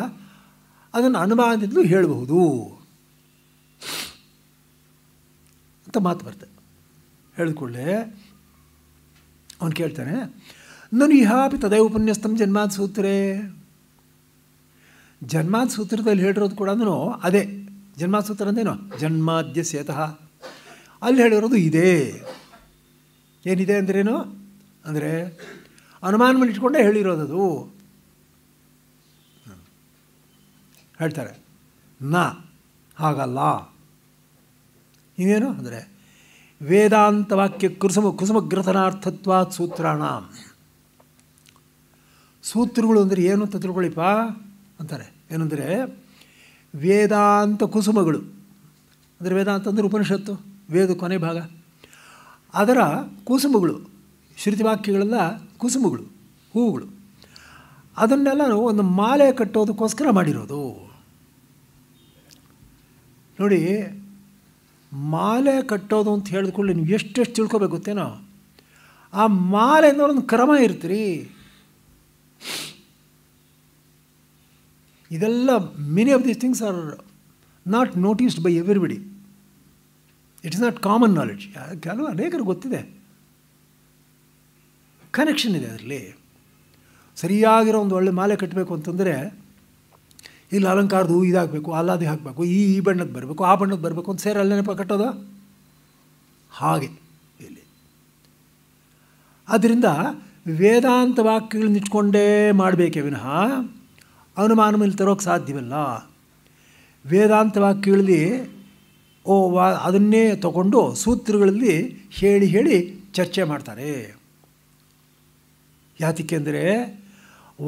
Speaker 1: ಅದನ್ನು ಅನುಮಾನದಿಂದಲೂ ಹೇಳಬಹುದು ಅಂತ ಮಾತು ಬರ್ತದೆ ಹೇಳಿದ ಅವನು ಕೇಳ್ತಾನೆ ನಾನು ಇಹಾಪಿ ತದೇ ಉಪನ್ಯಸ್ತಂ ಜನ್ಮಾದ ಸೂತ್ರೇ ಜನ್ಮಾದ ಸೂತ್ರದಲ್ಲಿ ಹೇಳಿರೋದು ಕೂಡ ಅದೇ ಜನ್ಮಾದ ಸೂತ್ರ ಅಂದೇನೋ ಜನ್ಮಾದ್ಯ ಸೇತಃ ಅಲ್ಲಿ ಹೇಳಿರೋದು ಇದೇ ಏನಿದೆ ಅಂದ್ರೇನು ಅಂದರೆ ಅನುಮಾನವನ್ನು ಇಟ್ಕೊಂಡೇ ಹೇಳಿರೋದದು ಹೇಳ್ತಾರೆ ನ ಹಾಗಲ್ಲ ಇನ್ನೇನು ಅಂದರೆ ವೇದಾಂತ ವಾಕ್ಯ ಕುಸುಮ ಕುಸುಮಗ್ರಥನಾರ್ಥತ್ವಾತ್ ಸೂತ್ರಾಣ ಸೂತ್ರಗಳು ಅಂದರೆ ಏನು ಅಂತ ತಿಳ್ಕೊಳ್ಳಿಪ್ಪ ಅಂತಾರೆ ಏನಂದರೆ ವೇದಾಂತ ಕುಸುಮಗಳು ಅಂದರೆ ವೇದಾಂತ ಅಂದರೆ ಉಪನಿಷತ್ತು ವೇದ ಕೊನೆ ಭಾಗ ಅದರ ಕುಸುಮಗಳು ಶ್ರುತಿವಾಕ್ಯಗಳೆಲ್ಲ ಕುಸುಮಗಳು ಹೂವುಗಳು ಅದನ್ನೆಲ್ಲ ಒಂದು ಮಾಲೆ ಕಟ್ಟೋದಕ್ಕೋಸ್ಕರ ಮಾಡಿರೋದು ನೋಡಿ ಮಾಲೆ ಕಟ್ಟೋದು ಅಂತ ಹೇಳಿದ ಕೂಡಲೇ ನೀವು ಎಷ್ಟೆಷ್ಟು ತಿಳ್ಕೊಬೇಕು ಗೊತ್ತೇನೋ ಆ ಮಾಲೆ ಅನ್ನೋ ಒಂದು ಕ್ರಮ ಇರ್ತೀರಿ ಇದೆಲ್ಲ many of these things are not noticed by everybody it is not common knowledge ಕೆಲವು ಅನೇಕರು ಗೊತ್ತಿದೆ ಕನೆಕ್ಷನ್ ಇದೆ ಅದರಲ್ಲಿ ಸರಿಯಾಗಿರೋ ಒಂದು ಒಳ್ಳೆ ಮಾಲೆ ಕಟ್ಟಬೇಕು ಅಂತಂದರೆ ಇಲ್ಲಿ ಅಲಂಕಾರದ ಹೂ ಇದಾಗಬೇಕು ಅಲ್ಲಾದಿ ಹಾಕಬೇಕು ಈ ಈ ಬಣ್ಣಕ್ಕೆ ಬರಬೇಕು ಆ ಬಣ್ಣಕ್ಕೆ ಬರಬೇಕು ಅಂತ ಸೇರಿ ಅಲ್ಲೇನಪ್ಪ ಕಟ್ಟೋದ ಹಾಗೆ ಇಲ್ಲಿ ಆದ್ದರಿಂದ ವೇದಾಂತ ವಾಕ್ಯಗಳನ್ನ ಇಟ್ಕೊಂಡೇ ಮಾಡಬೇಕೆ ವಿನಃ ಅನುಮಾನ ಮೇಲೆ ತರೋಕ್ಕೆ ಸಾಧ್ಯವಿಲ್ಲ ವೇದಾಂತ ವಾಕ್ಯಗಳಲ್ಲಿ ಓ ವಾ ಅದನ್ನೇ ತಗೊಂಡು ಸೂತ್ರಗಳಲ್ಲಿ ಹೇಳಿ ಹೇಳಿ ಚರ್ಚೆ ಮಾಡ್ತಾರೆ ಅಂದರೆ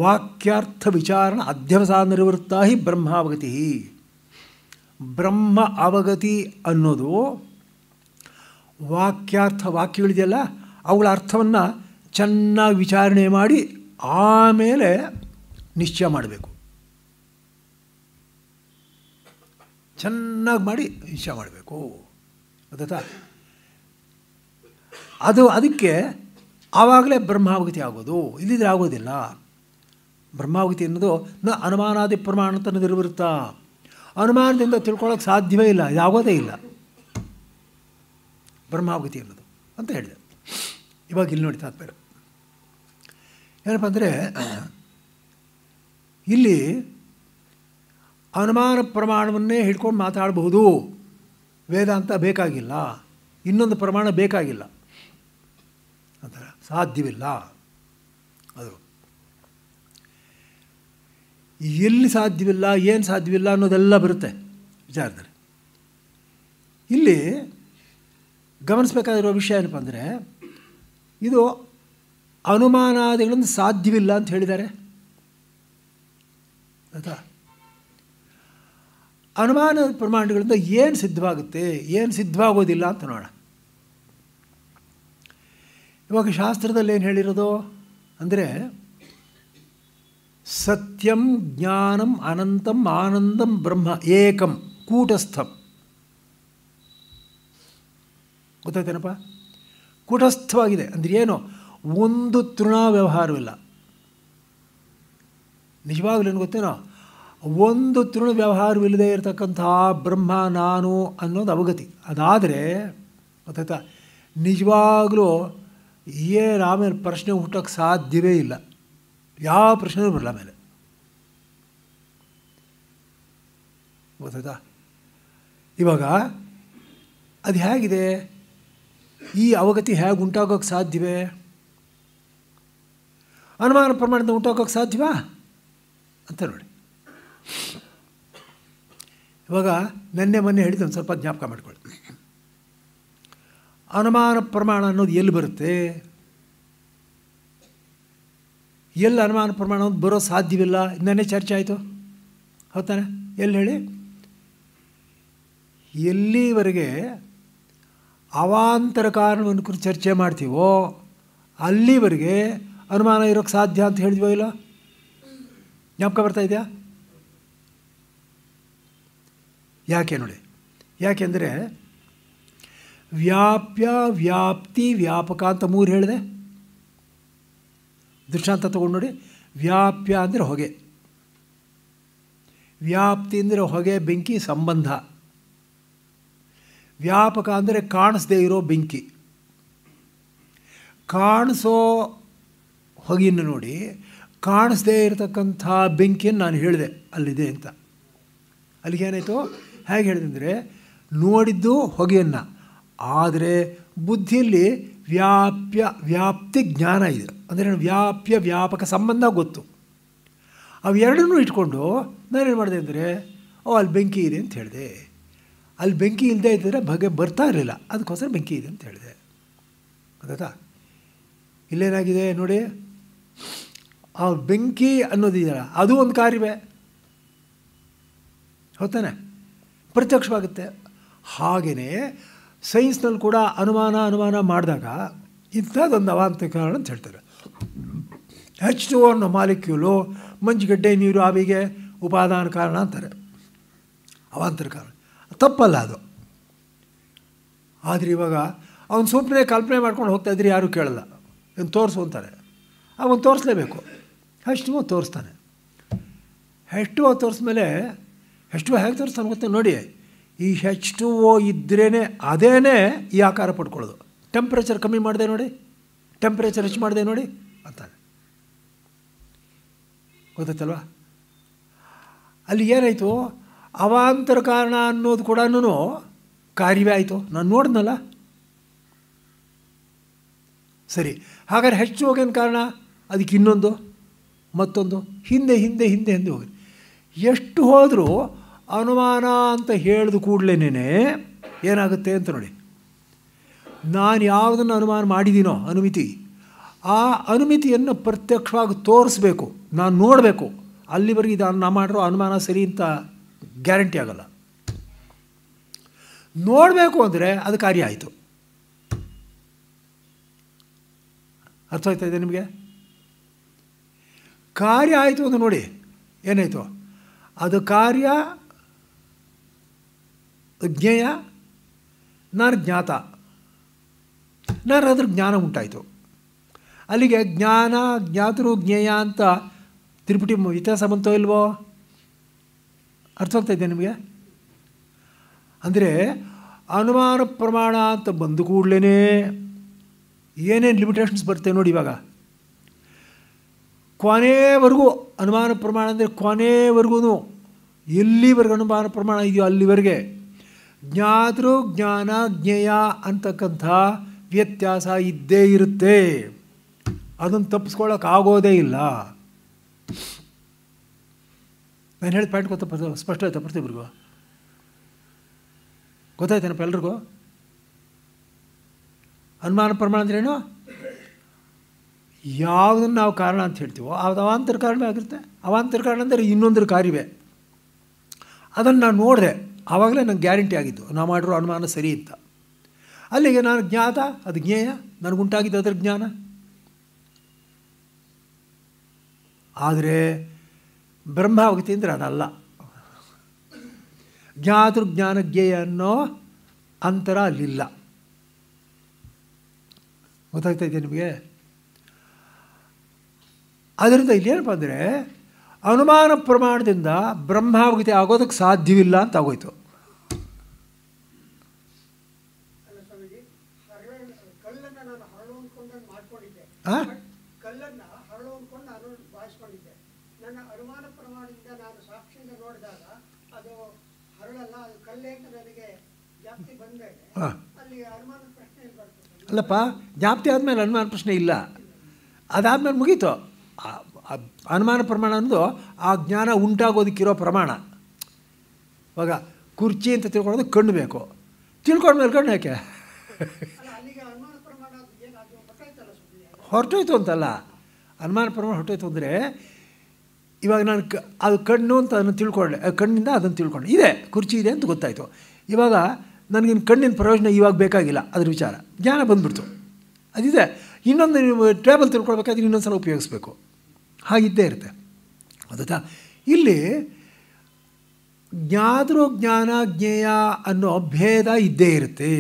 Speaker 1: ವಾಕ್ಯಾರ್ಥ ವಿಚಾರಣ ಅಧ್ಯವಸಾ ನಿರ್ವೃತ್ತ ಹಿ ಬ್ರಹ್ಮಾವಗತಿ ಬ್ರಹ್ಮ ಅವಗತಿ ಅನ್ನೋದು ವಾಕ್ಯಾರ್ಥ ವಾಕ್ಯಗಳಿದೆಯಲ್ಲ ಅವುಗಳ ಅರ್ಥವನ್ನು ಚೆನ್ನಾಗಿ ವಿಚಾರಣೆ ಮಾಡಿ ಆಮೇಲೆ ನಿಶ್ಚಯ ಮಾಡಬೇಕು ಚೆನ್ನಾಗಿ ಮಾಡಿ ನಿಶ್ಚಯ ಮಾಡಬೇಕು ಗೊತ್ತಾ ಅದು ಅದಕ್ಕೆ ಆವಾಗಲೇ ಬ್ರಹ್ಮಾವಗತಿ ಆಗೋದು ಇಲ್ಲಿದ್ರೆ ಆಗೋದಿಲ್ಲ ಬ್ರಹ್ಮಾವತಿ ಅನ್ನೋದು ನ ಅನುಮಾನಾದಿ ಪ್ರಮಾಣ ಅಂತ ನಿರ್ವೃತ್ತ ಅನುಮಾನದಿಂದ ತಿಳ್ಕೊಳ್ಳೋಕೆ ಸಾಧ್ಯವೇ ಇಲ್ಲ ಯಾವುದೇ ಇಲ್ಲ ಬ್ರಹ್ಮಾವತಿ ಅನ್ನೋದು ಅಂತ ಹೇಳಿದೆ ಇವಾಗ ಇಲ್ಲಿ ನೋಡಿ ತಾತ್ಪರ್ಯ ಏನಪ್ಪ ಅಂದರೆ ಇಲ್ಲಿ ಅನುಮಾನ ಪ್ರಮಾಣವನ್ನೇ ಹಿಡ್ಕೊಂಡು ಮಾತಾಡಬಹುದು ವೇದಾಂತ ಬೇಕಾಗಿಲ್ಲ ಇನ್ನೊಂದು ಪ್ರಮಾಣ ಬೇಕಾಗಿಲ್ಲ ಅಂತಾರೆ ಸಾಧ್ಯವಿಲ್ಲ ಎಲ್ಲಿ ಸಾಧ್ಯವಿಲ್ಲ ಏನು ಸಾಧ್ಯವಿಲ್ಲ ಅನ್ನೋದೆಲ್ಲ ಬರುತ್ತೆ ವಿಚಾರದಲ್ಲಿ ಇಲ್ಲಿ ಗಮನಿಸಬೇಕಾಗಿರೋ ವಿಷಯ ಏನಪ್ಪ ಅಂದರೆ ಇದು ಅನುಮಾನಾದಿಗಳನ್ನು ಸಾಧ್ಯವಿಲ್ಲ ಅಂತ ಹೇಳಿದ್ದಾರೆ ಆಯ್ತಾ ಅನುಮಾನ ಪ್ರಮಾಣಗಳಿಂದ ಏನು ಸಿದ್ಧವಾಗುತ್ತೆ ಏನು ಸಿದ್ಧವಾಗೋದಿಲ್ಲ ಅಂತ ನೋಡೋಣ ಇವಾಗ ಶಾಸ್ತ್ರದಲ್ಲಿ ಏನು ಹೇಳಿರೋದು ಅಂದರೆ ಸತ್ಯಂ ಜ್ಞಾನಂ ಅನಂತಂ ಆನಂದಂ ಬ್ರಹ್ಮ ಏಕಂ ಕೂಟಸ್ಥಂ ಗೊತ್ತಾಯ್ತೇನಪ್ಪ ಕೂಟಸ್ಥವಾಗಿದೆ ಅಂದರೆ ಏನು ಒಂದು ತೃಣ ವ್ಯವಹಾರವಿಲ್ಲ ನಿಜವಾಗ್ಲೂ ಏನು ಗೊತ್ತೇನೋ ಒಂದು ತೃಣ ವ್ಯವಹಾರವಿಲ್ಲದೆ ಇರತಕ್ಕಂಥ ಬ್ರಹ್ಮ ನಾನು ಅನ್ನೋದು ಅವಗತಿ ಅದಾದರೆ ಗೊತ್ತಾಯ್ತಾ ನಿಜವಾಗಲೂ ಏ ಆಮೇಲೆ ಪ್ರಶ್ನೆ ಹುಟ್ಟೋಕ್ಕೆ ಸಾಧ್ಯವೇ ಇಲ್ಲ ಯಾವ ಪ್ರಶ್ನೆ ಬರಲ್ಲ ಮೇಲೆ ಗೊತ್ತಾಯ್ತಾ ಇವಾಗ ಅದು ಹೇಗಿದೆ ಈ ಅವಗತಿ ಹೇಗೆ ಉಂಟಾಗೋಕ್ಕೆ ಸಾಧ್ಯವೇ ಅನುಮಾನ ಪ್ರಮಾಣದಿಂದ ಉಂಟಾಗೋಕ್ಕೆ ಸಾಧ್ಯವಾ ಅಂತ ನೋಡಿ ಇವಾಗ ನೆನ್ನೆ ಮೊನ್ನೆ ಹೇಳಿದ್ದು ಒಂದು ಸ್ವಲ್ಪ ಜ್ಞಾಪಕ ಮಾಡ್ಕೊಳ್ತೀನಿ ಅನುಮಾನ ಪ್ರಮಾಣ ಅನ್ನೋದು ಎಲ್ಲಿ ಬರುತ್ತೆ ಎಲ್ಲಿ ಅನುಮಾನ ಪ್ರಮಾಣ ಬರೋ ಸಾಧ್ಯವಿಲ್ಲ ಇನ್ನೇ ಚರ್ಚೆ ಆಯಿತು ಹೌದಾನೆ ಎಲ್ಲಿ ಹೇಳಿ ಎಲ್ಲಿವರೆಗೆ ಅವಾಂತರ ಕಾರಣವನ್ನು ಕುರಿತು ಚರ್ಚೆ ಮಾಡ್ತೀವೋ ಅಲ್ಲಿವರೆಗೆ ಅನುಮಾನ ಇರೋಕ್ಕೆ ಸಾಧ್ಯ ಅಂತ ಹೇಳಿದ್ವೋ ಇಲ್ಲ ಜ್ಞಾಪಕ ಬರ್ತಾ ಇದೆಯಾ ಯಾಕೆ ನೋಡಿ ಯಾಕೆಂದರೆ ವ್ಯಾಪ್ಯ ವ್ಯಾಪ್ತಿ ವ್ಯಾಪಕ ಅಂತ ಮೂರು ಹೇಳಿದೆ ದೃಷ್ಟಾಂತ ತೊಗೊಂಡು ನೋಡಿ ವ್ಯಾಪ್ಯ ಅಂದರೆ ಹೊಗೆ ವ್ಯಾಪ್ತಿ ಅಂದರೆ ಹೊಗೆ ಬೆಂಕಿ ಸಂಬಂಧ ವ್ಯಾಪಕ ಅಂದರೆ ಕಾಣಿಸ್ದೇ ಇರೋ ಬೆಂಕಿ ಕಾಣಿಸೋ ಹೊಗೆಯನ್ನು ನೋಡಿ ಕಾಣಿಸ್ದೇ ಇರತಕ್ಕಂಥ ಬೆಂಕಿಯನ್ನು ನಾನು ಹೇಳಿದೆ ಅಲ್ಲಿದೆ ಅಂತ ಅಲ್ಲಿಗೆ ಏನಾಯಿತು ಹೇಗೆ ಹೇಳಿದೆ ಅಂದರೆ ನೋಡಿದ್ದು ಹೊಗೆಯನ್ನು ಆದರೆ ಬುದ್ಧಿಯಲ್ಲಿ ವ್ಯಾಪ್ಯ ವ್ಯಾಪ್ತಿ ಜ್ಞಾನ ಇದೆ ಅಂದರೆ ವ್ಯಾಪ್ಯ ವ್ಯಾಪಕ ಸಂಬಂಧ ಗೊತ್ತು ಅವೆರಡನ್ನೂ ಇಟ್ಕೊಂಡು ನಾನೇನು ಮಾಡಿದೆ ಅಂದರೆ ಓ ಅಲ್ಲಿ ಬೆಂಕಿ ಇದೆ ಅಂತ ಹೇಳಿದೆ ಅಲ್ಲಿ ಬೆಂಕಿ ಇಲ್ಲದೆ ಇದ್ದರೆ ಬಗೆ ಬರ್ತಾ ಇರಲಿಲ್ಲ ಅದಕ್ಕೋಸ್ಕರ ಬೆಂಕಿ ಇದೆ ಅಂತ ಹೇಳಿದೆ ಗೊತ್ತಾ ಇಲ್ಲೇನಾಗಿದೆ ನೋಡಿ ಆ ಬೆಂಕಿ ಅನ್ನೋದಿದೆಯಲ್ಲ ಅದು ಒಂದು ಕಾರ್ಯವೇ ಹೊತ್ತಾನೆ ಪ್ರತ್ಯಕ್ಷವಾಗುತ್ತೆ ಹಾಗೆಯೇ ಸೈನ್ಸ್ನಲ್ಲಿ ಕೂಡ ಅನುಮಾನ ಅನುಮಾನ ಮಾಡಿದಾಗ ಇಂಥದ್ದೊಂದು ಕಾರಣ ಅಂತ ಹೇಳ್ತಾರೆ ಎಚ್ ಟು ಅನ್ನೋ ಮಾಲಿಕ್ಯೂಲು ಮಂಜುಗಡ್ಡೆ ನೀರು ಆವಿಗೆ ಉಪಾದಾನ ಕಾರಣ ಅಂತಾರೆ ಅವಾಂತರ ಕಾರಣ ತಪ್ಪಲ್ಲ ಅದು ಆದರೆ ಇವಾಗ ಅವನು ಸುಮ್ಮನೆ ಕಲ್ಪನೆ ಮಾಡ್ಕೊಂಡು ಇದ್ರೆ ಯಾರೂ ಕೇಳಲ್ಲ ಇವ್ನು ತೋರಿಸು ಅಂತಾರೆ ಅವನು ತೋರಿಸಲೇಬೇಕು ಹೆಷ್ಟು ತೋರಿಸ್ತಾನೆ ಹೆಷ್ಟು ತೋರಿಸ್ಮೇಲೆ ಎಷ್ಟು ಹೇಗೆ ತೋರಿಸ್ತಾನೆ ಗೊತ್ತೆ ನೋಡಿ ಈ ಹೆಚ್ ಟು ಓ ಇದ್ರೇ ಅದೇನೇ ಈ ಆಕಾರ ಪಡ್ಕೊಳ್ಳೋದು ಟೆಂಪ್ರೇಚರ್ ಕಮ್ಮಿ ಮಾಡಿದೆ ನೋಡಿ ಟೆಂಪ್ರೇಚರ್ ಹೆಚ್ಚು ಮಾಡಿದೆ ನೋಡಿ ಅಂತಾನೆ ಗೊತ್ತಲ್ವ ಅಲ್ಲಿ ಏನಾಯಿತು ಅವಾಂತರ ಕಾರಣ ಅನ್ನೋದು ಕೂಡ ಕಾರ್ಯವೇ ಆಯಿತು ನಾನು ನೋಡಿದ್ನಲ್ಲ ಸರಿ ಹಾಗಾದ್ರೆ ಹೆಚ್ಚು ಹೋಗೇನು ಕಾರಣ ಅದಕ್ಕೆ ಇನ್ನೊಂದು ಮತ್ತೊಂದು ಹಿಂದೆ ಹಿಂದೆ ಹಿಂದೆ ಹಿಂದೆ ಹೋಗಿ ಎಷ್ಟು ಹೋದರೂ ಅನುಮಾನ ಅಂತ ಹೇಳಿದ ಕೂಡಲೇ ಏನಾಗುತ್ತೆ ಅಂತ ನೋಡಿ ನಾನು ಯಾವುದನ್ನು ಅನುಮಾನ ಮಾಡಿದ್ದೀನೋ ಅನುಮಿತಿ ಆ ಅನುಮಿತಿಯನ್ನು ಪ್ರತ್ಯಕ್ಷವಾಗಿ ತೋರಿಸ್ಬೇಕು ನಾನು ನೋಡಬೇಕು ಅಲ್ಲಿವರೆಗೆ ಇದು ನಾ ಮಾಡಿರೋ ಅನುಮಾನ ಸರಿ ಅಂತ ಗ್ಯಾರಂಟಿ ಆಗಲ್ಲ ನೋಡಬೇಕು ಅಂದರೆ ಅದು ಕಾರ್ಯ ಆಯಿತು ಅರ್ಥ ಆಯ್ತಾ ಇದೆ ನಿಮಗೆ ಕಾರ್ಯ ಆಯಿತು ಅಂತ ನೋಡಿ ಏನಾಯಿತು ಅದು ಕಾರ್ಯ ಅಜ್ಞೇಯ ನಾನು ಜ್ಞಾತ ನಾನು ಅದ್ರ ಜ್ಞಾನ ಉಂಟಾಯಿತು ಅಲ್ಲಿಗೆ ಜ್ಞಾನ ಜ್ಞಾತೃ ಜ್ಞೇಯ ಅಂತ ತಿರುಪತಿ ಇತಿಹಾಸ ಬಂತೋ ಇಲ್ವೋ ಅರ್ಥವಾಗ್ತಾ ಇದೆ ನಿಮಗೆ ಅಂದರೆ ಅನುಮಾನ ಪ್ರಮಾಣ ಅಂತ ಬಂದ ಕೂಡಲೇ ಏನೇನು ಲಿಮಿಟೇಷನ್ಸ್ ಬರ್ತೇವೆ ನೋಡಿ ಇವಾಗ ಕೊನೆವರೆಗೂ ಅನುಮಾನ ಪ್ರಮಾಣ ಅಂದರೆ ಕೊನೆವರೆಗೂ ಎಲ್ಲಿವರೆಗೂ ಅನುಮಾನ ಪ್ರಮಾಣ ಇದೆಯೋ ಅಲ್ಲಿವರೆಗೆ ಜ್ಞಾತೃ ಜ್ಞಾನ ಜ್ಞೇಯ ಅಂತಕ್ಕಂಥ ವ್ಯತ್ಯಾಸ ಇದ್ದೇ ಇರುತ್ತೆ ಅದನ್ನು ತಪ್ಪಿಸ್ಕೊಳ್ಳೋಕೆ ಆಗೋದೇ ಇಲ್ಲ ನಾನು ಹೇಳಿದ ಪಾಯಿಂಟ್ ಗೊತ್ತ ಸ್ಪಷ್ಟ ಆಯ್ತಾ ಪ್ರತಿಯೊಬ್ಬರಿಗೂ ಗೊತ್ತಾಯ್ತೇನಪ್ಪ ಎಲ್ರಿಗೂ ಅನುಮಾನ ಪ್ರಮಾಣ ಏನು ಯಾವುದನ್ನು ನಾವು ಕಾರಣ ಅಂತ ಹೇಳ್ತೀವೋ ಅದು ಅವಾಂತರ ಕಾರಣವೇ ಆಗಿರುತ್ತೆ ಅವಾಂತರ ಕಾರಣ ಅಂದರೆ ಇನ್ನೊಂದರ ಕಾರ್ಯವೇ ಅದನ್ನು ನಾನು ನೋಡಿದೆ ಆವಾಗಲೇ ನಂಗೆ ಗ್ಯಾರಂಟಿ ಆಗಿದ್ದು ನಾ ಮಾಡಿರೋ ಅನುಮಾನ ಸರಿ ಅಂತ ಅಲ್ಲಿಗೆ ನಾನು ಜ್ಞಾತ ಅದು ಜ್ಞೇಯ ನನಗುಂಟಾಗಿದ್ದು ಅದ್ರ ಜ್ಞಾನ ಆದರೆ ಬ್ರಹ್ಮಾವತಿ ಅಂದರೆ ಅದಲ್ಲ ಜ್ಞಾತೃ ಅನ್ನೋ ಅಂತರ ಅಲ್ಲಿಲ್ಲ ಗೊತ್ತಾಗ್ತಾ ಇದೆಯಾ ನಿಮಗೆ ಅದರಿಂದ ಏನಪ್ಪ ಅಂದರೆ ಅನುಮಾನ ಪ್ರಮಾಣದಿಂದ ಬ್ರಹ್ಮಾವಗತಿ ಆಗೋದಕ್ಕೆ ಸಾಧ್ಯವಿಲ್ಲ ಅಂತ ಆಗೋಯ್ತು ಹಾಂ ಹಾಂ ಅಲ್ಲಪ್ಪ ಜಾಪ್ತಿ ಆದಮೇಲೆ ಅನುಮಾನ ಪ್ರಶ್ನೆ ಇಲ್ಲ ಅದಾದಮೇಲೆ ಮುಗೀತು ಅನುಮಾನ ಪ್ರಮಾಣ ಅನ್ನೋದು ಆ ಜ್ಞಾನ ಉಂಟಾಗೋದಕ್ಕಿರೋ ಪ್ರಮಾಣ ಇವಾಗ ಕುರ್ಚಿ ಅಂತ ತಿಳ್ಕೊಳೋದು ಕಣ್ಣು ಬೇಕು ತಿಳ್ಕೊಂಡ್ಮೇಲೆ ಕಣ್ಣು ಯಾಕೆ ಹೊರಟೋಯ್ತು ಅಂತಲ್ಲ ಅನುಮಾನ ಪ್ರಮಾಣ ಹೊರಟೋಯ್ತು ಅಂದರೆ ಇವಾಗ ನಾನು ಕ ಅದು ಕಣ್ಣು ಅಂತ ಅದನ್ನು ತಿಳ್ಕೊಳ್ಳೆ ಕಣ್ಣಿಂದ ಅದನ್ನು ತಿಳ್ಕೊಂಡೆ ಇದೆ ಕುರ್ಚಿ ಇದೆ ಅಂತ ಗೊತ್ತಾಯಿತು ಇವಾಗ ನನಗಿನ್ನು ಕಣ್ಣಿನ ಪ್ರಯೋಜನ ಇವಾಗ ಬೇಕಾಗಿಲ್ಲ ಅದ್ರ ವಿಚಾರ ಜ್ಞಾನ ಬಂದ್ಬಿಡ್ತು ಅದಿದೆ ಇನ್ನೊಂದು ನೀವು ಟೇಬಲ್ ತಿಳ್ಕೊಳ್ಬೇಕಾದ್ರೆ ಇನ್ನೊಂದು ಸಲ ಉಪಯೋಗಿಸ್ಬೇಕು ಹಾಗಿದ್ದೇ ಇರುತ್ತೆ ಹೌದಾ ಇಲ್ಲಿ ಜ್ಞಾದರೂ ಜ್ಞಾನ ಜ್ಞೇಯ ಅನ್ನೋ ಭೇದ ಇದ್ದೇ ಇರುತ್ತೆ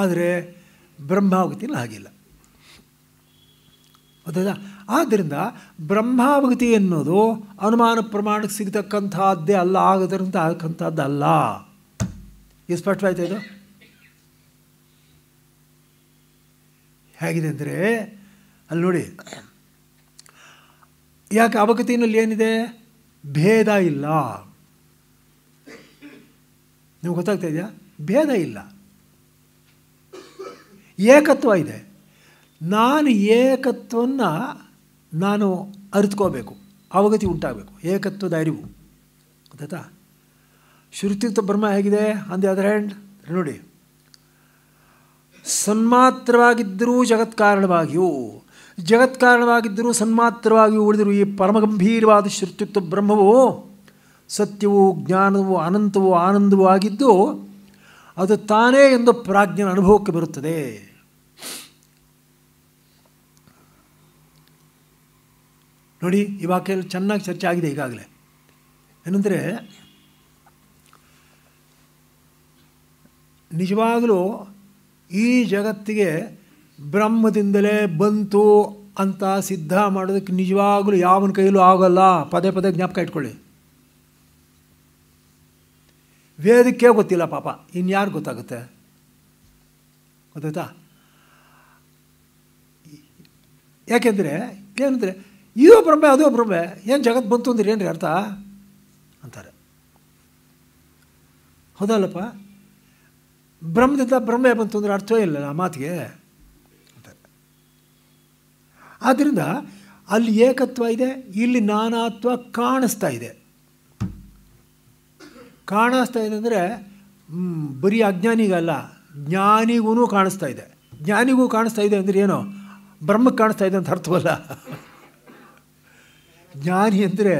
Speaker 1: ಆದರೆ ಆಗುತ್ತಿಲ್ಲ ಹಾಗಿಲ್ಲ ಹೌದಾ ಆದ್ದರಿಂದ ಬ್ರಹ್ಮಾವಗತಿ ಅನ್ನೋದು ಅನುಮಾನ ಪ್ರಮಾಣಕ್ಕೆ ಸಿಗತಕ್ಕಂಥದ್ದೇ ಅಲ್ಲ ಆಗದ್ರಿಂದ ಆಗಕ್ಕಂಥದ್ದಲ್ಲ ಇದು ಸ್ಪಷ್ಟವಾಯ್ತಾ ಇದು ಹೇಗಿದೆ ಅಂದರೆ ಅಲ್ಲಿ ನೋಡಿ ಯಾಕೆ ಅವಗತಿನಲ್ಲಿ ಏನಿದೆ ಭೇದ ಇಲ್ಲ ನಿಮ್ಗೆ ಗೊತ್ತಾಗ್ತಾ ಇದೆಯಾ ಭೇದ ಇಲ್ಲ ಏಕತ್ವ ಇದೆ ನಾನು ಏಕತ್ವವನ್ನು ನಾನು ಅರಿತ್ಕೋಬೇಕು ಅವಗತಿ ಉಂಟಾಗಬೇಕು ಏಕತ್ವದ ಅರಿವು ಗೊತ್ತಾಯ್ತಾ ಶ್ರುತಿಯುಕ್ತ ಬ್ರಹ್ಮ ಹೇಗಿದೆ ಆನ್ ದಿ ಅದರ್ ಹ್ಯಾಂಡ್ ನೋಡಿ ಸನ್ಮಾತ್ರವಾಗಿದ್ದರೂ ಜಗತ್ಕಾರಣವಾಗಿಯೂ ಜಗತ್ಕಾರಣವಾಗಿದ್ದರೂ ಸನ್ಮಾತ್ರವಾಗಿಯೂ ಉಳಿದಿರು ಈ ಪರಮಗಂಭೀರವಾದ ಶ್ರುತಿಯುಕ್ತ ಬ್ರಹ್ಮವು ಸತ್ಯವು ಜ್ಞಾನವು ಅನಂತವೂ ಆನಂದವೂ ಆಗಿದ್ದು ಅದು ತಾನೇ ಎಂದು ಪ್ರಾಜ್ಞನ ಅನುಭವಕ್ಕೆ ಬರುತ್ತದೆ ನೋಡಿ ಈ ವಾಕ್ಯಲ್ಲಿ ಚೆನ್ನಾಗಿ ಚರ್ಚೆ ಆಗಿದೆ ಈಗಾಗಲೇ ಏನಂದರೆ ನಿಜವಾಗಲೂ ಈ ಜಗತ್ತಿಗೆ ಬ್ರಹ್ಮದಿಂದಲೇ ಬಂತು ಅಂತ ಸಿದ್ಧ ಮಾಡೋದಕ್ಕೆ ನಿಜವಾಗಲೂ ಯಾವನ ಕೈಲೂ ಆಗೋಲ್ಲ ಪದೇ ಪದೇ ಜ್ಞಾಪಕ ಇಟ್ಕೊಳ್ಳಿ ವೇದಕ್ಕೆ ಗೊತ್ತಿಲ್ಲ ಪಾಪ ಇನ್ಯಾರು ಗೊತ್ತಾಗುತ್ತೆ ಗೊತ್ತಾಯ್ತಾ ಯಾಕೆಂದರೆ ಏನಂದರೆ ಇಯೋ ಭ್ರಮೆ ಅದೋ ಭ್ರಮೆ ಏನು ಜಗತ್ತು ಬಂತು ಅಂದ್ರೆ ಏನು ರೀ ಅರ್ಥ ಅಂತಾರೆ ಹೌದಲ್ಲಪ್ಪ ಬ್ರಹ್ಮದಿಂದ ಬ್ರಹ್ಮೆ ಬಂತು ಅಂದರೆ ಅರ್ಥವೇ ಇಲ್ಲ ಆ ಮಾತಿಗೆ ಅಂತಾರೆ ಆದ್ದರಿಂದ ಅಲ್ಲಿ ಏಕತ್ವ ಇದೆ ಇಲ್ಲಿ ನಾನಾತ್ವ ಕಾಣಿಸ್ತಾ ಇದೆ ಕಾಣಿಸ್ತಾ ಇದೆ ಅಂದರೆ ಬರೀ ಅಜ್ಞಾನಿಗಲ್ಲ ಜ್ಞಾನಿಗೂ ಕಾಣಿಸ್ತಾ ಇದೆ ಜ್ಞಾನಿಗೂ ಕಾಣಿಸ್ತಾ ಇದೆ ಅಂದರೆ ಏನು ಬ್ರಹ್ಮಕ್ಕೆ ಕಾಣಿಸ್ತಾ ಇದೆ ಅಂತ ಅರ್ಥವಲ್ಲ ಜ್ಞಾನಿ ಅಂದರೆ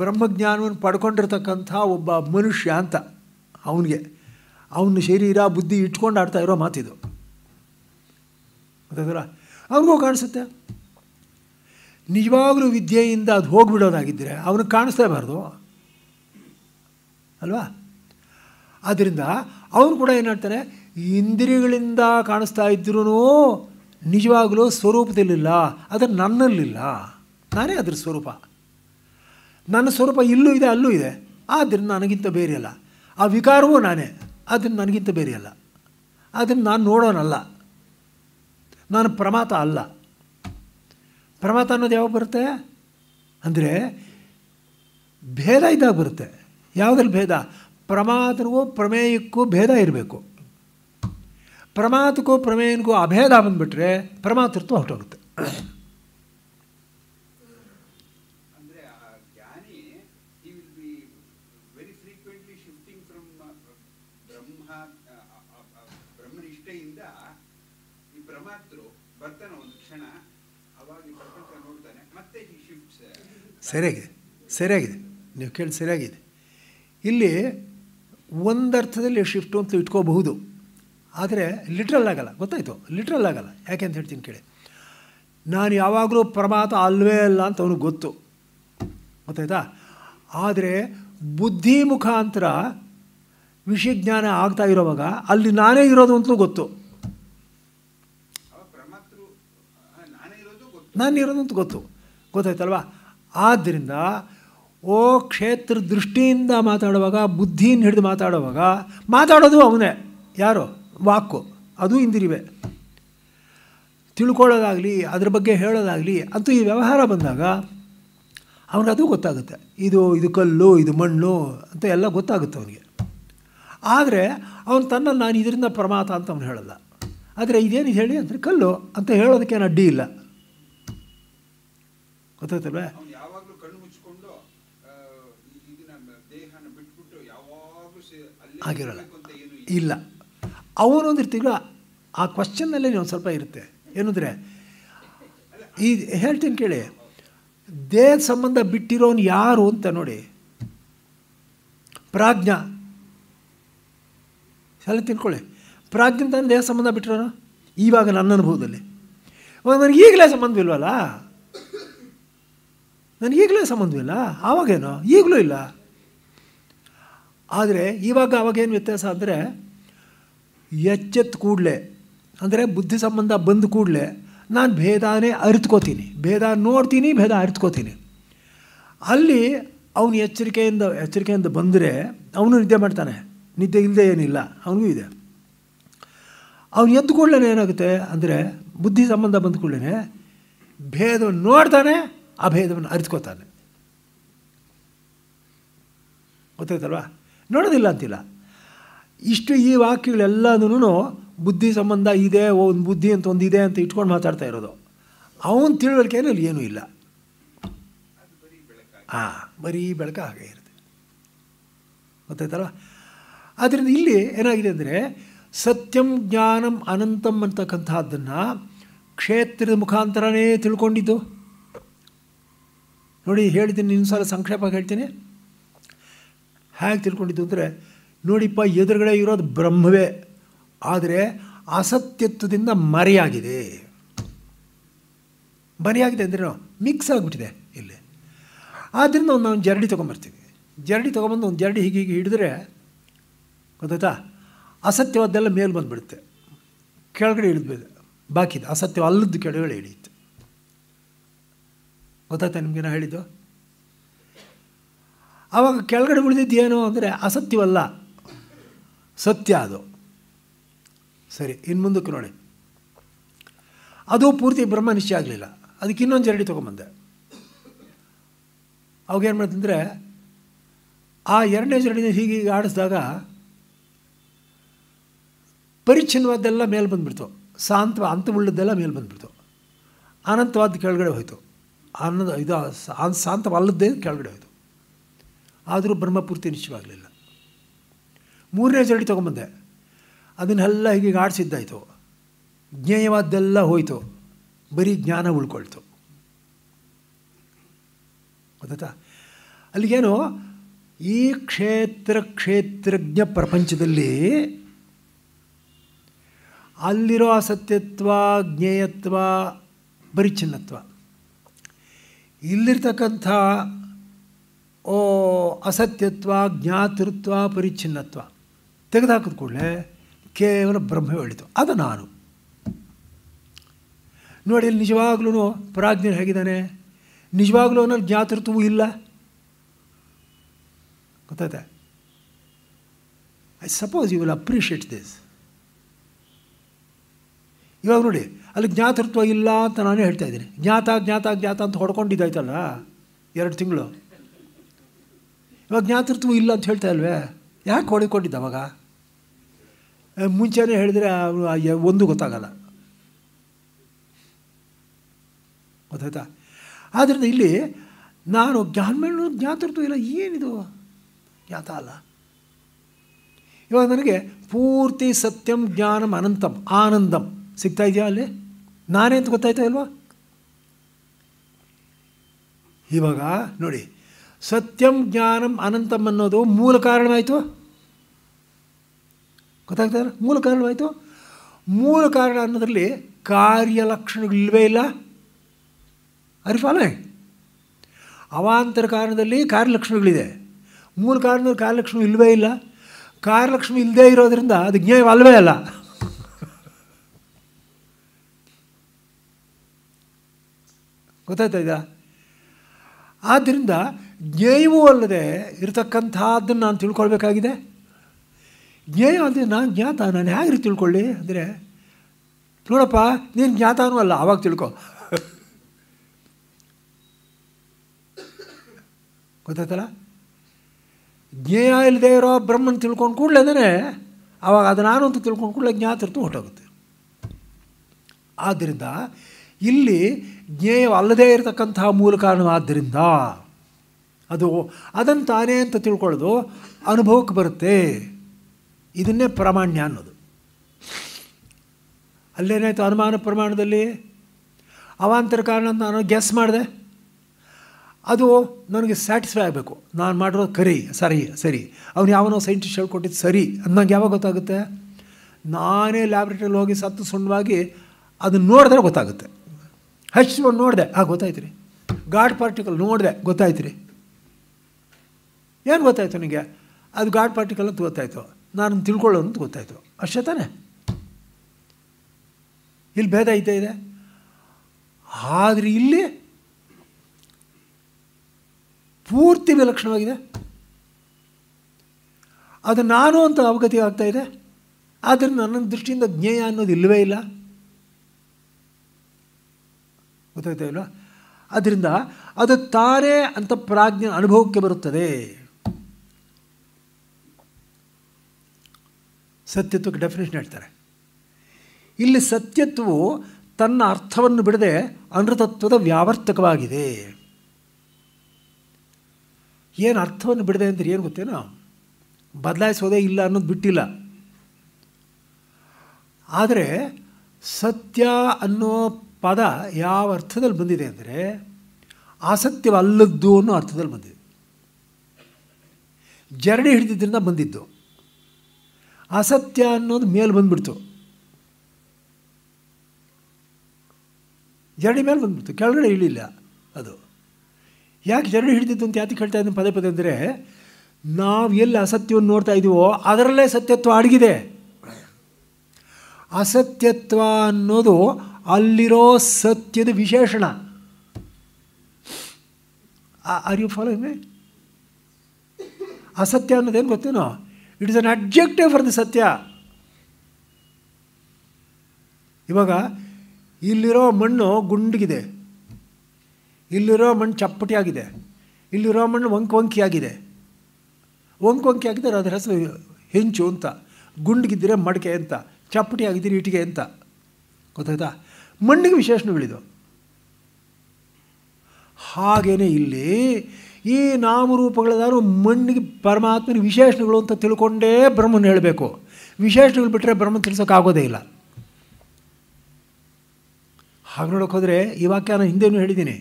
Speaker 1: ಬ್ರಹ್ಮಜ್ಞಾನವನ್ನು ಪಡ್ಕೊಂಡಿರ್ತಕ್ಕಂಥ ಒಬ್ಬ ಮನುಷ್ಯ ಅಂತ ಅವನಿಗೆ ಅವನ ಶರೀರ ಬುದ್ಧಿ ಇಟ್ಕೊಂಡು ಆಡ್ತಾ ಇರೋ ಮಾತಿದು ಗೊತ್ತಾಗಲ್ಲ ಅವ್ರಿಗೂ ಕಾಣಿಸುತ್ತೆ ನಿಜವಾಗಲೂ ವಿದ್ಯೆಯಿಂದ ಅದು ಹೋಗಿಬಿಡೋದಾಗಿದ್ದರೆ ಅವನಿಗೆ ಕಾಣಿಸ್ತಾ ಇರಬಾರ್ದು ಅಲ್ವಾ ಆದ್ದರಿಂದ ಅವನು ಕೂಡ ಏನು ಇಂದ್ರಿಯಗಳಿಂದ ಕಾಣಿಸ್ತಾ ಇದ್ರೂ ನಿಜವಾಗಲೂ ಸ್ವರೂಪದಲ್ಲಿಲ್ಲ ಅದು ನನ್ನಲ್ಲಿಲ್ಲ ನಾನೇ ಅದ್ರ ಸ್ವರೂಪ ನನ್ನ ಸ್ವರೂಪ ಇಲ್ಲೂ ಇದೆ ಅಲ್ಲೂ ಇದೆ ಆದ್ದರಿಂದ ನನಗಿಂತ ಬೇರೆಯಲ್ಲ ಆ ವಿಕಾರವೂ ನಾನೇ ಅದನ್ನು ನನಗಿಂತ ಬೇರೆಯಲ್ಲ ಅದನ್ನು ನಾನು ನೋಡೋನಲ್ಲ ನಾನು ಪ್ರಮಾತ ಅಲ್ಲ ಪ್ರಮಾತ ಅನ್ನೋದು ಯಾವಾಗ ಬರುತ್ತೆ ಅಂದರೆ ಭೇದ ಇದ್ದಾಗ ಬರುತ್ತೆ ಯಾವುದ್ರಲ್ಲಿ ಭೇದ ಪ್ರಮಾತನಿಗೂ ಪ್ರಮೇಯಕ್ಕೂ ಭೇದ ಇರಬೇಕು ಪ್ರಮಾತಕ್ಕೂ ಪ್ರಮೇಯನಿಗೂ ಅಭೇದ ಬಂದುಬಿಟ್ರೆ ಪ್ರಮಾತೃತ್ವ ಹೊರಟೋಗುತ್ತೆ ಸರಿಯಾಗಿದೆ ಸರಿಯಾಗಿದೆ ನೀವು ಕೇಳಿ ಸರಿಯಾಗಿದೆ ಇಲ್ಲಿ ಒಂದರ್ಥದಲ್ಲಿ ಶಿಫ್ಟು ಅಂತ ಇಟ್ಕೋಬಹುದು ಆದರೆ ಲಿಟ್ರಲ್ ಆಗಲ್ಲ ಗೊತ್ತಾಯಿತು ಲಿಟ್ರಲ್ ಆಗಲ್ಲ ಯಾಕೆ ಅಂತ ಹೇಳ್ತೀನಿ ಕೇಳಿ ನಾನು ಯಾವಾಗಲೂ ಪ್ರಮಾತ ಅಲ್ವೇ ಅಲ್ಲ ಅಂತ ಅವನಿಗೆ ಗೊತ್ತು ಗೊತ್ತಾಯ್ತಾ ಆದರೆ ಬುದ್ಧಿ ಮುಖಾಂತರ ವಿಷಯ ಜ್ಞಾನ ಆಗ್ತಾ ಇರೋವಾಗ ಅಲ್ಲಿ ನಾನೇ ಇರೋದು ಅಂತಲೂ ಗೊತ್ತು ನಾನು ಇರೋದು ಅಂತ ಗೊತ್ತು ಗೊತ್ತಾಯ್ತಲ್ವಾ ಆದ್ದರಿಂದ ಓ ಕ್ಷೇತ್ರ ದೃಷ್ಟಿಯಿಂದ ಮಾತಾಡುವಾಗ ಬುದ್ಧಿಯನ್ನು ಹಿಡಿದು ಮಾತಾಡುವಾಗ ಮಾತಾಡೋದು ಅವನೇ ಯಾರೋ ವಾಕು ಅದು ಇಂದಿರಿವೆ ತಿಳ್ಕೊಳ್ಳೋದಾಗಲಿ ಅದ್ರ ಬಗ್ಗೆ ಹೇಳೋದಾಗಲಿ ಅಂತೂ ಈ ವ್ಯವಹಾರ ಬಂದಾಗ ಅದು ಗೊತ್ತಾಗುತ್ತೆ ಇದು ಇದು ಕಲ್ಲು ಇದು ಮಣ್ಣು ಅಂತ ಎಲ್ಲ ಗೊತ್ತಾಗುತ್ತೆ ಅವನಿಗೆ ಆದರೆ ಅವನು ತನ್ನ ನಾನು ಇದರಿಂದ ಪ್ರಮಾತ ಅಂತ ಅವನು ಹೇಳಲ್ಲ ಆದರೆ ಇದೇನು ಹೇಳಿ ಅಂದರೆ ಕಲ್ಲು ಅಂತ ಹೇಳೋದಕ್ಕೇನು ಅಡ್ಡಿ ಇಲ್ಲ ಗೊತ್ತಾಯ್ತಲ್ವೇ ಆಗಿರೋಲ್ಲ ಇಲ್ಲ ಅವನೊಂದು ಇರ್ತೀಗ ಆ ಕ್ವಶನ್ನಲ್ಲೇ ನೀವು ಸ್ವಲ್ಪ ಇರುತ್ತೆ ಏನಂದರೆ ಈ ಹೇಳ್ತೀನಿ ಕೇಳಿ ದೇಹದ ಸಂಬಂಧ ಬಿಟ್ಟಿರೋನು ಯಾರು ಅಂತ ನೋಡಿ ಪ್ರಾಜ್ಞ ಎಲ್ಲ ತಿಳ್ಕೊಳ್ಳಿ ಪ್ರಾಜ್ಞೆ ತಂದು ದೇಹ ಸಂಬಂಧ ಬಿಟ್ಟಿರೋನು ಇವಾಗ ನನ್ನ ಅನುಭವದಲ್ಲಿ ನನಗೆ ಈಗಲೇ ಸಂಬಂಧವಿಲ್ವಲ್ಲ ನನಗೆ ಈಗಲೇ ಸಂಬಂಧವಿಲ್ಲ ಆವಾಗೇನು ಈಗಲೂ ಇಲ್ಲ ಆದರೆ ಇವಾಗ ಅವಾಗೇನು ವ್ಯತ್ಯಾಸ ಅಂದರೆ ಎಚ್ಚೆತ್ತು ಕೂಡಲೇ ಅಂದರೆ ಬುದ್ಧಿ ಸಂಬಂಧ ಬಂದ ಕೂಡಲೇ ನಾನು ಭೇದಾನೇ ಅರಿತ್ಕೋತೀನಿ ಭೇದ ನೋಡ್ತೀನಿ ಭೇದ ಅರಿತ್ಕೋತೀನಿ ಅಲ್ಲಿ ಅವನು ಎಚ್ಚರಿಕೆಯಿಂದ ಎಚ್ಚರಿಕೆಯಿಂದ ಬಂದರೆ ಅವನು ನಿದ್ದೆ ಮಾಡ್ತಾನೆ ನಿದ್ದೆ ಇಲ್ಲದೆ ಏನಿಲ್ಲ ಅವನಿಗೂ ಇದೆ ಅವನು ಎದ್ದು ಕೂಡಲೇ ಏನಾಗುತ್ತೆ ಅಂದರೆ ಬುದ್ಧಿ ಸಂಬಂಧ ಬಂದ ಕೂಡಲೇ ಭೇದವನ್ನು ನೋಡ್ತಾನೆ ಆ ಭೇದವನ್ನು ಅರಿತ್ಕೋತಾನೆ ಗೊತ್ತಾಯ್ತಲ್ವಾ ನೋಡೋದಿಲ್ಲ ಅಂತಿಲ್ಲ ಇಷ್ಟು ಈ ವಾಕ್ಯಗಳೆಲ್ಲದೂ ಬುದ್ಧಿ ಸಂಬಂಧ ಇದೆ ಒಂದು ಬುದ್ಧಿ ಅಂತ ಒಂದು ಇದೆ ಅಂತ ಇಟ್ಕೊಂಡು ಮಾತಾಡ್ತಾ ಇರೋದು ಅವನ ತಿಳುವಳಿಕೆ ಅಲ್ಲಿ ಏನೂ ಇಲ್ಲ ಹಾಂ ಬರೀ ಬೆಳಕ ಹಾಗೆ ಇರುತ್ತೆ ಗೊತ್ತಾಯ್ತಲ್ಲ ಆದ್ದರಿಂದ ಇಲ್ಲಿ ಏನಾಗಿದೆ ಅಂದರೆ ಸತ್ಯಂ ಜ್ಞಾನಂ ಅನಂತಂ ಅಂತಕ್ಕಂಥದ್ದನ್ನು ಕ್ಷೇತ್ರದ ಮುಖಾಂತರನೇ ತಿಳ್ಕೊಂಡಿದ್ದು ನೋಡಿ ಹೇಳಿದ್ದೀನಿ ಇನ್ನೊಂದು ಸಲ ಸಂಕ್ಷೇಪ ಹೇಳ್ತೀನಿ ಹೇಗೆ ತಿಳ್ಕೊಂಡಿದ್ದು ಅಂದರೆ ನೋಡಿಪ್ಪ ಎದುರುಗಡೆ ಇರೋದು ಬ್ರಹ್ಮವೇ ಆದರೆ ಅಸತ್ಯತ್ವದಿಂದ ಮರೆಯಾಗಿದೆ ಮರೆಯಾಗಿದೆ ಅಂದರೆ ಮಿಕ್ಸ್ ಆಗಿಬಿಟ್ಟಿದೆ ಇಲ್ಲಿ ಆದ್ದರಿಂದ ಒಂದು ನಾನು ಜರಡಿ ತೊಗೊಂಬರ್ತೀನಿ ಜರಡಿ ತೊಗೊಂಬಂದು ಒಂದು ಜರಡಿ ಹೀಗೆ ಹೀಗೆ ಹಿಡಿದ್ರೆ ಗೊತ್ತಾಯ್ತಾ ಅಸತ್ಯವಾದ್ದೆಲ್ಲ ಮೇಲೆ ಬಂದುಬಿಡುತ್ತೆ ಕೆಳಗಡೆ ಇಳಿದ್ಬಿದೆ ಬಾಕಿದೆ ಅಸತ್ಯ ಅಲ್ಲದ್ದು ಕೆಳಗಡೆ ಇಳಿಯುತ್ತೆ ಗೊತ್ತಾಯ್ತಾ ನಿಮ್ಗೆ ನಾನು ಹೇಳಿದ್ದು ಆವಾಗ ಕೆಳಗಡೆ ಉಳಿದಿದ್ದೇನು ಅಂದರೆ ಅಸತ್ಯವಲ್ಲ ಸತ್ಯ ಅದು ಸರಿ ಇನ್ನು ಮುಂದಕ್ಕೆ ನೋಡಿ ಅದು ಪೂರ್ತಿ ಬ್ರಹ್ಮ ನಿಶ್ಚಯ ಆಗಲಿಲ್ಲ ಅದಕ್ಕೆ ಇನ್ನೊಂದು ಜರಡಿ ತೊಗೊಂಬಂದೆ ಅವಾಗೇನು ಮಾಡ್ತಂದರೆ ಆ ಎರಡನೇ ಜರಡಿನ ಹೀಗೆ ಆಡಿಸಿದಾಗ ಪರಿಚ್ಛಿನ್ನವಾದ್ದೆಲ್ಲ ಮೇಲೆ ಬಂದುಬಿಡ್ತು ಸಾಂತ್ವ ಅಂತವುಳ್ಳದ್ದೆಲ್ಲ ಮೇಲೆ ಬಂದುಬಿಡ್ತು ಅನಂತವಾದ ಕೆಳಗಡೆ ಹೋಯಿತು ಆನಂದ ಇದು ಸಾಂತವಲ್ಲದ್ದೇ ಕೆಳಗಡೆ ಹೋಯಿತು ಆದರೂ ಬ್ರಹ್ಮಪೂರ್ತಿ ನಿಶ್ಚಯವಾಗಲಿಲ್ಲ ಮೂರನೇ ಜರಡಿ ತೊಗೊಂಬಂದೆ ಅದನ್ನೆಲ್ಲ ಹೀಗೆ ಆಡಿಸಿದ್ದಾಯಿತು ಜ್ಞೇಯವಾದ್ದೆಲ್ಲ ಹೋಯಿತು ಬರೀ ಜ್ಞಾನ ಉಳ್ಕೊಳ್ತು ಗೊತ್ತಾ ಅಲ್ಲಿಗೇನು ಈ ಕ್ಷೇತ್ರ ಕ್ಷೇತ್ರಜ್ಞ ಪ್ರಪಂಚದಲ್ಲಿ ಅಲ್ಲಿರೋ ಅಸತ್ಯತ್ವ ಜ್ಞೇಯತ್ವ ಬರೀ ಚಿನ್ನತ್ವ ಇಲ್ಲಿರ್ತಕ್ಕಂಥ ಓ ಅಸತ್ಯತ್ವ ಜ್ಞಾತೃತ್ವ ಪರಿಚ್ಛಿನ್ನತ್ವ ತೆಗೆದುಹಾಕಿದ ಕೂಡಲೇ ಕೇವಲ ಬ್ರಹ್ಮ ಹೇಳಿತು ಅದು ನಾನು ನೋಡಿ ಇಲ್ಲಿ ನಿಜವಾಗ್ಲೂ ಪ್ರಾಜ್ಞರು ಹೇಗಿದ್ದಾನೆ ನಿಜವಾಗ್ಲೂ ಅವನಲ್ಲಿ ಜ್ಞಾತೃತ್ವವೂ ಇಲ್ಲ ಗೊತ್ತಾಯ್ತಾ I suppose you will appreciate this ಇವಾಗ ನೋಡಿ ಅಲ್ಲಿ ಜ್ಞಾತೃತ್ವ ಇಲ್ಲ ಅಂತ ನಾನೇ ಹೇಳ್ತಾ ಇದ್ದೀನಿ ಜ್ಞಾತ ಜ್ಞಾತ ಜ್ಞಾತ ಅಂತ ಹೊಡ್ಕೊಂಡಿದ್ದಾಯ್ತಲ್ಲ ಎರಡು ತಿಂಗಳು ಇವಾಗ ಜ್ಞಾತೃತ್ವ ಇಲ್ಲ ಅಂತ ಹೇಳ್ತಾ ಇಲ್ವೇ ಯಾಕೆ ಹೊಡಿಕೊಂಡಿದ್ದ ಅವಾಗ ಮುಂಚೆನೇ ಹೇಳಿದರೆ ಒಂದು ಗೊತ್ತಾಗಲ್ಲ ಗೊತ್ತಾಯ್ತಾ ಆದ್ದರಿಂದ ಇಲ್ಲಿ ನಾನು ಜ್ಞಾನಮೇಳ ಜ್ಞಾತೃತ್ವ ಇಲ್ಲ ಏನಿದು ಜ್ಞಾತ ಅಲ್ಲ ಇವಾಗ ನನಗೆ ಪೂರ್ತಿ ಸತ್ಯಂ ಜ್ಞಾನಂ ಅನಂತಂ ಆನಂದಂ ಸಿಗ್ತಾ ಇದೆಯಾ ಅಲ್ಲಿ ನಾನೇ ಅಂತ ಗೊತ್ತಾಯ್ತಾ ಇಲ್ವಾ ಇವಾಗ ನೋಡಿ ಸತ್ಯಂ ಜ್ಞಾನಂ ಅನಂತಂ ಅನ್ನೋದು ಮೂಲ ಕಾರಣವಾಯಿತು ಗೊತ್ತಾಗ್ತದ ಮೂಲ ಕಾರಣವಾಯಿತು ಮೂಲ ಕಾರಣ ಅನ್ನೋದರಲ್ಲಿ ಕಾರ್ಯಲಕ್ಷಣಗಳಿಲ್ವೇ ಇಲ್ಲ ಅರಿಫಾಲೆ ಅವಾಂತರ ಕಾರಣದಲ್ಲಿ ಕಾರ್ಯಲಕ್ಷಣಗಳಿದೆ ಮೂಲ ಕಾರಣದಲ್ಲಿ ಕಾರ್ಯಲಕ್ಷಣ ಇಲ್ಲವೇ ಇಲ್ಲ ಕಾರ್ಯಲಕ್ಷಣ ಇಲ್ಲದೇ ಇರೋದರಿಂದ ಅದು ಜ್ಞೇಯವಲ್ವೇ ಅಲ್ಲ ಗೊತ್ತಾಯ್ತಾ ಇದಾ ಆದ್ದರಿಂದ ಜ್ಞೇಯವೂ ಅಲ್ಲದೆ ಇರತಕ್ಕಂಥದ್ದನ್ನು ನಾನು ತಿಳ್ಕೊಳ್ಬೇಕಾಗಿದೆ ಜ್ಞೇಯ ಅಂದರೆ ನಾನು ಜ್ಞಾತ ನಾನು ಹೇಗೆ ತಿಳ್ಕೊಳ್ಳಿ ಅಂದರೆ ನೋಡಪ್ಪ ನೀನು ಜ್ಞಾತಾನೂ ಅಲ್ಲ ಆವಾಗ ತಿಳ್ಕೊ ಗೊತ್ತಾಯ್ತಲ್ಲ ಜ್ಞೇಯ ಇಲ್ಲದೆ ಇರೋ ಬ್ರಹ್ಮನ ತಿಳ್ಕೊಂಡು ಕೂಡಲೇ ಆವಾಗ ಅದು ನಾನು ಅಂತ ತಿಳ್ಕೊಂಡು ಕೂಡಲೇ ಜ್ಞಾತರ್ತು ಹೊರಟೋಗುತ್ತೆ ಆದ್ದರಿಂದ ಇಲ್ಲಿ ಜ್ಞೇಯವಲ್ಲದೇ ಇರತಕ್ಕಂತಹ ಮೂಲ ಕಾರಣವಾದ್ದರಿಂದ ಅದು ಅದನ್ನು ತಾನೇ ಅಂತ ತಿಳ್ಕೊಳ್ಳೋದು ಅನುಭವಕ್ಕೆ ಬರುತ್ತೆ ಇದನ್ನೇ ಪ್ರಾಮಾಣ್ಯ ಅನ್ನೋದು ಅಲ್ಲೇನಾಯಿತು ಅನುಮಾನ ಪ್ರಮಾಣದಲ್ಲಿ ಅವಾಂತರ ಕಾರಣ ನಾನು ಗೆಸ್ ಮಾಡಿದೆ ಅದು ನನಗೆ ಸ್ಯಾಟಿಸ್ಫೈ ಆಗಬೇಕು ನಾನು ಮಾಡಿರೋದು ಕರಿ ಸರಿ ಸರಿ ಅವ್ನು ಯಾವನೋ ಸೈಂಟಿಸ್ಟ್ ಹೇಳ್ಕೊಟ್ಟಿದ್ದು ಸರಿ ಅದು ನಂಗೆ ಯಾವಾಗ ಗೊತ್ತಾಗುತ್ತೆ ನಾನೇ ಲ್ಯಾಬ್ರೇಟ್ರಿಯಲ್ಲಿ ಹೋಗಿ ಸತ್ತು ಸುಣ್ಣವಾಗಿ ಅದನ್ನು ನೋಡಿದ್ರೆ ಗೊತ್ತಾಗುತ್ತೆ ಹಚ್ಚಿ ನೋಡಿದೆ ಹಾಂ ಗೊತ್ತಾಯ್ತು ರೀ ಗಾಡ್ ಪಾರ್ಟಿಕಲ್ ನೋಡಿದೆ ಗೊತ್ತಾಯ್ತು ರೀ ಏನು ಗೊತ್ತಾಯಿತು ನನಗೆ ಅದು ಗಾಡ್ ಪಾರ್ಟಿಕಲ್ ಅಂತ ಗೊತ್ತಾಯಿತು ನಾನು ತಿಳ್ಕೊಳ್ಳೋ ಅಂತ ಗೊತ್ತಾಯಿತು ಅಷ್ಟೇ ತಾನೆ ಇಲ್ಲಿ ಭೇದ ಐತೆ ಇದೆ ಆದರೆ ಇಲ್ಲಿ ಪೂರ್ತಿ ವಿಲಕ್ಷಣವಾಗಿದೆ ಅದು ನಾನು ಅಂತ ಅವಗತಿ ಆಗ್ತಾ ಇದೆ ಆದರೆ ನನ್ನ ದೃಷ್ಟಿಯಿಂದ ಜ್ಞೇಯ ಅನ್ನೋದು ಇಲ್ಲವೇ ಇಲ್ಲ ಗೊತ್ತಾಗ್ತಾ ಇಲ್ವಾ ಅದರಿಂದ ಅದು ತಾನೇ ಅಂತ ಪ್ರಾಜ್ಞ ಅನುಭವಕ್ಕೆ ಬರುತ್ತದೆ ಸತ್ಯತ್ವಕ್ಕೆ ಡೆಫಿನೇಷನ್ ಹೇಳ್ತಾರೆ ಇಲ್ಲಿ ಸತ್ಯತ್ವವು ತನ್ನ ಅರ್ಥವನ್ನು ಬಿಡದೆ ಅನೃತತ್ವದ ವ್ಯಾವರ್ತಕವಾಗಿದೆ ಏನು ಅರ್ಥವನ್ನು ಬಿಡದೆ ಅಂದರೆ ಏನು ಗೊತ್ತೇನೋ ಬದಲಾಯಿಸೋದೇ ಇಲ್ಲ ಅನ್ನೋದು ಬಿಟ್ಟಿಲ್ಲ ಆದರೆ ಸತ್ಯ ಅನ್ನೋ ಪದ ಯಾವ ಅರ್ಥದಲ್ಲಿ ಬಂದಿದೆ ಅಂದರೆ ಅಸತ್ಯವಲ್ಲದ್ದು ಅನ್ನೋ ಅರ್ಥದಲ್ಲಿ ಬಂದಿದೆ ಜರಡಿ ಹಿಡಿದಿದ್ದರಿಂದ ಬಂದಿದ್ದು ಅಸತ್ಯ ಅನ್ನೋದು ಮೇಲೆ ಬಂದ್ಬಿಡ್ತು ಜರಡಿ ಮೇಲೆ ಬಂದ್ಬಿಡ್ತು ಕೆಳಗಡೆ ಇಳಿಲ್ಲ ಅದು ಯಾಕೆ ಜರಡಿ ಹಿಡಿದಿತ್ತು ಅಂತ ಯಾತಕ್ಕೆ ಹೇಳ್ತಾ ಇದ್ದೀನಿ ಪದೇ ಪದೇ ಅಂದರೆ ನಾವು ಎಲ್ಲಿ ಅಸತ್ಯವನ್ನು ನೋಡ್ತಾ ಇದೀವೋ ಅದರಲ್ಲೇ ಸತ್ಯತ್ವ ಅಡಗಿದೆ ಅಸತ್ಯತ್ವ ಅನ್ನೋದು ಅಲ್ಲಿರೋ ಸತ್ಯದ ವಿಶೇಷಣ ಆರ್ ಯು ಫಾಲೋ ಅಸತ್ಯ ಅನ್ನೋದೇನು ಗೊತ್ತೇನೋ it is an objective for the ಸತ್ಯ ಇವಾಗ ಇಲ್ಲಿರೋ ಮಣ್ಣು ಗುಂಡಿಗಿದೆ ಇಲ್ಲಿರೋ ಮಣ್ಣು ಚಪ್ಪಟಿಯಾಗಿದೆ ಆಗಿದೆ ಇಲ್ಲಿರೋ ಮಣ್ಣು ವಂಕ ವಂಕಿಯಾಗಿದೆ ವಂಕ ವಂಕಿಯಾಗಿದ್ದರೆ ಅದರ ಹೆಸರು ಹೆಂಚು ಅಂತ ಗುಂಡಿಗಿದ್ದರೆ ಮಡಕೆ ಅಂತ ಚಪ್ಪಟಿ ಆಗಿದ್ದರೆ ಇಟಿಗೆ ಅಂತ ಗೊತ್ತಾಯ್ತಾ ಮಣ್ಣಿಗೆ ವಿಶೇಷಣಗಳಿದು ಹಾಗೇ ಇಲ್ಲಿ ಈ ನಾಮರೂಪಗಳೆಲ್ಲರೂ ಮಣ್ಣಿಗೆ ಪರಮಾತ್ಮನ ವಿಶೇಷಣಗಳು ಅಂತ ತಿಳ್ಕೊಂಡೇ ಬ್ರಹ್ಮನ ಹೇಳಬೇಕು ವಿಶೇಷಗಳು ಬಿಟ್ಟರೆ ಬ್ರಹ್ಮನ ತಿಳಿಸೋಕ್ಕಾಗೋದೇ ಇಲ್ಲ ಹಾಗೆ ನೋಡೋಕೆ ಹೋದರೆ ಈ ವಾಕ್ಯ ನಾನು ಹಿಂದೆನೂ ಹೇಳಿದ್ದೀನಿ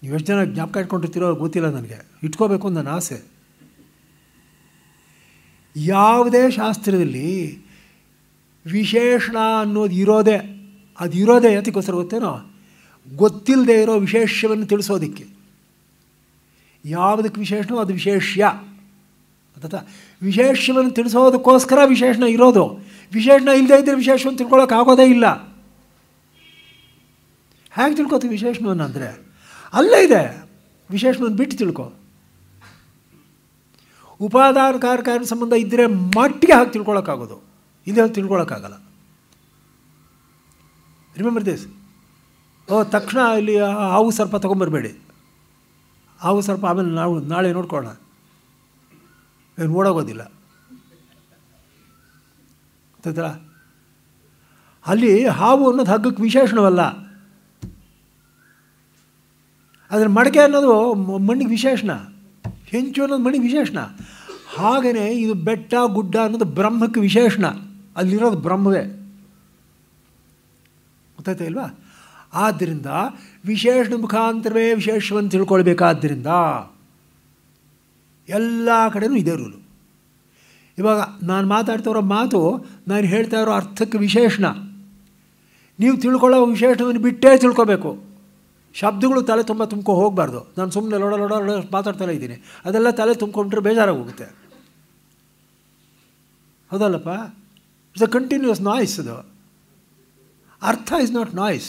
Speaker 1: ನೀವು ಎಷ್ಟು ಜನ ಜ್ಞಾಪಕ ಇಟ್ಕೊಂಡಿರ್ತೀರೋ ಗೊತ್ತಿಲ್ಲ ನನಗೆ ಇಟ್ಕೋಬೇಕು ಅಂತ ನನ್ನ ಆಸೆ ಯಾವುದೇ ಶಾಸ್ತ್ರದಲ್ಲಿ ವಿಶೇಷಣ ಅನ್ನೋದು ಇರೋದೇ ಅದು ಇರೋದೇ ಯಾತಕ್ಕೋಸ್ಕರ ಗೊತ್ತೇನೋ ಗೊತ್ತಿಲ್ಲದೆ ಇರೋ ವಿಶೇಷವನ್ನು ತಿಳಿಸೋದಕ್ಕೆ ಯಾವುದಕ್ಕೆ ವಿಶೇಷನೋ ಅದು ವಿಶೇಷ್ಯ ಅಥವಾ ವಿಶೇಷವನ್ನು ತಿಳಿಸೋದಕ್ಕೋಸ್ಕರ ವಿಶೇಷಣ ಇರೋದು ವಿಶೇಷಣ ಇಲ್ಲದೇ ಇದ್ದರೆ ವಿಶೇಷವನ್ನು ಆಗೋದೇ ಇಲ್ಲ ಹ್ಯಾಂಗೆ ತಿಳ್ಕೊತೀವಿ ವಿಶೇಷಣವನ್ನು ಅಂದರೆ ಅಲ್ಲೇ ಇದೆ ವಿಶೇಷಣವನ್ನು ಬಿಟ್ಟು ತಿಳ್ಕೊ ಉಪಾದಾನ ಕಾರ್ಯಕಾರ ಸಂಬಂಧ ಇದ್ದರೆ ಮಟ್ಟಿಗೆ ಹಾಕಿ ತಿಳ್ಕೊಳ್ಳೋಕ್ಕಾಗೋದು ಇಲ್ಲದೆ ಹೋಗಿ ತಿಳ್ಕೊಳ್ಳೋಕ್ಕಾಗಲ್ಲ ರಿಮೆಂಬರ್ ದಿಸ್ ಓ ತಕ್ಷಣ ಇಲ್ಲಿ ಹಾವು ಸರ್ಪ ತೊಗೊಂಬರ್ಬೇಡಿ ಹಾವು ಸ್ವಲ್ಪ ಆಮೇಲೆ ನಾವು ನಾಳೆ ನೋಡ್ಕೊಳ್ಳೋಣ ಏನು ಓಡೋಗೋದಿಲ್ಲ ಗೊತ್ತಾಯ್ತಲ್ಲ ಅಲ್ಲಿ ಹಾವು ಅನ್ನೋದು ಹಗ್ಗಕ್ಕೆ ವಿಶೇಷಣವಲ್ಲ ಅದರ ಮಡಕೆ ಅನ್ನೋದು ಮಣ್ಣಿಗೆ ವಿಶೇಷಣ ಹೆಂಚು ಅನ್ನೋದು ಮಣ್ಣಿಗೆ ವಿಶೇಷಣ ಹಾಗೆಯೇ ಇದು ಬೆಟ್ಟ ಗುಡ್ಡ ಅನ್ನೋದು ಬ್ರಹ್ಮಕ್ಕೆ ವಿಶೇಷಣ ಅಲ್ಲಿರೋದು ಬ್ರಹ್ಮವೇ ಗೊತ್ತಾಯ್ತಾ ಇಲ್ವಾ ಆದ್ದರಿಂದ ವಿಶೇಷಣ ಮುಖಾಂತರವೇ ವಿಶೇಷವನ್ನು ತಿಳ್ಕೊಳ್ಬೇಕಾದ್ದರಿಂದ ಎಲ್ಲ ಕಡೆಯೂ ಇದೇ ರೂಲು ಇವಾಗ ನಾನು ಮಾತಾಡ್ತಾ ಮಾತು ನಾನು ಹೇಳ್ತಾ ಇರೋ ಅರ್ಥಕ್ಕೆ ವಿಶೇಷಣ ನೀವು ತಿಳ್ಕೊಳ್ಳೋ ವಿಶೇಷವನ್ನು ಬಿಟ್ಟೇ ತಿಳ್ಕೊಬೇಕು ಶಬ್ದಗಳು ತಲೆ ತುಂಬ ತುಂಬ್ಕೊ ಹೋಗಬಾರ್ದು ನಾನು ಸುಮ್ಮನೆ ಲೊಡ ಲೊಡ ಲೊಡ ಇದ್ದೀನಿ ಅದೆಲ್ಲ ತಲೆ ತುಂಬ್ಕೊಂಡ್ರೆ ಬೇಜಾರಾಗೋಗುತ್ತೆ ಹೌದಲ್ಲಪ್ಪ ಇಟ್ಸ್ ಅ ಕಂಟಿನ್ಯೂಸ್ ನಾಯ್ಸ್ ಅದು ಅರ್ಥ ಇಸ್ ನಾಟ್ ನಾಯ್ಸ್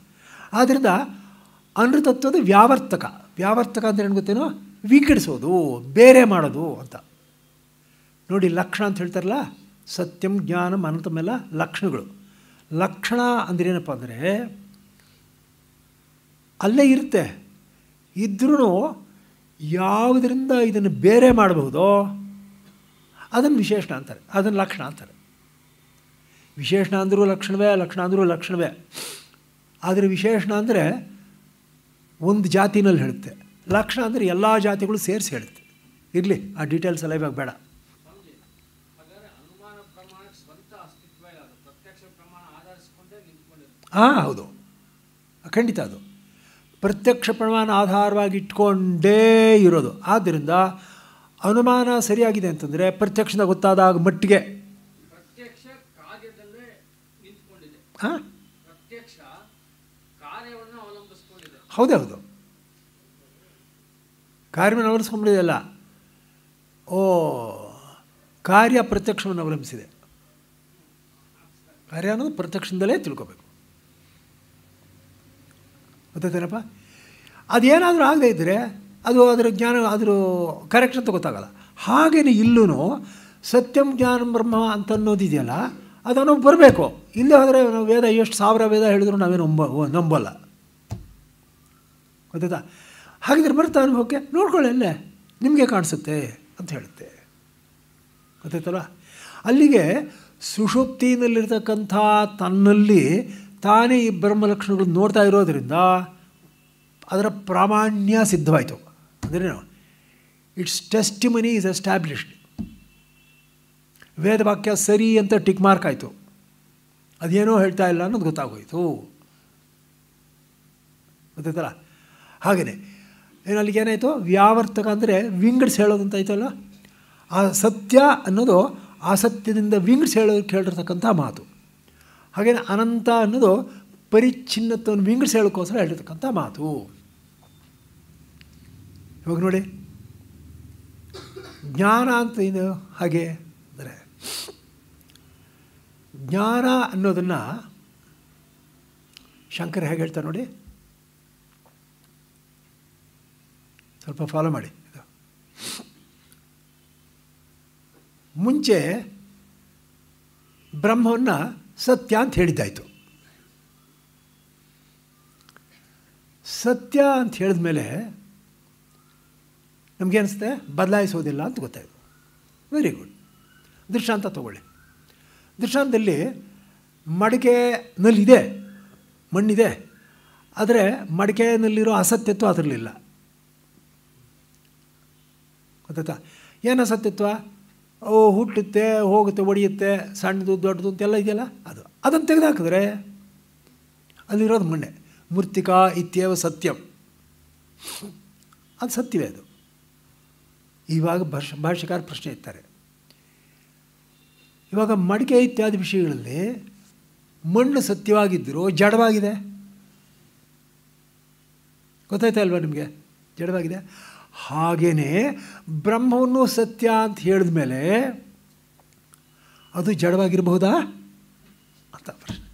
Speaker 1: ಆದ್ದರಿಂದ ಅನೃತತ್ವದ ವ್ಯಾವರ್ತಕ ವ್ಯಾವರ್ತಕ ಅಂದರೆ ಏನು ಗೊತ್ತೇನೋ ವಿಂಗಡಿಸೋದು ಬೇರೆ ಮಾಡೋದು ಅಂತ ನೋಡಿ ಲಕ್ಷಣ ಅಂತ ಹೇಳ್ತಾರಲ್ಲ ಸತ್ಯಂ ಜ್ಞಾನ ಅನಂತಮೆಲ್ಲ ಲಕ್ಷಣಗಳು ಲಕ್ಷಣ ಅಂದ್ರೇನಪ್ಪ ಅಂದರೆ ಅಲ್ಲೇ ಇರುತ್ತೆ ಇದ್ರೂ ಯಾವುದರಿಂದ ಇದನ್ನು ಬೇರೆ ಮಾಡಬಹುದೋ ಅದನ್ನು ವಿಶೇಷಣ ಅಂತಾರೆ ಅದನ್ನು ಲಕ್ಷಣ ಅಂತಾರೆ ವಿಶೇಷಣ ಅಂದರೂ ಲಕ್ಷಣವೇ ಲಕ್ಷಣ ಅಂದರೂ ಲಕ್ಷಣವೇ ಆದರೆ ವಿಶೇಷಣ ಅಂದರೆ ಒಂದು ಜಾತಿನಲ್ಲಿ ಹೇಳುತ್ತೆ ಲಕ್ಷಣ ಅಂದರೆ ಎಲ್ಲ ಜಾತಿಗಳು ಸೇರಿಸಿ ಹೇಳುತ್ತೆ ಇರಲಿ ಆ ಡೀಟೇಲ್ಸ್ ಎಲ್ಲ ಇವಾಗ ಬೇಡ ಹಾಂ ಹೌದು ಖಂಡಿತ ಅದು ಪ್ರತ್ಯಕ್ಷ ಪ್ರಮಾಣ ಆಧಾರವಾಗಿ ಇಟ್ಕೊಂಡೇ ಇರೋದು ಆದ್ದರಿಂದ ಅನುಮಾನ ಸರಿಯಾಗಿದೆ ಅಂತಂದರೆ ಪ್ರತ್ಯಕ್ಷದ ಗೊತ್ತಾದಾಗ ಮಟ್ಟಿಗೆ ಹಾಂ ಹೌದೇ ಹೌದು ಕಾರ್ಯವನ್ನು ಅವಲಂಬಿಸ್ಕೊಂಡಿದೆಯಲ್ಲ ಓ ಕಾರ್ಯ ಪ್ರತ್ಯಕ್ಷವನ್ನು ಅವಲಂಬಿಸಿದೆ ಕಾರ್ಯ ಅನ್ನೋದು ಪ್ರತ್ಯಕ್ಷದಿಂದಲೇ ತಿಳ್ಕೋಬೇಕು ಗೊತ್ತೇನಪ್ಪ ಅದೇನಾದರೂ ಆಗದೇ ಇದ್ದರೆ ಅದು ಅದರ ಜ್ಞಾನ ಅದರ ಕರೆಕ್ಷನ್ ಅಂತ ಗೊತ್ತಾಗಲ್ಲ ಹಾಗೇನೆ ಇಲ್ಲೂ ಸತ್ಯಂ ಜ್ಞಾನ ಬ್ರಹ್ಮ ಅಂತ ಅನ್ನೋದಿದೆಯಲ್ಲ ಅದು ನಾವು ಬರಬೇಕು ಇಲ್ಲೇ ಹೋದರೆ ವೇದ ಎಷ್ಟು ಸಾವಿರ ವೇದ ಹೇಳಿದ್ರು ನಾವೇನು ನಂಬ ನಂಬಲ್ಲ ಗೊತ್ತಾಯ್ತಾ ಹಾಗಿದ್ರೆ ಬರುತ್ತೆ ಅನುಭವಕ್ಕೆ ನೋಡ್ಕೊಳ್ಳಿ ನಿಮಗೆ ಕಾಣಿಸುತ್ತೆ ಅಂತ ಹೇಳುತ್ತೆ ಗೊತ್ತಾಯ್ತಲ್ಲ ಅಲ್ಲಿಗೆ ಸುಷುಪ್ತಿನಲ್ಲಿರ್ತಕ್ಕಂಥ ತನ್ನಲ್ಲಿ ತಾನೇ ಈ ಬ್ರಹ್ಮಲಕ್ಷಣಗಳು ನೋಡ್ತಾ ಇರೋದರಿಂದ ಅದರ ಪ್ರಾಮಾಣ್ಯ ಸಿದ್ಧವಾಯಿತು ಅಂದರೆ it's testimony is established ವೇದವಾಕ್ಯ ಸರಿ ಅಂತ ಟಿಕ್ ಮಾರ್ಕ್ ಆಯಿತು ಅದೇನೋ ಹೇಳ್ತಾ ಇಲ್ಲ ಅನ್ನೋದು ಗೊತ್ತಾಗೋಯಿತು ಗೊತ್ತಾಯ್ತಲ್ಲ ಹಾಗೆಯೇ ಏನು ಅಲ್ಲಿಗೆ ಏನಾಯಿತು ವ್ಯಾವರ್ತಕ ಅಂದರೆ ವಿಂಗಡಿಸಿ ಹೇಳೋದಂತ ಆಯ್ತಲ್ಲ ಆ ಸತ್ಯ ಅನ್ನೋದು ಆ ಸತ್ಯದಿಂದ ವಿಂಗಡಿಸಿ ಹೇಳೋದಕ್ಕೆ ಹೇಳಿರ್ತಕ್ಕಂಥ ಮಾತು ಹಾಗೆಯೇ ಅನಂತ ಅನ್ನೋದು ಪರಿಚ್ಛಿನ್ನತ್ವವನ್ನು ವಿಂಗಡಿಸಿ ಹೇಳೋಕ್ಕೋಸ್ಕರ ಹೇಳಿರ್ತಕ್ಕಂಥ ಮಾತು ಇವಾಗ ನೋಡಿ ಜ್ಞಾನ ಅಂತ ಇದು ಹಾಗೆ ಅಂದರೆ ಜ್ಞಾನ ಅನ್ನೋದನ್ನು ಶಂಕರ್ ಹೇಗೆ ಹೇಳ್ತಾರೆ ನೋಡಿ ಸ್ವಲ್ಪ ಫಾಲೋ ಮಾಡಿ ಇದು ಮುಂಚೆ ಬ್ರಹ್ಮವನ್ನು ಸತ್ಯ ಅಂತ ಹೇಳಿದ್ದಾಯಿತು ಸತ್ಯ ಅಂತ ಹೇಳಿದ ಮೇಲೆ ನಮಗೆ ಬದಲಾಯಿಸೋದಿಲ್ಲ ಅಂತ ಗೊತ್ತಾಯಿತು ವೆರಿ ಗುಡ್ ದೃಷ್ಟಾಂತ ತಗೊಳ್ಳಿ ದೃಷ್ಟಾಂತದಲ್ಲಿ ಮಡಿಕೆನಲ್ಲಿದೆ ಮಣ್ಣಿದೆ ಆದರೆ ಮಡಿಕೆನಲ್ಲಿರೋ ಅಸತ್ಯತ್ವ ಅದರಲ್ಲಿಲ್ಲ ಗೊತ್ತಾಯ್ತಾ ಏನೋ ಸತ್ಯತ್ವ ಓ ಹುಟ್ಟುತ್ತೆ ಹೋಗುತ್ತೆ ಒಡೆಯುತ್ತೆ ಸಣ್ಣದು ದೊಡ್ಡದು ಅಂತೆಲ್ಲ ಇದೆಯಲ್ಲ ಅದು ಅದನ್ನು ತೆಗೆದಾಕಿದ್ರೆ ಅಲ್ಲಿರೋದು ಮೊನ್ನೆ ಮೂರ್ತಿಕಾ ಇತ್ಯವ ಸತ್ಯಂ ಅದು ಸತ್ಯವೇ ಅದು ಇವಾಗ ಭಾಷ ಭಾಷೆಕಾರ ಪ್ರಶ್ನೆ ಇರ್ತಾರೆ ಇವಾಗ ಮಡಿಕೆ ಇತ್ಯಾದಿ ವಿಷಯಗಳಲ್ಲಿ ಮಣ್ಣು ಸತ್ಯವಾಗಿದ್ದರೂ ಜಡವಾಗಿದೆ ಗೊತ್ತಾಯ್ತಾ ಅಲ್ವಾ ನಿಮಗೆ ಜಡವಾಗಿದೆ ಹಾಗೆಯೇ ಬ್ರಹ್ಮವನ್ನು ಸತ್ಯ ಅಂತ ಹೇಳಿದ ಮೇಲೆ ಅದು ಜಡವಾಗಿರಬಹುದಾ ಅಂತ ಪ್ರಶ್ನೆ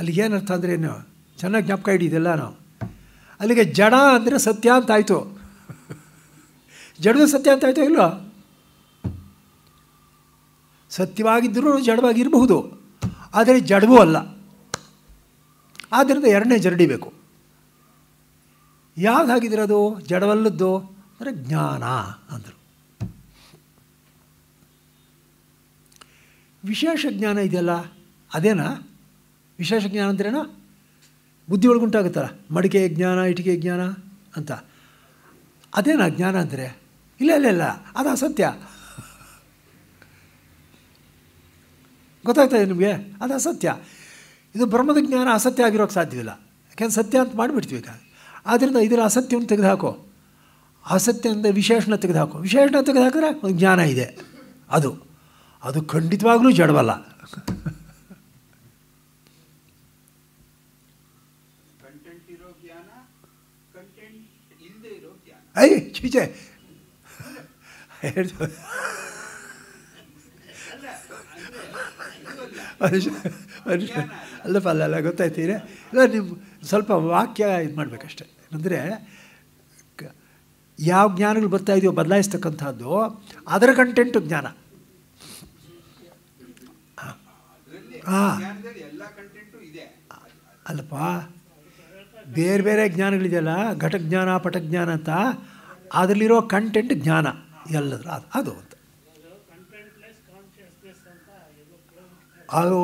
Speaker 1: ಅಲ್ಲಿ ಏನರ್ಥ ಅಂದರೆ ಏನು ಚೆನ್ನಾಗಿ ಜ್ಞಾಪಕ ಇಡಿದೆಲ್ಲ ನಾವು ಅಲ್ಲಿಗೆ ಜಡ ಅಂದರೆ ಸತ್ಯ ಅಂತ ಆಯಿತು ಜಡದ ಸತ್ಯ ಅಂತ ಆಯಿತು ಇಲ್ಲೋ ಸತ್ಯವಾಗಿದ್ದರೂ ಜಡವಾಗಿರಬಹುದು ಆದರೆ ಜಡವೂ ಅಲ್ಲ ಆದ್ದರಿಂದ ಎರಡನೇ ಜರಡಿ ಬೇಕು ಯಾವ್ದು ಹಾಕಿದಿರೋದು ಜಡವಲ್ಲದ್ದು ಅಂದರೆ ಜ್ಞಾನ ಅಂದರು ವಿಶೇಷ ಜ್ಞಾನ ಇದೆಯಲ್ಲ ಅದೇನಾ ವಿಶೇಷ ಜ್ಞಾನ ಅಂದ್ರೇನಾ ಬುದ್ಧಿ ಒಳಗುಂಟಾಗುತ್ತಲ್ಲ ಮಡಿಕೆ ಜ್ಞಾನ ಇಟಿಕೆ ಜ್ಞಾನ ಅಂತ ಅದೇನಾ ಜ್ಞಾನ ಅಂದರೆ ಇಲ್ಲ ಇಲ್ಲ ಇಲ್ಲ ಅದು ಅಸತ್ಯ ಗೊತ್ತಾಗ್ತದೆ ನಿಮಗೆ ಅದು ಅಸತ್ಯ ಇದು ಬ್ರಹ್ಮದ ಜ್ಞಾನ ಅಸತ್ಯ ಆಗಿರೋಕ್ಕೆ ಸಾಧ್ಯವಿಲ್ಲ ಯಾಕೆಂದ್ರೆ ಸತ್ಯ ಅಂತ ಮಾಡಿಬಿಡ್ತೀವಿ ಈಗ ಆದ್ದರಿಂದ ಇದರ ಅಸತ್ಯವನ್ನು ತೆಗೆದುಹಾಕೋ ಅಸತ್ಯ ಅಂದರೆ ವಿಶೇಷಣ ತೆಗೆದುಹಾಕೋ ವಿಶೇಷಣ ತೆಗೆದುಹಾಕಿದ್ರೆ ಒಂದು ಜ್ಞಾನ ಇದೆ ಅದು ಅದು ಖಂಡಿತವಾಗಲೂ ಜಡವಲ್ಲ ಐ ಚೀಚೆ ಹೇಳ್ತೀವಿ ಅಲ್ಲಪ್ಪ ಅಲ್ಲ ಗೊತ್ತಾಯ್ತೀರಿ ಇಲ್ಲ ನಿಮ್ಮ ಸ್ವಲ್ಪ ವಾಕ್ಯ ಇದು ಮಾಡಬೇಕಷ್ಟೆ ಅಂದರೆ ಯಾವ ಜ್ಞಾನಗಳು ಬರ್ತಾ ಇದೆಯೋ ಬದಲಾಯಿಸ್ತಕ್ಕಂಥದ್ದು ಅದರ ಕಂಟೆಂಟು ಜ್ಞಾನ ಅಲ್ಲಪ್ಪ ಬೇರೆ ಬೇರೆ ಜ್ಞಾನಗಳಿದೆಯಲ್ಲ ಘಟಜ್ಞಾನ ಪಟಜ್ಞಾನ ಅಂತ ಅದರಲ್ಲಿರೋ ಕಂಟೆಂಟ್ ಜ್ಞಾನ ಎಲ್ಲದರ ಅದು ಅದು ಅಂತ ಅದು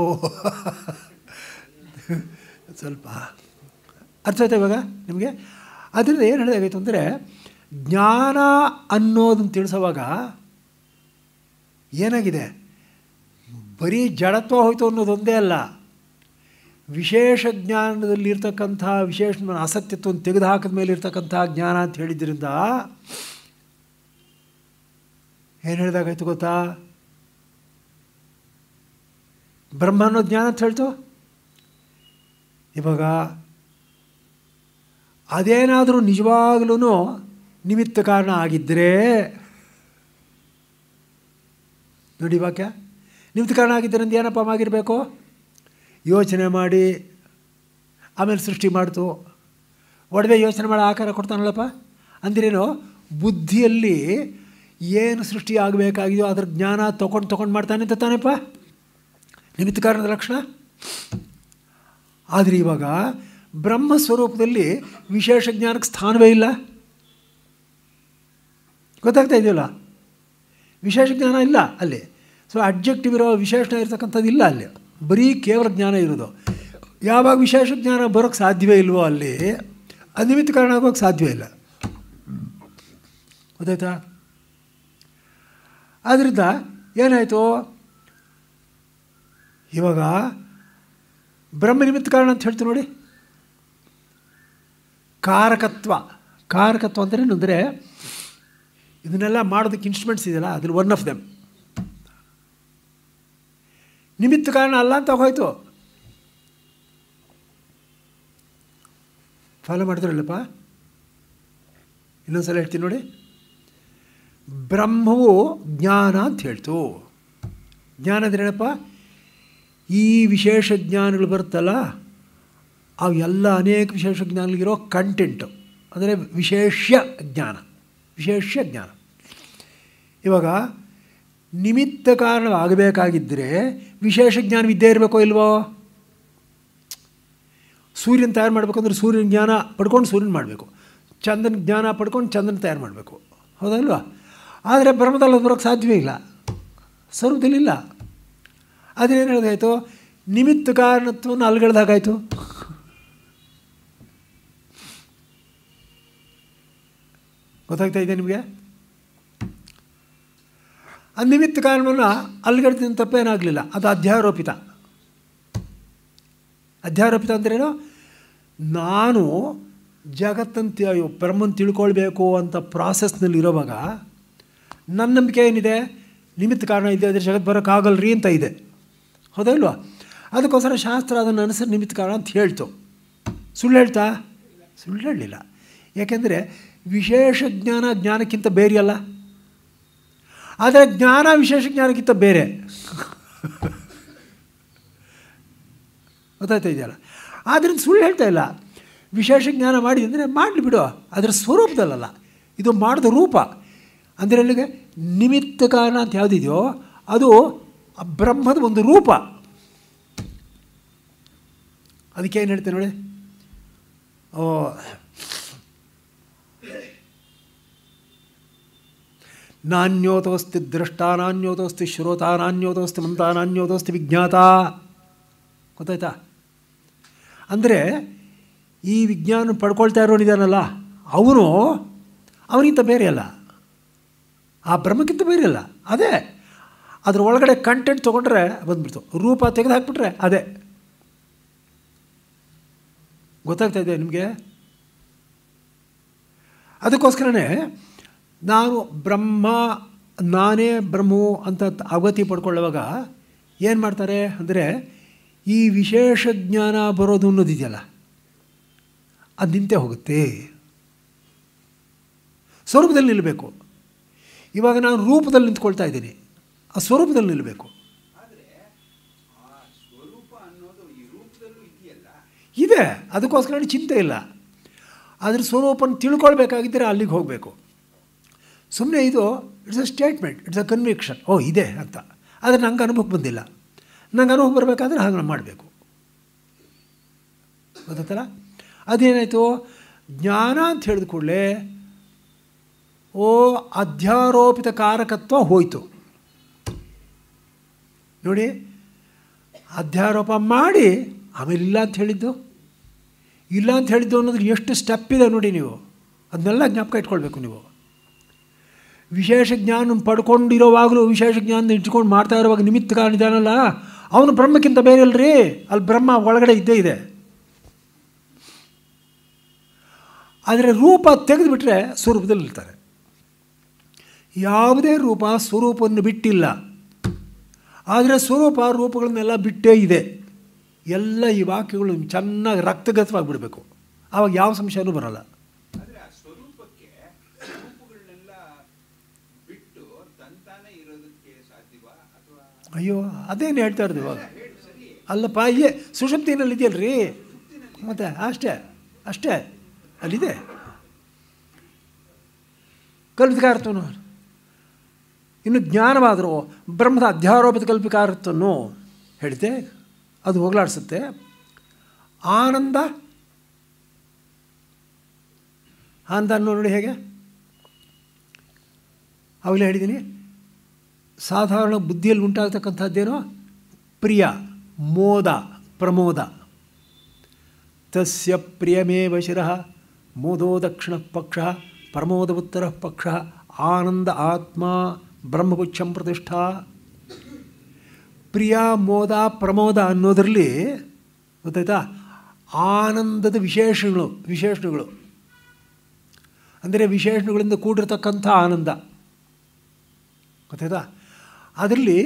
Speaker 1: ಸ್ವಲ್ಪ ಅರ್ಥ ಆಯ್ತಾ ಇವಾಗ ನಿಮಗೆ ಅದರಿಂದ ಏನು ಹೇಳೋದಾಗೈತು ಅಂದರೆ ಜ್ಞಾನ ಅನ್ನೋದನ್ನು ತಿಳಿಸೋವಾಗ ಏನಾಗಿದೆ ಬರೀ ಜಡತ್ವ ಹೋಯಿತು ಅನ್ನೋದೊಂದೇ ಅಲ್ಲ ವಿಶೇಷ ಜ್ಞಾನದಲ್ಲಿರ್ತಕ್ಕಂಥ ವಿಶೇಷ ಅಸತ್ಯತ್ವವನ್ನು ತೆಗೆದು ಹಾಕಿದ ಮೇಲೆ ಇರ್ತಕ್ಕಂಥ ಜ್ಞಾನ ಅಂತ ಹೇಳಿದ್ರಿಂದ ಏನು ಹೇಳಿದಾಗಾಯ್ತು ಗೊತ್ತಾ ಬ್ರಹ್ಮ ಅನ್ನೋ ಜ್ಞಾನ ಅಂತ ಹೇಳ್ತು ಇವಾಗ ಅದೇನಾದರೂ ನಿಜವಾಗ್ಲೂ ನಿಮಿತ್ತ ಕಾರಣ ಆಗಿದ್ದರೆ ನೋಡಿ ವಾಕ್ಯ ನಿಮಿತ್ತ ಕಾರಣ ಆಗಿದ್ದರೆ ಏನಪ್ಪ ಆಗಿರಬೇಕು ಯೋಚನೆ ಮಾಡಿ ಆಮೇಲೆ ಸೃಷ್ಟಿ ಮಾಡ್ತು ಒಡವೆ ಯೋಚನೆ ಮಾಡಿ ಆಕಾರ ಕೊಡ್ತಾನಲ್ಲಪ್ಪ ಅಂದ್ರೇನು ಬುದ್ಧಿಯಲ್ಲಿ ಏನು ಸೃಷ್ಟಿ ಆಗಬೇಕಾಗಿದೆಯೋ ಅದ್ರ ಜ್ಞಾನ ತೊಗೊಂಡು ತೊಗೊಂಡು ಮಾಡ್ತಾನೆ ಅಂತ ತಾನೇಪ್ಪ ನಿಮಿತ್ತ ಕಾರಣದ ಲಕ್ಷಣ ಆದರೆ ಇವಾಗ ಬ್ರಹ್ಮ ಸ್ವರೂಪದಲ್ಲಿ ವಿಶೇಷ ಜ್ಞಾನಕ್ಕೆ ಸ್ಥಾನವೇ ಇಲ್ಲ ಗೊತ್ತಾಗ್ತಾ ಇದೆಯಲ್ಲ ವಿಶೇಷ ಜ್ಞಾನ ಇಲ್ಲ ಅಲ್ಲಿ ಸೊ ಅಬ್ಜೆಕ್ಟಿವ್ ಇರೋ ವಿಶೇಷಣ ಇರತಕ್ಕಂಥದ್ದು ಇಲ್ಲ ಅಲ್ಲಿ ಬರೀ ಕೇವಲ ಜ್ಞಾನ ಇರೋದು ಯಾವಾಗ ವಿಶೇಷ ಜ್ಞಾನ ಬರೋಕ್ಕೆ ಸಾಧ್ಯವೇ ಇಲ್ವೋ ಅಲ್ಲಿ ಅನಿಮಿತ್ತ ಕಾರಣ ಆಗೋಕ್ಕೆ ಸಾಧ್ಯವೇ ಇಲ್ಲ ಗೊತ್ತಾಯ್ತಾ ಆದ್ದರಿಂದ ಏನಾಯಿತು ಇವಾಗ ಬ್ರಹ್ಮ ನಿಮಿತ್ತ ಕಾರಣ ಅಂತ ಹೇಳ್ತೀವಿ ನೋಡಿ ಕಾರಕತ್ವ ಕಾರಕತ್ವ ಅಂದರೆ ಅಂದರೆ ಇದನ್ನೆಲ್ಲ ಮಾಡೋದಕ್ಕೆ ಇನ್ಸ್ಟ್ರುಮೆಂಟ್ಸ್ ಇದೆಯಲ್ಲ ಅದ್ರಲ್ಲಿ ಒನ್ ಆಫ್ ದೆಮ್ ನಿಮಿತ್ತ ಕಾರಣ ಅಲ್ಲ ಅಂತ ಹೋಯ್ತು ಫಾಲೋ ಮಾಡಿದ್ರಲ್ಲಪ್ಪ ಇನ್ನೊಂದು ಸಲ ಹೇಳ್ತೀನಿ ನೋಡಿ ಬ್ರಹ್ಮವು ಜ್ಞಾನ ಅಂತ ಹೇಳ್ತು ಜ್ಞಾನ ಅಂದ್ರೆ ಏನಪ್ಪ ಈ ವಿಶೇಷ ಜ್ಞಾನಗಳು ಬರುತ್ತಲ್ಲ ಅವೆಲ್ಲ ಅನೇಕ ವಿಶೇಷ ಜ್ಞಾನಗಳಿರೋ ಕಂಟೆಂಟು ಅಂದರೆ ವಿಶೇಷ ಜ್ಞಾನ ವಿಶೇಷ ಜ್ಞಾನ ಇವಾಗ ನಿಮಿತ್ತ ಕಾರಣವಾಗಬೇಕಾಗಿದ್ದರೆ ವಿಶೇಷ ಜ್ಞಾನ ವಿದ್ಯೆ ಇರಬೇಕೋ ಇಲ್ವೋ ಸೂರ್ಯನ ತಯಾರು ಮಾಡಬೇಕಂದ್ರೆ ಸೂರ್ಯನ ಜ್ಞಾನ ಪಡ್ಕೊಂಡು ಸೂರ್ಯನ ಮಾಡಬೇಕು ಚಂದನ ಜ್ಞಾನ ಪಡ್ಕೊಂಡು ಚಂದನ ತಯಾರು ಮಾಡಬೇಕು ಹೌದಲ್ವಾ ಆದರೆ ಬ್ರಹ್ಮದಲ್ಲಿ ಬರೋಕ್ಕೆ ಸಾಧ್ಯವೇ ಇಲ್ಲ ಸರ್ವದಲ್ಲಿಲ್ಲ ಆದರೆ ಏನು ಹೇಳಿದಾಯಿತು ನಿಮಿತ್ತ ಕಾರಣತ್ವವನ್ನು ಅಲ್ಗಳ್ದಾಗಾಯಿತು ಗೊತ್ತಾಗ್ತಾ ಇದೆ ನಿಮಗೆ ಆ ನಿಮಿತ್ತ ಕಾರಣವನ್ನು ಅಲ್ಗಡ್ದಿಂದ ತಪ್ಪೇನಾಗಲಿಲ್ಲ ಅದು ಅಧ್ಯಾರೋಪಿತ ಅಧ್ಯಾರೋಪಿತ ಅಂದ್ರೇನು ನಾನು ಜಗತ್ತಂತ ಅಯ್ಯೋ ಬ್ರಹ್ಮನ್ ತಿಳ್ಕೊಳ್ಬೇಕು ಅಂತ ಪ್ರಾಸೆಸ್ನಲ್ಲಿ ಇರೋವಾಗ ನನ್ನ ನಂಬಿಕೆ ಏನಿದೆ ನಿಮಿತ್ತ ಕಾರಣ ಇದೆ ಅಂದರೆ ಜಗತ್ ಬರೋಕ್ಕಾಗಲ್ರಿ ಅಂತ ಇದೆ ಹೌದಾ ಇಲ್ವಾ ಅದಕ್ಕೋಸ್ಕರ ಶಾಸ್ತ್ರ ಅದನ್ನು ಅನುಸರಿ ನಿಮಿತ್ತ ಕಾರಣ ಅಂತ ಹೇಳ್ತು ಸುಳ್ಳು ಹೇಳ್ತಾ ಸುಳ್ಳು ಹೇಳಲಿಲ್ಲ ಯಾಕೆಂದರೆ ವಿಶೇಷ ಜ್ಞಾನ ಜ್ಞಾನಕ್ಕಿಂತ ಬೇರೆಯಲ್ಲ ಆದರೆ ಜ್ಞಾನ ವಿಶೇಷ ಜ್ಞಾನಕ್ಕಿಂತ ಬೇರೆ ಗೊತ್ತಾಯ್ತಾ ಇದೆಯಲ್ಲ ಆದ್ದರಿಂದ ಸುಳ್ಳು ಹೇಳ್ತಾ ಇಲ್ಲ ವಿಶೇಷ ಜ್ಞಾನ ಮಾಡಿ ಅಂದರೆ ಮಾಡಲಿ ಬಿಡು ಅದರ ಸ್ವರೂಪದಲ್ಲಲ್ಲ ಇದು ಮಾಡಿದ ರೂಪ ಅಂದರೆ ಅಲ್ಲಿಗೆ ನಿಮಿತ್ತ ಕಾರಣ ಅಂತ ಯಾವುದಿದೆಯೋ ಅದು ಆ ಬ್ರಹ್ಮದ ಒಂದು ರೂಪ ಅದಕ್ಕೆ ಏನು ಹೇಳ್ತೇನೆ ನೋಡಿ ಓ ನಾಣ್ಯೋತೋಸ್ತಿ ದ್ರಷ್ಟಾ ಶ್ರೋತಾ ಶ್ರೋತ ಮಂತ ವಿಜ್ಞಾತ ಗೊತ್ತಾಯ್ತಾ ಅಂದರೆ ಈ ವಿಜ್ಞಾನ ಪಡ್ಕೊಳ್ತಾ ಇರೋನಿದ್ದಾನಲ್ಲ ಅವನು ಅವನಿಗಿಂತ ಬೇರೆ ಅಲ್ಲ ಆ ಬ್ರಹ್ಮಕ್ಕಿಂತ ಬೇರೆ ಅಲ್ಲ ಅದೇ ಅದ್ರ ಒಳಗಡೆ ಕಂಟೆಂಟ್ ತೊಗೊಂಡ್ರೆ ಬಂದ್ಬಿಡ್ತು ರೂಪ ತೆಗೆದು ಹಾಕ್ಬಿಟ್ರೆ ಅದೇ ಗೊತ್ತಾಗ್ತಾ ಇದೆ ನಿಮಗೆ ಅದಕ್ಕೋಸ್ಕರನೇ ನಾನು ಬ್ರಹ್ಮ ನಾನೇ ಬ್ರಹ್ಮು ಅಂತ ಅವಗತಿ ಪಡ್ಕೊಳ್ಳುವಾಗ ಏನು ಮಾಡ್ತಾರೆ ಅಂದರೆ ಈ ವಿಶೇಷ ಜ್ಞಾನ ಬರೋದು ಅನ್ನೋದಿದೆಯಲ್ಲ ಅದು ನಿಂತೆ ಹೋಗುತ್ತೆ ಸ್ವರೂಪದಲ್ಲಿ ನಿಲ್ಲಬೇಕು ಇವಾಗ ನಾನು ರೂಪದಲ್ಲಿ ನಿಂತ್ಕೊಳ್ತಾ ಇದ್ದೀನಿ ಆ ಸ್ವರೂಪದಲ್ಲಿ ನಿಲ್ಲಬೇಕು ಇದೆ ಅದಕ್ಕೋಸ್ಕರ ಚಿಂತೆ ಇಲ್ಲ ಅದ್ರ ಸ್ವರೂಪನ ತಿಳ್ಕೊಳ್ಬೇಕಾಗಿದ್ದರೆ ಅಲ್ಲಿಗೆ ಹೋಗಬೇಕು ಸುಮ್ಮನೆ ಇದು it's a statement it's a conviction ಓ ಇದೆ ಅಂತ ಆದರೆ ನಂಗೆ ಅನುಭವಕ್ಕೆ ಬಂದಿಲ್ಲ ನಂಗೆ ಅನುಭವ ಬರಬೇಕಾದ್ರೆ ಹಾಗೆ ಮಾಡಬೇಕು ಗೊತ್ತಲ್ಲ ಅದೇನಾಯಿತು ಜ್ಞಾನ ಅಂತ ಹೇಳಿದ ಕೂಡಲೇ ಓ ಅಧ್ಯಾರೋಪಿತ ಕಾರಕತ್ವ ಹೋಯಿತು ನೋಡಿ ಅಧ್ಯಾರೋಪ ಮಾಡಿ ಆಮೇಲೆ ಇಲ್ಲ ಅಂತ ಹೇಳಿದ್ದು ಇಲ್ಲ ಅಂತ ಹೇಳಿದ್ದು ಅನ್ನೋದ್ರ ಎಷ್ಟು ಸ್ಟೆಪ್ ಇದೆ ನೋಡಿ ನೀವು ಅದನ್ನೆಲ್ಲ ಜ್ಞಾಪಕ ಇಟ್ಕೊಳ್ಬೇಕು ನೀವು ವಿಶೇಷ ಜ್ಞಾನ ಪಡ್ಕೊಂಡಿರೋವಾಗಲೂ ವಿಶೇಷ ಜ್ಞಾನ ಇಟ್ಕೊಂಡು ಮಾಡ್ತಾ ಇರುವಾಗ ನಿಮಿತ್ತ ಕಾರಣಿದಾನಲ್ಲ ಅವನು ಬ್ರಹ್ಮಕ್ಕಿಂತ ಬೇರೆ ಇಲ್ಲರಿ ಅಲ್ಲಿ ಬ್ರಹ್ಮ ಒಳಗಡೆ ಇದ್ದೇ ಇದೆ ಆದರೆ ರೂಪ ತೆಗೆದುಬಿಟ್ರೆ ಸ್ವರೂಪದಲ್ಲಿರ್ತಾರೆ ಯಾವುದೇ ರೂಪ ಸ್ವರೂಪವನ್ನು ಬಿಟ್ಟಿಲ್ಲ ಆದರೆ ಸ್ವರೂಪ ರೂಪಗಳನ್ನೆಲ್ಲ ಬಿಟ್ಟೇ ಇದೆ ಎಲ್ಲ ಈ ವಾಕ್ಯಗಳು ಚೆನ್ನಾಗಿ ರಕ್ತಗತವಾಗಿ ಬಿಡಬೇಕು ಆವಾಗ ಯಾವ ಸಂಶಯನೂ ಬರಲ್ಲ ಅಯ್ಯೋ ಅದೇನು ಹೇಳ್ತಾ ಇರೋದು ಇವಾಗ ಅಲ್ಲಪ್ಪ ಇಲ್ಲೇ ಇದೆಯಲ್ಲ ಇದೆಯಲ್ರಿ ಮತ್ತೆ ಅಷ್ಟೇ ಅಷ್ಟೇ ಅಲ್ಲಿದೆ ಕಲ್ತ್ಕಾರ್ತವನು ಇನ್ನು ಜ್ಞಾನವಾದರೂ ಬ್ರಹ್ಮದ ಅಧ್ಯಾರೋಪದ ಕಲ್ಪಿಕಾರತನ್ನು ಹೇಳಿದೆ ಅದು ಹೋಗಲಾಡಿಸುತ್ತೆ ಆನಂದ ಆನಂದ ಅನ್ನೋ ನೋಡಿ ಹೇಗೆ ಅವಾಗಲೇ ಹೇಳಿದ್ದೀನಿ ಸಾಧಾರಣ ಬುದ್ಧಿಯಲ್ಲಿ ಉಂಟಾಗತಕ್ಕಂಥದ್ದೇನೋ ಪ್ರಿಯ ಮೋದ ಪ್ರಮೋದ ತಸ್ಯ ಪ್ರಿಯಮೇವ ಶಿರಃ ಮೋದೋ ದಕ್ಷಿಣ ಪಕ್ಷ ಪ್ರಮೋದ ಉತ್ತರ ಪಕ್ಷ ಆನಂದ ಆತ್ಮ ಬ್ರಹ್ಮಗುಚ್ಛಂ ಪ್ರತಿಷ್ಠಾ ಪ್ರಿಯ ಮೋದ ಪ್ರಮೋದ ಅನ್ನೋದರಲ್ಲಿ ಗೊತ್ತಾಯ್ತಾ ಆನಂದದ ವಿಶೇಷಗಳು ವಿಶೇಷಣಗಳು ಅಂದರೆ ವಿಶೇಷಣಗಳಿಂದ ಕೂಡಿರ್ತಕ್ಕಂಥ ಆನಂದ ಗೊತ್ತಾಯ್ತಾ ಅದರಲ್ಲಿ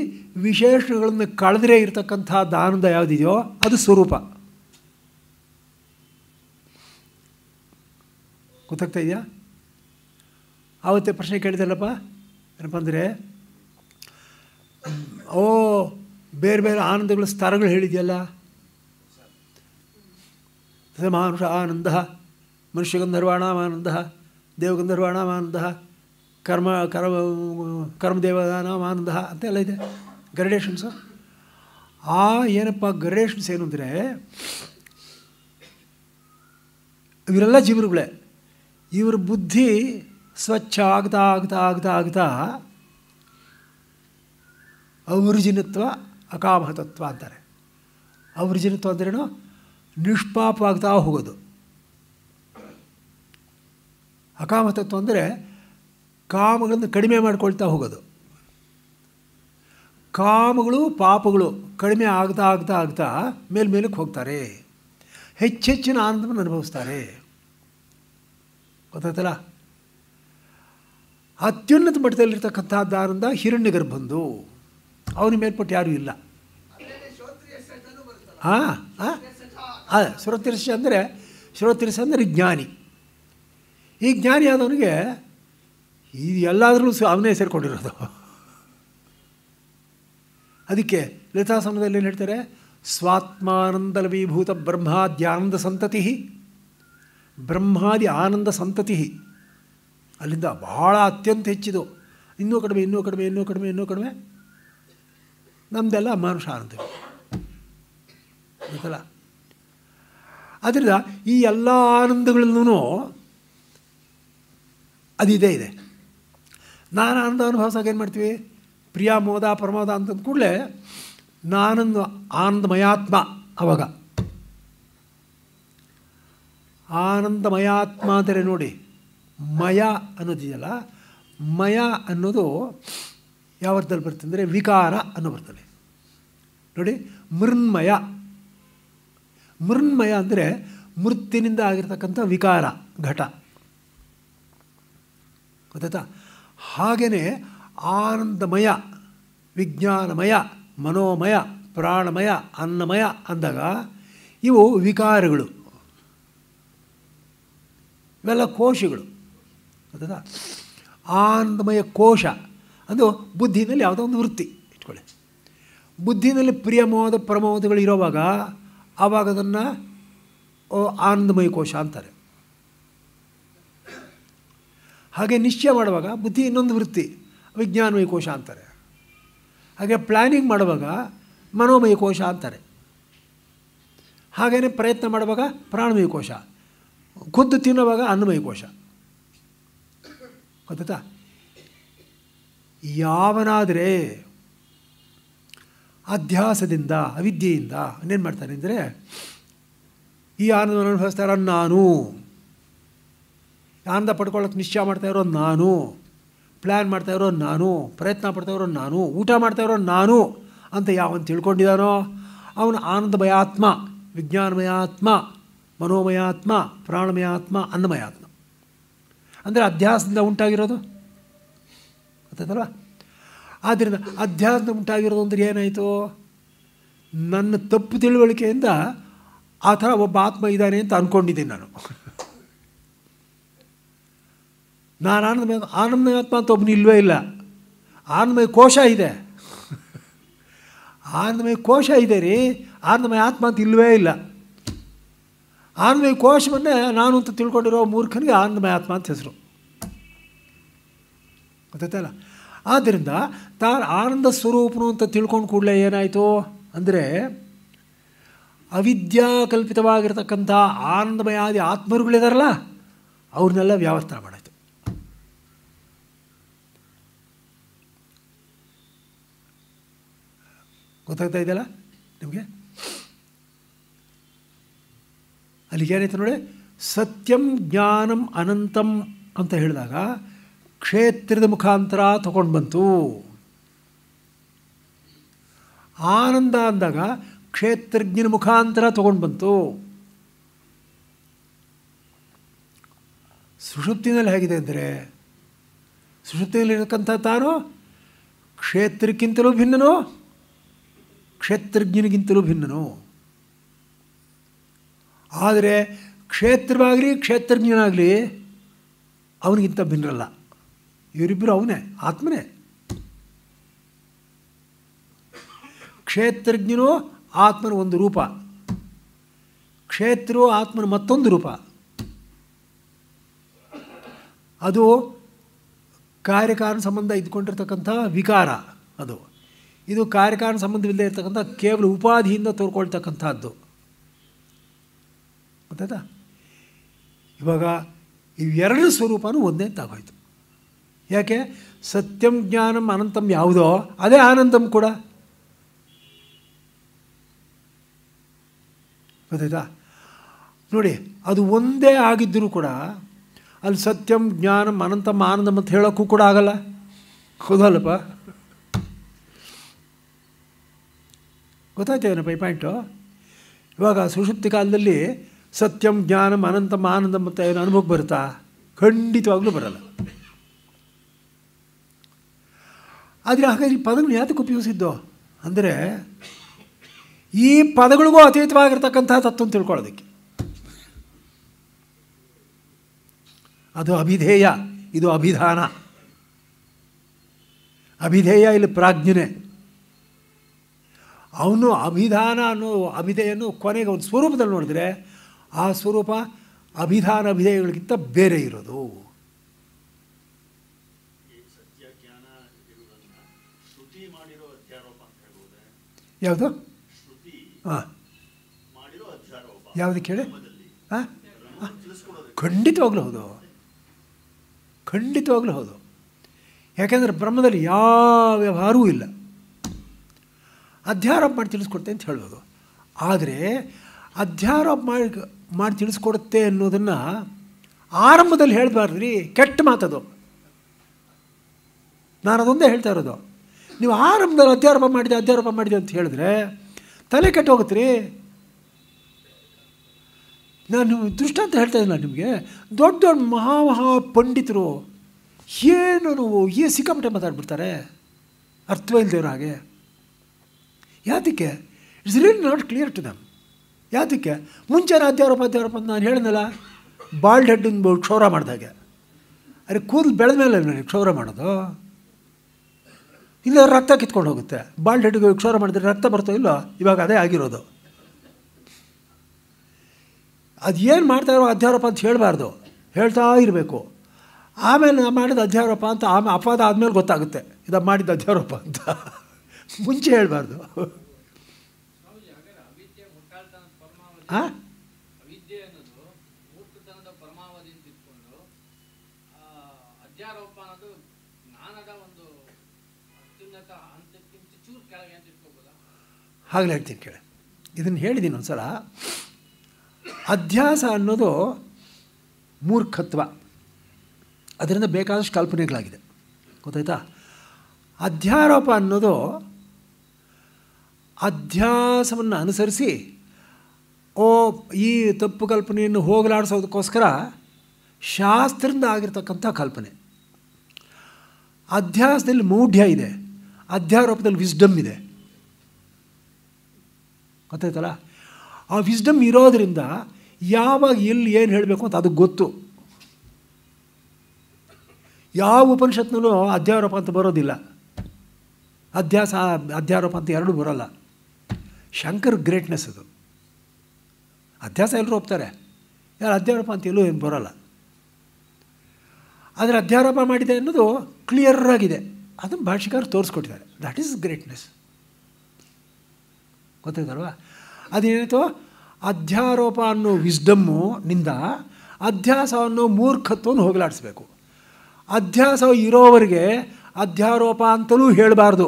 Speaker 1: ವಿಶೇಷಗಳನ್ನು ಕಳೆದ್ರೆ ಇರತಕ್ಕಂಥ ಆನಂದ ಯಾವುದಿದೆಯೋ ಅದು ಸ್ವರೂಪ ಗೊತ್ತಾಗ್ತಾ ಇದೆಯಾ ಆವತ್ತೇ ಪ್ರಶ್ನೆ ಕೇಳಿದಲ್ಲಪ್ಪ ಏನಪ್ಪ ಓ ಬೇರೆ ಬೇರೆ ಆನಂದಗಳ ಸ್ತರಗಳು ಹೇಳಿದೆಯಲ್ಲ ಮಹಾನುಷ ಆನಂದ ಮನುಷ್ಯಗಂಧರ್ವಾಣಾಮ ಆನಂದ ದೇವಗಂಧರ್ವಾಣ ಆನಂದ ಕರ್ಮ ಕರ್ಮ ಕರ್ಮದೇವನಾಮ ಆನಂದ ಅಂತೆಲ್ಲ ಇದೆ ಗ್ರಡೇಷನ್ಸು ಆ ಏನಪ್ಪ ಗ್ರಡೇಷನ್ಸ್ ಏನು ಅಂದರೆ ಇವರೆಲ್ಲ ಜೀವರುಗಳೇ ಇವ್ರ ಬುದ್ಧಿ ಸ್ವಚ್ಛ ಆಗ್ತಾ ಆಗ್ತಾ ಆಗ್ತಾ ಆಗ್ತಾ ಅವೃಜಿನತ್ವ ಅಕಾಮಹತತ್ವ ಅಂತಾರೆ ಅವೃಜಿನತ್ವ ಅಂದ್ರೇನು ನಿಷ್ಪಾಪವಾಗ್ತಾ ಹೋಗೋದು ಅಕಾಮತತ್ವ ಅಂದರೆ ಕಾಮಗಳನ್ನು ಕಡಿಮೆ ಮಾಡ್ಕೊಳ್ತಾ ಹೋಗೋದು ಕಾಮಗಳು ಪಾಪಗಳು ಕಡಿಮೆ ಆಗ್ತಾ ಆಗ್ತಾ ಆಗ್ತಾ ಮೇಲ್ಮೇಲಕ್ಕೆ ಹೋಗ್ತಾರೆ ಹೆಚ್ಚೆಚ್ಚಿನ ಆನಂದವನ್ನು ಅನುಭವಿಸ್ತಾರೆ ಗೊತ್ತಾಯ್ತಲ್ಲ ಅತ್ಯುನ್ನತ ಮಟ್ಟದಲ್ಲಿರ್ತಕ್ಕಂಥದ್ದಾರಿಂದ ಹಿರಣ್ಯ ಗರ್ಭಂದು ಅವನ ಮೇಲ್ಪಟ್ಟು ಯಾರೂ ಇಲ್ಲ ಹಾಂ ಹಾಂ ಹಾಂ ಅಂದರೆ ಶ್ರೋತಿರಸ ಅಂದರೆ ಜ್ಞಾನಿ ಈ ಜ್ಞಾನಿ ಆದವನಿಗೆ ಇದು ಎಲ್ಲಾದರೂ ಅವನೇ ಸೇರಿಕೊಂಡಿರೋದು ಅದಕ್ಕೆ ಲಲಿತಾ ಸಮಯದಲ್ಲಿ ಏನು ಹೇಳ್ತಾರೆ ಸ್ವಾತ್ಮಾನಂದ ಲವೀಭೂತ ಬ್ರಹ್ಮಾದ್ಯಾನಂದ ಸಂತತಿ ಬ್ರಹ್ಮಾದಿ ಆನಂದ ಸಂತತಿ ಅಲ್ಲಿಂದ ಬಹಳ ಅತ್ಯಂತ ಹೆಚ್ಚಿದು ಇನ್ನೂ ಕಡಿಮೆ ಇನ್ನೂ ಕಡಿಮೆ ಇನ್ನೂ ಕಡಿಮೆ ಇನ್ನೂ ಕಡಿಮೆ ನಮ್ದೆಲ್ಲ ಮನುಷ್ಯ ಆನಂದ ಗೊತ್ತಲ್ಲ ಆದ್ದರಿಂದ ಈ ಎಲ್ಲ ಆನಂದಗಳಲ್ಲೂ ಅದಿದೆ ಇದೆ ನಾನು ಆನಂದ ಅನುಭವಿಸೋಕೆ ಏನು ಮಾಡ್ತೀವಿ ಪ್ರಿಯ ಮೋದ ಪ್ರಮೋದ ಅಂತಂದ ಕೂಡಲೇ ನಾನೊಂದು ಆನಂದಮಯಾತ್ಮ ಅವಾಗ ಆನಂದಮಯಾತ್ಮ ಅಂದರೆ ನೋಡಿ ಮಯ ಅನ್ನೋದಿದೆಯಲ್ಲ ಮಯ ಅನ್ನೋದು ಯಾವತ್ತಲ್ಲಿ ಬರ್ತದೆ ಅಂದರೆ ವಿಕಾರ ಅನ್ನೋ ಬರ್ತದೆ ನೋಡಿ ಮೃಣ್ಮಯ ಮೃಣ್ಮಯ ಅಂದರೆ ಮೃತ್ತಿನಿಂದ ಆಗಿರ್ತಕ್ಕಂಥ ವಿಕಾರ ಘಟ ಗೊತ್ತಾಯ್ತಾ ಹಾಗೆಯೇ ಆನಂದಮಯ ವಿಜ್ಞಾನಮಯ ಮನೋಮಯ ಪ್ರಾಣಮಯ ಅನ್ನಮಯ ಅಂದಾಗ ಇವು ವಿಕಾರಗಳು ಇವೆಲ್ಲ ಕೋಶಗಳು ಗೊತ್ತದ ಆನಂದಮಯ ಕೋಶ ಅದು ಬುದ್ಧಿನಲ್ಲಿ ಯಾವುದೋ ಒಂದು ವೃತ್ತಿ ಇಟ್ಕೊಳ್ಳಿ ಬುದ್ಧಿನಲ್ಲಿ ಪ್ರಿಯಮೋದ ಪ್ರಮೋದಗಳು ಇರೋವಾಗ ಆವಾಗ ಅದನ್ನು ಆನಂದಮಯ ಕೋಶ ಅಂತಾರೆ ಹಾಗೆ ನಿಶ್ಚಯ ಮಾಡುವಾಗ ಬುದ್ಧಿ ಇನ್ನೊಂದು ವೃತ್ತಿ ವಿಜ್ಞಾನಮಯ ಕೋಶ ಅಂತಾರೆ ಹಾಗೆ ಪ್ಲ್ಯಾನಿಂಗ್ ಮಾಡುವಾಗ ಮನೋಮಯ ಕೋಶ ಅಂತಾರೆ ಹಾಗೆಯೇ ಪ್ರಯತ್ನ ಮಾಡುವಾಗ ಪ್ರಾಣಮಯ ಕೋಶ ಖುದ್ದು ತಿನ್ನುವಾಗ ಅನ್ನಮಯ ಕೋಶ ಗೊತ್ತಾ ಯಾವನಾದರೆ ಅಧ್ಯಾಸದಿಂದ ಅವಿದ್ಯೆಯಿಂದ ಇನ್ನೇನು ಮಾಡ್ತಾನೆ ಅಂದರೆ ಈ ಆನಂದವನ್ನು ಅನುಭವಿಸ್ತಾ ಇರೋ ನಾನು ಆನಂದ ಪಡ್ಕೊಳ್ಳೋಕೆ ನಿಶ್ಚಯ ಮಾಡ್ತಾ ಇರೋ ನಾನು ಪ್ಲ್ಯಾನ್ ಮಾಡ್ತಾ ಇರೋ ನಾನು ಪ್ರಯತ್ನ ಪಡ್ತಾ ಇರೋ ನಾನು ಊಟ ಮಾಡ್ತಾ ಇರೋ ನಾನು ಅಂತ ಯಾವನ್ ತಿಳ್ಕೊಂಡಿದ್ದಾನೋ ಅವನು ಆನಂದಮಯಾತ್ಮ ವಿಜ್ಞಾನಮಯಾತ್ಮ ಮನೋಮಯಾತ್ಮ ಪ್ರಾಣಮಯಾತ್ಮ ಅನ್ನಮಯಾತ್ಮ ಅಂದರೆ ಅಧ್ಯಾಸದಿಂದ ಉಂಟಾಗಿರೋದು ಗೊತ್ತಾಯ್ತಲ್ವ ಆದ್ದರಿಂದ ಅಧ್ಯಾಸದಿಂದ ಉಂಟಾಗಿರೋದು ಅಂದರೆ ಏನಾಯಿತು ನನ್ನ ತಪ್ಪು ತಿಳುವಳಿಕೆಯಿಂದ ಆ ಥರ ಒಬ್ಬ ಆತ್ಮ ಇದ್ದಾನೆ ಅಂತ ಅಂದ್ಕೊಂಡಿದ್ದೀನಿ ನಾನು ನಾನು ಆನಂದಮಯ ಆನಂದಮಯ ಆತ್ಮ ಅಂತ ಒಬ್ಬನು ಇಲ್ವೇ ಇಲ್ಲ ಆನಂದಮಯ ಕೋಶ ಇದೆ ಆನಂದಮಯ ಕೋಶ ಇದೆ ರೀ ಆನಂದಮಯ ಆತ್ಮ ಅಂತ ಇಲ್ವೇ ಇಲ್ಲ ಆನ್ಮಯ ಕೋಶವನ್ನೇ ನಾನು ಅಂತ ತಿಳ್ಕೊಂಡಿರೋ ಮೂರ್ಖನಿಗೆ ಆನಂದಮಯ ಆತ್ಮ ಅಂತ ಹೆಸರು ಗೊತ್ತಲ್ಲ ಆದ್ದರಿಂದ ತಾನು ಆನಂದ ಸ್ವರೂಪನು ಅಂತ ತಿಳ್ಕೊಂಡು ಕೂಡಲೇ ಏನಾಯಿತು ಅಂದರೆ ಅವಿದ್ಯಾಕಲ್ಪಿತವಾಗಿರ್ತಕ್ಕಂಥ ಆನಂದಮಯಾದಿ ಆತ್ಮರುಗಳಿದಾರಲ್ಲ ಅವ್ರನ್ನೆಲ್ಲ ವ್ಯವಸ್ಥೆ ಮಾಡಾಯಿತು ಗೊತ್ತಾಗ್ತಾ ಇದೆಯಲ್ಲ ನಿಮಗೆ ಅಲ್ಲಿಗೆ ಏನಾಯ್ತು ನೋಡಿ ಸತ್ಯಂ ಜ್ಞಾನಂ ಅನಂತಂ ಅಂತ ಹೇಳಿದಾಗ ಕ್ಷೇತ್ರದ ಮುಖಾಂತರ ತಗೊಂಡು ಬಂತು ಆನಂದ ಅಂದಾಗ ಕ್ಷೇತ್ರಜ್ಞನ ಮುಖಾಂತರ ತಗೊಂಡು ಬಂತು ಸುಷುಪ್ತಿನಲ್ಲಿ ಹೇಗಿದೆ ಅಂದರೆ ಸುಷುಪ್ತಿಯಲ್ಲಿರತಕ್ಕಂಥ ತಾನು ಕ್ಷೇತ್ರಕ್ಕಿಂತಲೂ ಭಿನ್ನನು ಕ್ಷೇತ್ರಜ್ಞನಿಗಿಂತಲೂ ಭಿನ್ನನು ಆದರೆ ಕ್ಷೇತ್ರವಾಗಲಿ ಕ್ಷೇತ್ರಜ್ಞನಾಗಲಿ ಅವನಿಗಿಂತ ಭಿನ್ನರಲ್ಲ ಇವರಿಬ್ಬರು ಅವನೇ ಆತ್ಮನೇ ಕ್ಷೇತ್ರಜ್ಞನು ಆತ್ಮನ ಒಂದು ರೂಪ ಕ್ಷೇತ್ರ ಆತ್ಮನ ಮತ್ತೊಂದು ರೂಪ ಅದು ಕಾರ್ಯಕಾರಣ ಸಂಬಂಧ ಇದ್ಕೊಂಡಿರ್ತಕ್ಕಂಥ ವಿಕಾರ ಅದು ಇದು ಕಾರ್ಯಕಾರಣ ಸಂಬಂಧವಿಲ್ಲದೆ ಇರತಕ್ಕಂಥ ಕೇವಲ ಉಪಾಧಿಯಿಂದ ತೋರ್ಕೊಳ್ತಕ್ಕಂಥದ್ದು ಗೊತ್ತಾಯ್ತಾ ಇವಾಗ ಇವೆರಡು ಸ್ವರೂಪನೂ ಒಂದೇ ತಾಗೋಯ್ತು ಯಾಕೆ ಸತ್ಯಂ ಜ್ಞಾನಂ ಅನಂತಂ ಯಾವುದೋ ಅದೇ ಆನಂದಂ ಕೂಡ ಗೊತ್ತಾಯ್ತಾ ನೋಡಿ ಅದು ಒಂದೇ ಆಗಿದ್ದರೂ ಕೂಡ ಅಲ್ಲಿ ಸತ್ಯಂ ಜ್ಞಾನಂ ಅನಂತಂ ಆನಂದಂ ಅಂತ ಹೇಳೋಕ್ಕೂ ಕೂಡ ಆಗಲ್ಲ ಹೌದಲ್ಲಪ್ಪ ಗೊತ್ತಾಯ್ತೇನಪ್ಪ ಈ ಪಾಯಿಂಟು ಇವಾಗ ಸುಶುಪ್ತಿ ಕಾಲದಲ್ಲಿ ಸತ್ಯಂ ಜ್ಞಾನಂ ಅನಂತಂ ಆನಂದ ಮತ್ತು ಏನು ಅನುಭವಕ್ಕೆ ಬರುತ್ತಾ ಖಂಡಿತವಾಗಲೂ ಬರಲ್ಲ ಆದರೆ ಹಾಗಾಗಿ ಪದಗಳು ಯಾತಕ್ಕೆ ಉಪಯೋಗಿಸಿದ್ದು ಅಂದರೆ ಈ ಪದಗಳಿಗೂ ಅತೀತವಾಗಿರ್ತಕ್ಕಂಥ ತತ್ವ ತಿಳ್ಕೊಳ್ಳೋದಕ್ಕೆ ಅದು ಅಭಿಧೇಯ ಇದು ಅಭಿಧಾನ ಅಭಿಧೇಯ ಇಲ್ಲಿ ಪ್ರಾಜ್ಞನೆ ಅವನು ಅಭಿಧಾನ ಅನ್ನೋ ಅಭಿಧೇಯನ್ನು ಕೊನೆಗೆ ಒಂದು ಸ್ವರೂಪದಲ್ಲಿ ನೋಡಿದ್ರೆ ಆ ಸ್ವರೂಪ ಅಭಿಧಾನ ಅಭಿಧೇಯಗಳಿಗಿಂತ ಬೇರೆ ಇರೋದು ಯಾವುದು ಹಾಂ ಯಾವುದು ಕೇಳಿ ಹಾಂ ಖಂಡಿತವಾಗ್ಲೂ ಹೌದು ಖಂಡಿತವಾಗಲೂ ಹೌದು ಯಾಕೆಂದರೆ ಬ್ರಹ್ಮದಲ್ಲಿ ಯಾವ ವ್ಯವಹಾರವೂ ಇಲ್ಲ ಅಧ್ಯಾರೋಪ ಮಾಡಿ ತಿಳಿಸ್ಕೊಡ್ತೆ ಅಂತ ಹೇಳ್ಬೋದು ಆದರೆ ಅಧ್ಯಾರೋಪ ಮಾಡಿ ಮಾಡಿ ತಿಳಿಸ್ಕೊಡುತ್ತೆ ಅನ್ನೋದನ್ನು ಆರಂಭದಲ್ಲಿ ಹೇಳಬಾರ್ದು ರೀ ಕೆಟ್ಟ ಮಾತದು ನಾನು ಅದೊಂದೇ ಹೇಳ್ತಾ ಇರೋದು ನೀವು ಆರಂಭದಲ್ಲಿ ಅಧ್ಯಾರೋಪ ಮಾಡಿದೆ ಅಧ್ಯಾರೋಪ ಮಾಡಿದೆ ಅಂತ ಹೇಳಿದ್ರೆ ತಲೆ ಕೆಟ್ಟು ರೀ ನಾನು ದೃಷ್ಟಾಂತ ಹೇಳ್ತಾ ಇದ್ದೀನಿ ನಾನು ನಿಮಗೆ ದೊಡ್ಡ ದೊಡ್ಡ ಮಹಾ ಮಹಾ ಪಂಡಿತರು ಏನು ನೋವು ಏ ಸಿಕ್ಕಾಪಟ್ಟೆ ಮಾತಾಡ್ಬಿಡ್ತಾರೆ ಅರ್ಥವೇ ಇಲ್ದೇವ್ರ ಹಾಗೆ ಯಾತಕ್ಕೆ it's really not clear to them ಯಾತಕ್ಕೆ ಮುಂಚೆ ಅಧ್ಯಾರೋಪ ಅಧ್ಯಾರೋಪ ಅಂತ ನಾನು ಹೇಳಿದ್ನಲ್ಲ ಬಾಲ್ಡ್ ಹೆಡ್ ಕ್ಷೌರ ಮಾಡಿದಾಗೆ ಅರೆ ಕೂದಲು ಬೆಳೆದ ಮೇಲೆ ನನಗೆ ಕ್ಷೌರ ಮಾಡೋದು ಇಲ್ಲ ರಕ್ತ ಕಿತ್ಕೊಂಡು ಹೋಗುತ್ತೆ ಬಾಲ್ಡ್ ಹೆಡ್ಗೆ ಕ್ಷೌರ ಮಾಡಿದ್ರೆ ರಕ್ತ ಬರ್ತೋ ಇಲ್ಲೋ ಇವಾಗ ಅದೇ ಆಗಿರೋದು ಅದು ಏನು ಮಾಡ್ತಾಯಿರೋ ಅಧ್ಯಾರೋಪ ಅಂತ ಹೇಳಬಾರ್ದು ಹೇಳ್ತಾ ಇರಬೇಕು ಆಮೇಲೆ ನಾನು ಮಾಡಿದ ಅಧ್ಯಾರೋಪ ಅಂತ ಆಮೇಲೆ ಅಪವಾದ ಆದಮೇಲೆ ಗೊತ್ತಾಗುತ್ತೆ ಇದು ಮಾಡಿದ ಅಧ್ಯಾರೋಪ ಅಂತ ಮುಂಚೆ ಹೇಳಬಾರ್ದು ಹಾಗಲೇ ಹೇಳ್ತೀನಿ ಕೇಳಿ ಇದನ್ನು ಹೇಳಿದ್ದೀನಿ ಒಂದು ಸಲ ಅಧ್ಯಾಸ ಅನ್ನೋದು ಮೂರ್ಖತ್ವ ಅದರಿಂದ ಬೇಕಾದಷ್ಟು ಕಲ್ಪನೆಗಳಾಗಿದೆ ಗೊತ್ತಾಯ್ತಾ ಅಧ್ಯಾರೋಪ ಅನ್ನೋದು ಅಧ್ಯಾಸವನ್ನು ಅನುಸರಿಸಿ ಓ ಈ ತಪ್ಪು ಕಲ್ಪನೆಯನ್ನು ಹೋಗಲಾಡಿಸೋದಕ್ಕೋಸ್ಕರ ಶಾಸ್ತ್ರದಿಂದ ಆಗಿರ್ತಕ್ಕಂಥ ಕಲ್ಪನೆ ಅಧ್ಯಾಸದಲ್ಲಿ ಮೌಢ್ಯ ಇದೆ ಅಧ್ಯಾರೋಪದಲ್ಲಿ ವಿಸ್ಡಮ್ ಇದೆ ಗೊತ್ತಾಯ್ತಲ್ಲ ಆ ವಿಸ್ಡಮ್ ಇರೋದರಿಂದ ಯಾವಾಗ ಎಲ್ಲಿ ಏನು ಹೇಳಬೇಕು ಅಂತ ಅದಕ್ಕೆ ಗೊತ್ತು ಯಾವ ಉಪನಿಷತ್ನೂ ಅಧ್ಯಾರೋಪ ಅಂತ ಬರೋದಿಲ್ಲ ಅಧ್ಯಾಸ ಅಧ್ಯಾರೋಪ ಅಂತ ಎರಡೂ ಬರೋಲ್ಲ ಶಂಕರ್ ಗ್ರೇಟ್ನೆಸ್ ಅದು ಅಧ್ಯಾಸ ಎಲ್ಲರೂ ಒಪ್ತಾರೆ ಯಾರು ಅಧ್ಯಾರೋಪ ಅಂತ ಎಲ್ಲೂ ಏನು ಬರೋಲ್ಲ ಆದರೆ ಅಧ್ಯಾರೋಪ ಮಾಡಿದೆ ಅನ್ನೋದು ಕ್ಲಿಯರ್ ಆಗಿದೆ ಅದನ್ನು ಭಾಷಿಕರು ತೋರಿಸ್ಕೊಟ್ಟಿದ್ದಾರೆ ದಟ್ ಈಸ್ ಗ್ರೇಟ್ನೆಸ್ ಗೊತ್ತಾಯ್ತಲ್ವಾ ಅದೇನಾಯಿತು ಅಧ್ಯಾರೋಪ ಅನ್ನೋ ವಿಸ್ಡಮ್ಮು ನಿಂದ ಅಧ್ಯಾಸ ಅನ್ನೋ ಮೂರ್ಖತ್ವವನ್ನು ಹೋಗಲಾಡಿಸ್ಬೇಕು ಅಧ್ಯಾಸ ಇರೋವರಿಗೆ ಅಧ್ಯಾರೋಪ ಅಂತಲೂ ಹೇಳಬಾರ್ದು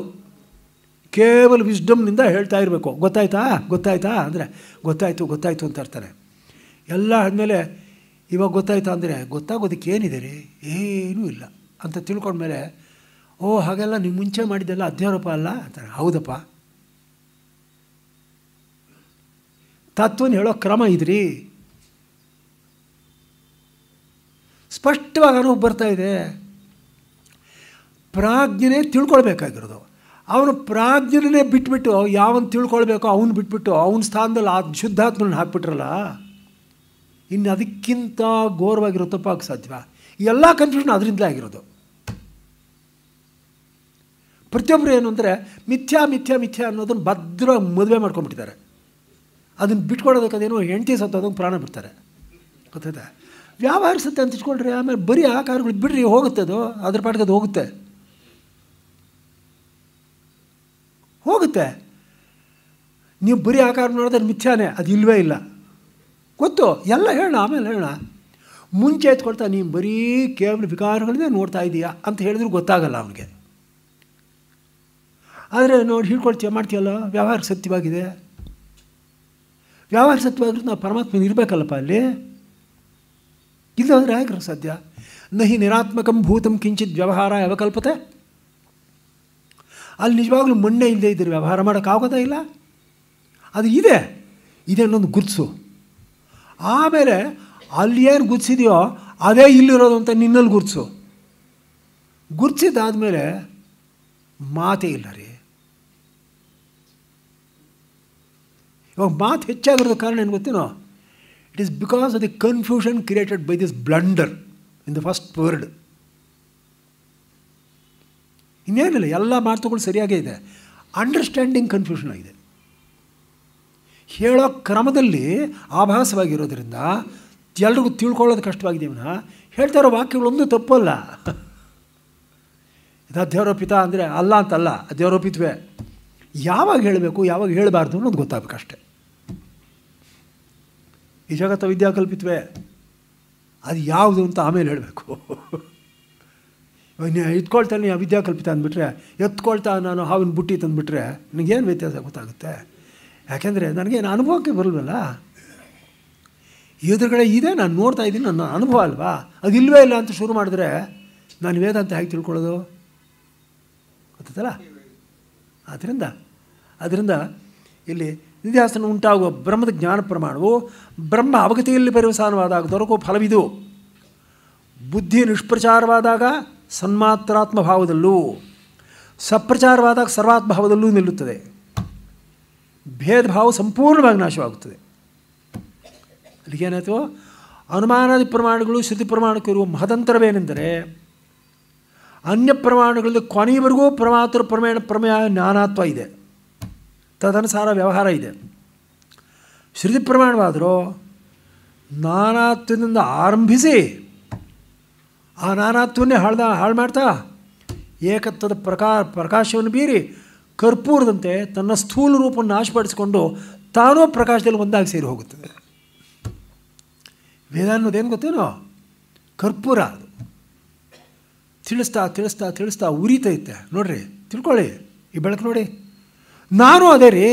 Speaker 1: ಕೇವಲ ವಿಸ್ಡಮ್ನಿಂದ ಹೇಳ್ತಾ ಇರಬೇಕು ಗೊತ್ತಾಯ್ತಾ ಗೊತ್ತಾಯ್ತಾ ಅಂದರೆ ಗೊತ್ತಾಯಿತು ಗೊತ್ತಾಯಿತು ಅಂತ ಇರ್ತಾರೆ ಎಲ್ಲ ಆದಮೇಲೆ ಇವಾಗ ಗೊತ್ತಾಯ್ತಾ ಅಂದರೆ ಗೊತ್ತಾಗೋದಕ್ಕೆ ಏನಿದೆ ರೀ ಏನೂ ಇಲ್ಲ ಅಂತ ತಿಳ್ಕೊಂಡ್ಮೇಲೆ ಓ ಹಾಗೆಲ್ಲ ನೀವು ಮುಂಚೆ ಮಾಡಿದ್ದೆಲ್ಲ ಅಧ್ಯಾರೋಪ ಅಲ್ಲ ಅಂತಾರೆ ಹೌದಪ್ಪ ತತ್ವನ ಹೇಳೋ ಕ್ರಮ ಇದ್ರಿ ಸ್ಪಷ್ಟವಾಗಿ ಅನುಭವ ಬರ್ತಾ ಇದೆ ಪ್ರಾಜ್ಞನೇ ತಿಳ್ಕೊಳ್ಬೇಕಾಗಿರೋದು ಅವನು ಪ್ರಾಜ್ಞನೇ ಬಿಟ್ಬಿಟ್ಟು ಯಾವನ್ನು ತಿಳ್ಕೊಳ್ಬೇಕೋ ಅವನು ಬಿಟ್ಬಿಟ್ಟು ಅವನ ಸ್ಥಾನದಲ್ಲಿ ಆ ಶುದ್ಧಾತ್ಮನ ಹಾಕ್ಬಿಟ್ರಲ್ಲ ಇನ್ನು ಅದಕ್ಕಿಂತ ಘೋರವಾಗಿರೋ ತಪ್ಪಾಗಿ ಸಾಧ್ಯ ಎಲ್ಲ ಕನ್ಫ್ಯೂಷನ್ ಅದರಿಂದಲೇ ಆಗಿರೋದು ಪ್ರತಿಯೊಬ್ಬರು ಏನು ಅಂದರೆ ಮಿಥ್ಯಾ ಮಿಥ್ಯಾ ಮಿಥ್ಯಾ ಅನ್ನೋದನ್ನು ಭದ್ರ ಮದುವೆ ಮಾಡ್ಕೊಂಡ್ಬಿಟ್ಟಿದ್ದಾರೆ ಅದನ್ನು ಬಿಟ್ಕೊಡೋದಕ್ಕದೇನೋ ಹೆಂಡತಿ ಸತ್ತೋದಂಗೆ ಪ್ರಾಣ ಬಿಡ್ತಾರೆ ಗೊತ್ತಾಯ್ತಾ ವ್ಯಾವಹಾರ ಸತ್ತೆ ಅಂತ ಇಟ್ಕೊಂಡ್ರೆ ಆಮೇಲೆ ಬರೀ ಆ ಕಾರ್ಗಳು ಬಿಡ್ರಿ ಹೋಗುತ್ತೆ ಅದು ಅದ್ರ ಪಾಠಕ್ಕೆ ಅದು ಹೋಗುತ್ತೆ ಹೋಗುತ್ತೆ ನೀವು ಬರೀ ಆಕಾರ ನೋಡಿದ್ರೆ ಮಿಥ್ಯಾನೇ ಅದು ಇಲ್ಲವೇ ಇಲ್ಲ ಗೊತ್ತು ಎಲ್ಲ ಹೇಳೋಣ ಆಮೇಲೆ ಹೇಳೋಣ ಮುಂಚೆ ಎತ್ಕೊಳ್ತಾ ನೀನು ಬರೀ ಕೇವಲ ವಿಕಾರಗಳನ್ನೇ ನೋಡ್ತಾ ಇದೀಯಾ ಅಂತ ಹೇಳಿದ್ರು ಗೊತ್ತಾಗಲ್ಲ ಅವನಿಗೆ ಆದರೆ ನೋಡಿ ಹಿಡ್ಕೊಳ್ತೀಯ ಮಾಡ್ತೀಯಲ್ಲ ವ್ಯವಹಾರ ಸತ್ಯವಾಗಿದೆ ವ್ಯವಹಾರ ಸತ್ಯವಾಗಿದ್ರು ನಾವು ಪರಮಾತ್ಮನ ಇರಬೇಕಲ್ಲಪ್ಪ ಅಲ್ಲಿ ಅಂದರೆ ಹೇಗಿರೋ ಸಾಧ್ಯ ನಹಿ ನಿರಾತ್ಮಕಂ ಭೂತಂ ಕಿಂಚಿತ್ ವ್ಯವಹಾರ ಯಾವ ಕಲ್ಪತೆ ಅಲ್ಲಿ ನಿಜವಾಗ್ಲೂ ಮಣ್ಣೆ ಇಲ್ಲದೆ ಇದ್ದರೆ ವ್ಯವಹಾರ ಮಾಡೋಕ್ಕಾಗೋದೇ ಇಲ್ಲ ಅದು ಇದೆ ಇದೆ ಅನ್ನೊಂದು ಗುರುತಿಸು ಆಮೇಲೆ ಅಲ್ಲಿ ಏನು ಗುರ್ಸಿದೆಯೋ ಅದೇ ಇಲ್ಲಿರೋದು ಅಂತ ನಿನ್ನಲ್ಲಿ ಗುರುತಿಸು ಮೇಲೆ ಮಾತೇ ಇಲ್ಲ ರೀ ಇವಾಗ ಮಾತು ಹೆಚ್ಚಾಗಿರೋದ ಕಾರಣ ಏನು ಗೊತ್ತೇನೋ it is because of the confusion created by this blunder in the first word ಇನ್ನೇನಿಲ್ಲ ಎಲ್ಲ ಮಾತುಗಳು ಸರಿಯಾಗೇ ಇದೆ ಅಂಡರ್ಸ್ಟ್ಯಾಂಡಿಂಗ್ ಕನ್ಫ್ಯೂಷನ್ ಆಗಿದೆ ಹೇಳೋ ಕ್ರಮದಲ್ಲಿ ಆಭಾಸವಾಗಿರೋದ್ರಿಂದ ಎಲ್ರಿಗೂ ತಿಳ್ಕೊಳ್ಳೋದು ಕಷ್ಟವಾಗಿದೆ ಇವನ ಹೇಳ್ತಾ ಇರೋ ವಾಕ್ಯಗಳೊಂದು ತಪ್ಪಲ್ಲ ಇದು ಅಧ್ಯಾರೋಪಿತ ಅಂದರೆ ಅಲ್ಲ ಅಂತಲ್ಲ ಅಧ್ಯಾರೋಪಿತ್ವೇ ಯಾವಾಗ ಹೇಳಬೇಕು ಯಾವಾಗ ಹೇಳಬಾರ್ದು ಅನ್ನೋದು ಗೊತ್ತಾಗಬೇಕಷ್ಟೆ ಈ ಜಗತ್ತ ಕಲ್ಪಿತ್ವೇ ಅದು ಯಾವುದು ಅಂತ ಆಮೇಲೆ ಹೇಳಬೇಕು ವಿದ್ಯಾ ಕಲ್ಪಿತ ಅಂದ್ಬಿಟ್ರೆ ಎತ್ಕೊಳ್ತಾ ನಾನು ಹಾವಿನ ಬುಟ್ಟಿ ತಂದುಬಿಟ್ರೆ ನನಗೇನು ವ್ಯತ್ಯಾಸ ಗೊತ್ತಾಗುತ್ತೆ ಯಾಕೆಂದರೆ ನನಗೇನು ಅನುಭವಕ್ಕೆ ಬರಲ್ವಲ್ಲ ಎದುರುಗಡೆ ಇದೆ ನಾನು ನೋಡ್ತಾ ಇದ್ದೀನಿ ನನ್ನ ಅನುಭವ ಅಲ್ವಾ ಅದು ಇಲ್ಲವೇ ಇಲ್ಲ ಅಂತ ಶುರು ಮಾಡಿದ್ರೆ ನಾನು ವೇದಾಂತ ಹೇಗೆ ತಿಳ್ಕೊಳ್ಳೋದು ಗೊತ್ತಲ್ಲ ಆದ್ದರಿಂದ ಅದರಿಂದ ಇಲ್ಲಿ ನಿಧಿಹಾಸನ ಉಂಟಾಗುವ ಬ್ರಹ್ಮದ ಜ್ಞಾನ ಪ್ರಮಾಣವು ಬ್ರಹ್ಮ ಅವಗತಿಯಲ್ಲಿ ಪರಿವಸಾನವಾದಾಗ ದೊರಕುವ ಫಲವಿದು ಬುದ್ಧಿ ನಿಷ್ಪ್ರಚಾರವಾದಾಗ ಸನ್ಮಾತ್ರಾತ್ಮ ಭಾವದಲ್ಲೂ ಸಪ್ರಚಾರವಾದಾಗ ಸರ್ವಾತ್ಮಭಾವದಲ್ಲೂ ನಿಲ್ಲುತ್ತದೆ ಭೇದ ಭಾವ ಸಂಪೂರ್ಣವಾಗಿ ನಾಶವಾಗುತ್ತದೆ ಅಲ್ಲಿಗೇನಾಯಿತು ಅನುಮಾನದ ಪ್ರಮಾಣಗಳು ಶ್ರುತಿ ಪ್ರಮಾಣಕ್ಕೂ ಇರುವ ಮಹದಂತರವೇನೆಂದರೆ ಅನ್ಯ ಪ್ರಮಾಣಗಳಲ್ಲಿ ಕೊನೆಯವರೆಗೂ ಪ್ರಮಾತೃ ಪ್ರಮೇಣ ಪ್ರಮೇಯ ಜ್ಞಾನಾತ್ವ ಇದೆ ತದನುಸಾರ ವ್ಯವಹಾರ ಇದೆ ಶ್ರುತಿ ಪ್ರಮಾಣವಾದರೂ ನಾನಾತ್ವದಿಂದ ಆರಂಭಿಸಿ ಆ ನಾನಾತ್ವನ್ನೇ ಹಾಳ್ದ ಹಾಳು ಮಾಡ್ತಾ ಏಕತ್ವದ ಪ್ರಕಾ ಪ್ರಕಾಶವನ್ನು ಬೀರಿ ಕರ್ಪೂರದಂತೆ ತನ್ನ ಸ್ಥೂಲ ರೂಪವನ್ನು ನಾಶಪಡಿಸಿಕೊಂಡು ತಾನೂ ಪ್ರಕಾಶದಲ್ಲಿ ಒಂದಾಗಿ ಸೇರಿ ಹೋಗುತ್ತದೆ ವೇದ ಅನ್ನೋದೇನು ಗೊತ್ತೇನೋ ಕರ್ಪೂರ ಅದು ತಿಳಿಸ್ತಾ ತಿಳಿಸ್ತಾ ತಿಳಿಸ್ತಾ ಉರಿತೈತೆ ನೋಡ್ರಿ ತಿಳ್ಕೊಳ್ಳಿ ಈ ಬೆಳಕು ನೋಡಿ ನಾನು ಅದೇ ರೀ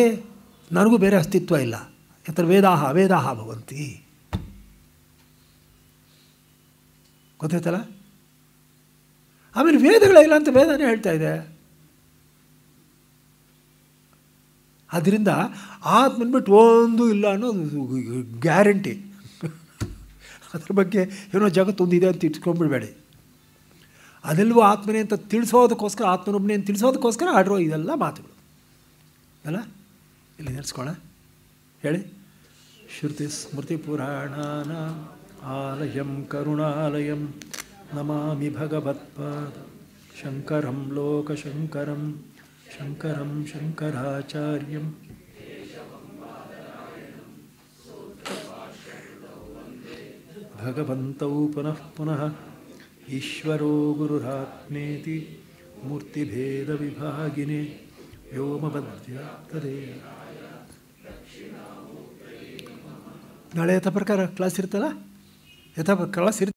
Speaker 1: ನನಗೂ ಬೇರೆ ಅಸ್ತಿತ್ವ ಇಲ್ಲ ಯಾಕಂದ್ರೆ ವೇದಾಹ ವೇದಾಹ ಭವಂತಿ ಗೊತ್ತಾಯ್ತಲ್ಲ ಆಮೇಲೆ ಇಲ್ಲ ಅಂತ ವೇದನೇ ಹೇಳ್ತಾ ಇದೆ ಆದ್ದರಿಂದ ಆತ್ಮನ ಬಿಟ್ಟು ಒಂದು ಇಲ್ಲ ಅನ್ನೋದು ಗ್ಯಾರಂಟಿ ಅದ್ರ ಬಗ್ಗೆ ಏನೋ ಜಗತ್ತೊಂದಿದೆ ಅಂತ ಇಟ್ಕೊಂಡ್ಬಿಡ್ಬೇಡಿ ಅದೆಲ್ಲವೂ ಆತ್ಮನೇ ಅಂತ ತಿಳಿಸೋದಕ್ಕೋಸ್ಕರ ಆತ್ಮನೊಬ್ಬನೇ ಅಂತ ತಿಳಿಸೋದಕ್ಕೋಸ್ಕರ ಆಡಿರೋ ಇದೆಲ್ಲ ಮಾತುಗಳು ಅಲ್ಲ ಇಲ್ಲಿ ನೆನೆಸ್ಕೋಣ ಹೇಳಿ ಶ್ರುತಿ ಸ್ಮೃತಿ ಪುರಾಣಾನ ಆಲಯಂ ಕರುಣಾಲಯಂ नमामि भगवत्पादं शङ्करं लोकशङ्करं शङ्करं शङ्कराचार्यम् भगवन्तौ पुनः पुनः ईश्वरो गुरुरात्मेति मूर्तिभेदविभागिने व्योमवद्यात्तदे ನಾಳೆ ಯಥ ಪ್ರಕಾರ ಕ್ಲಾಸ್ ಇರುತ್ತಲ್ಲ ಯಥ ಕ್ಲಾಸ್ ಇರುತ್ತೆ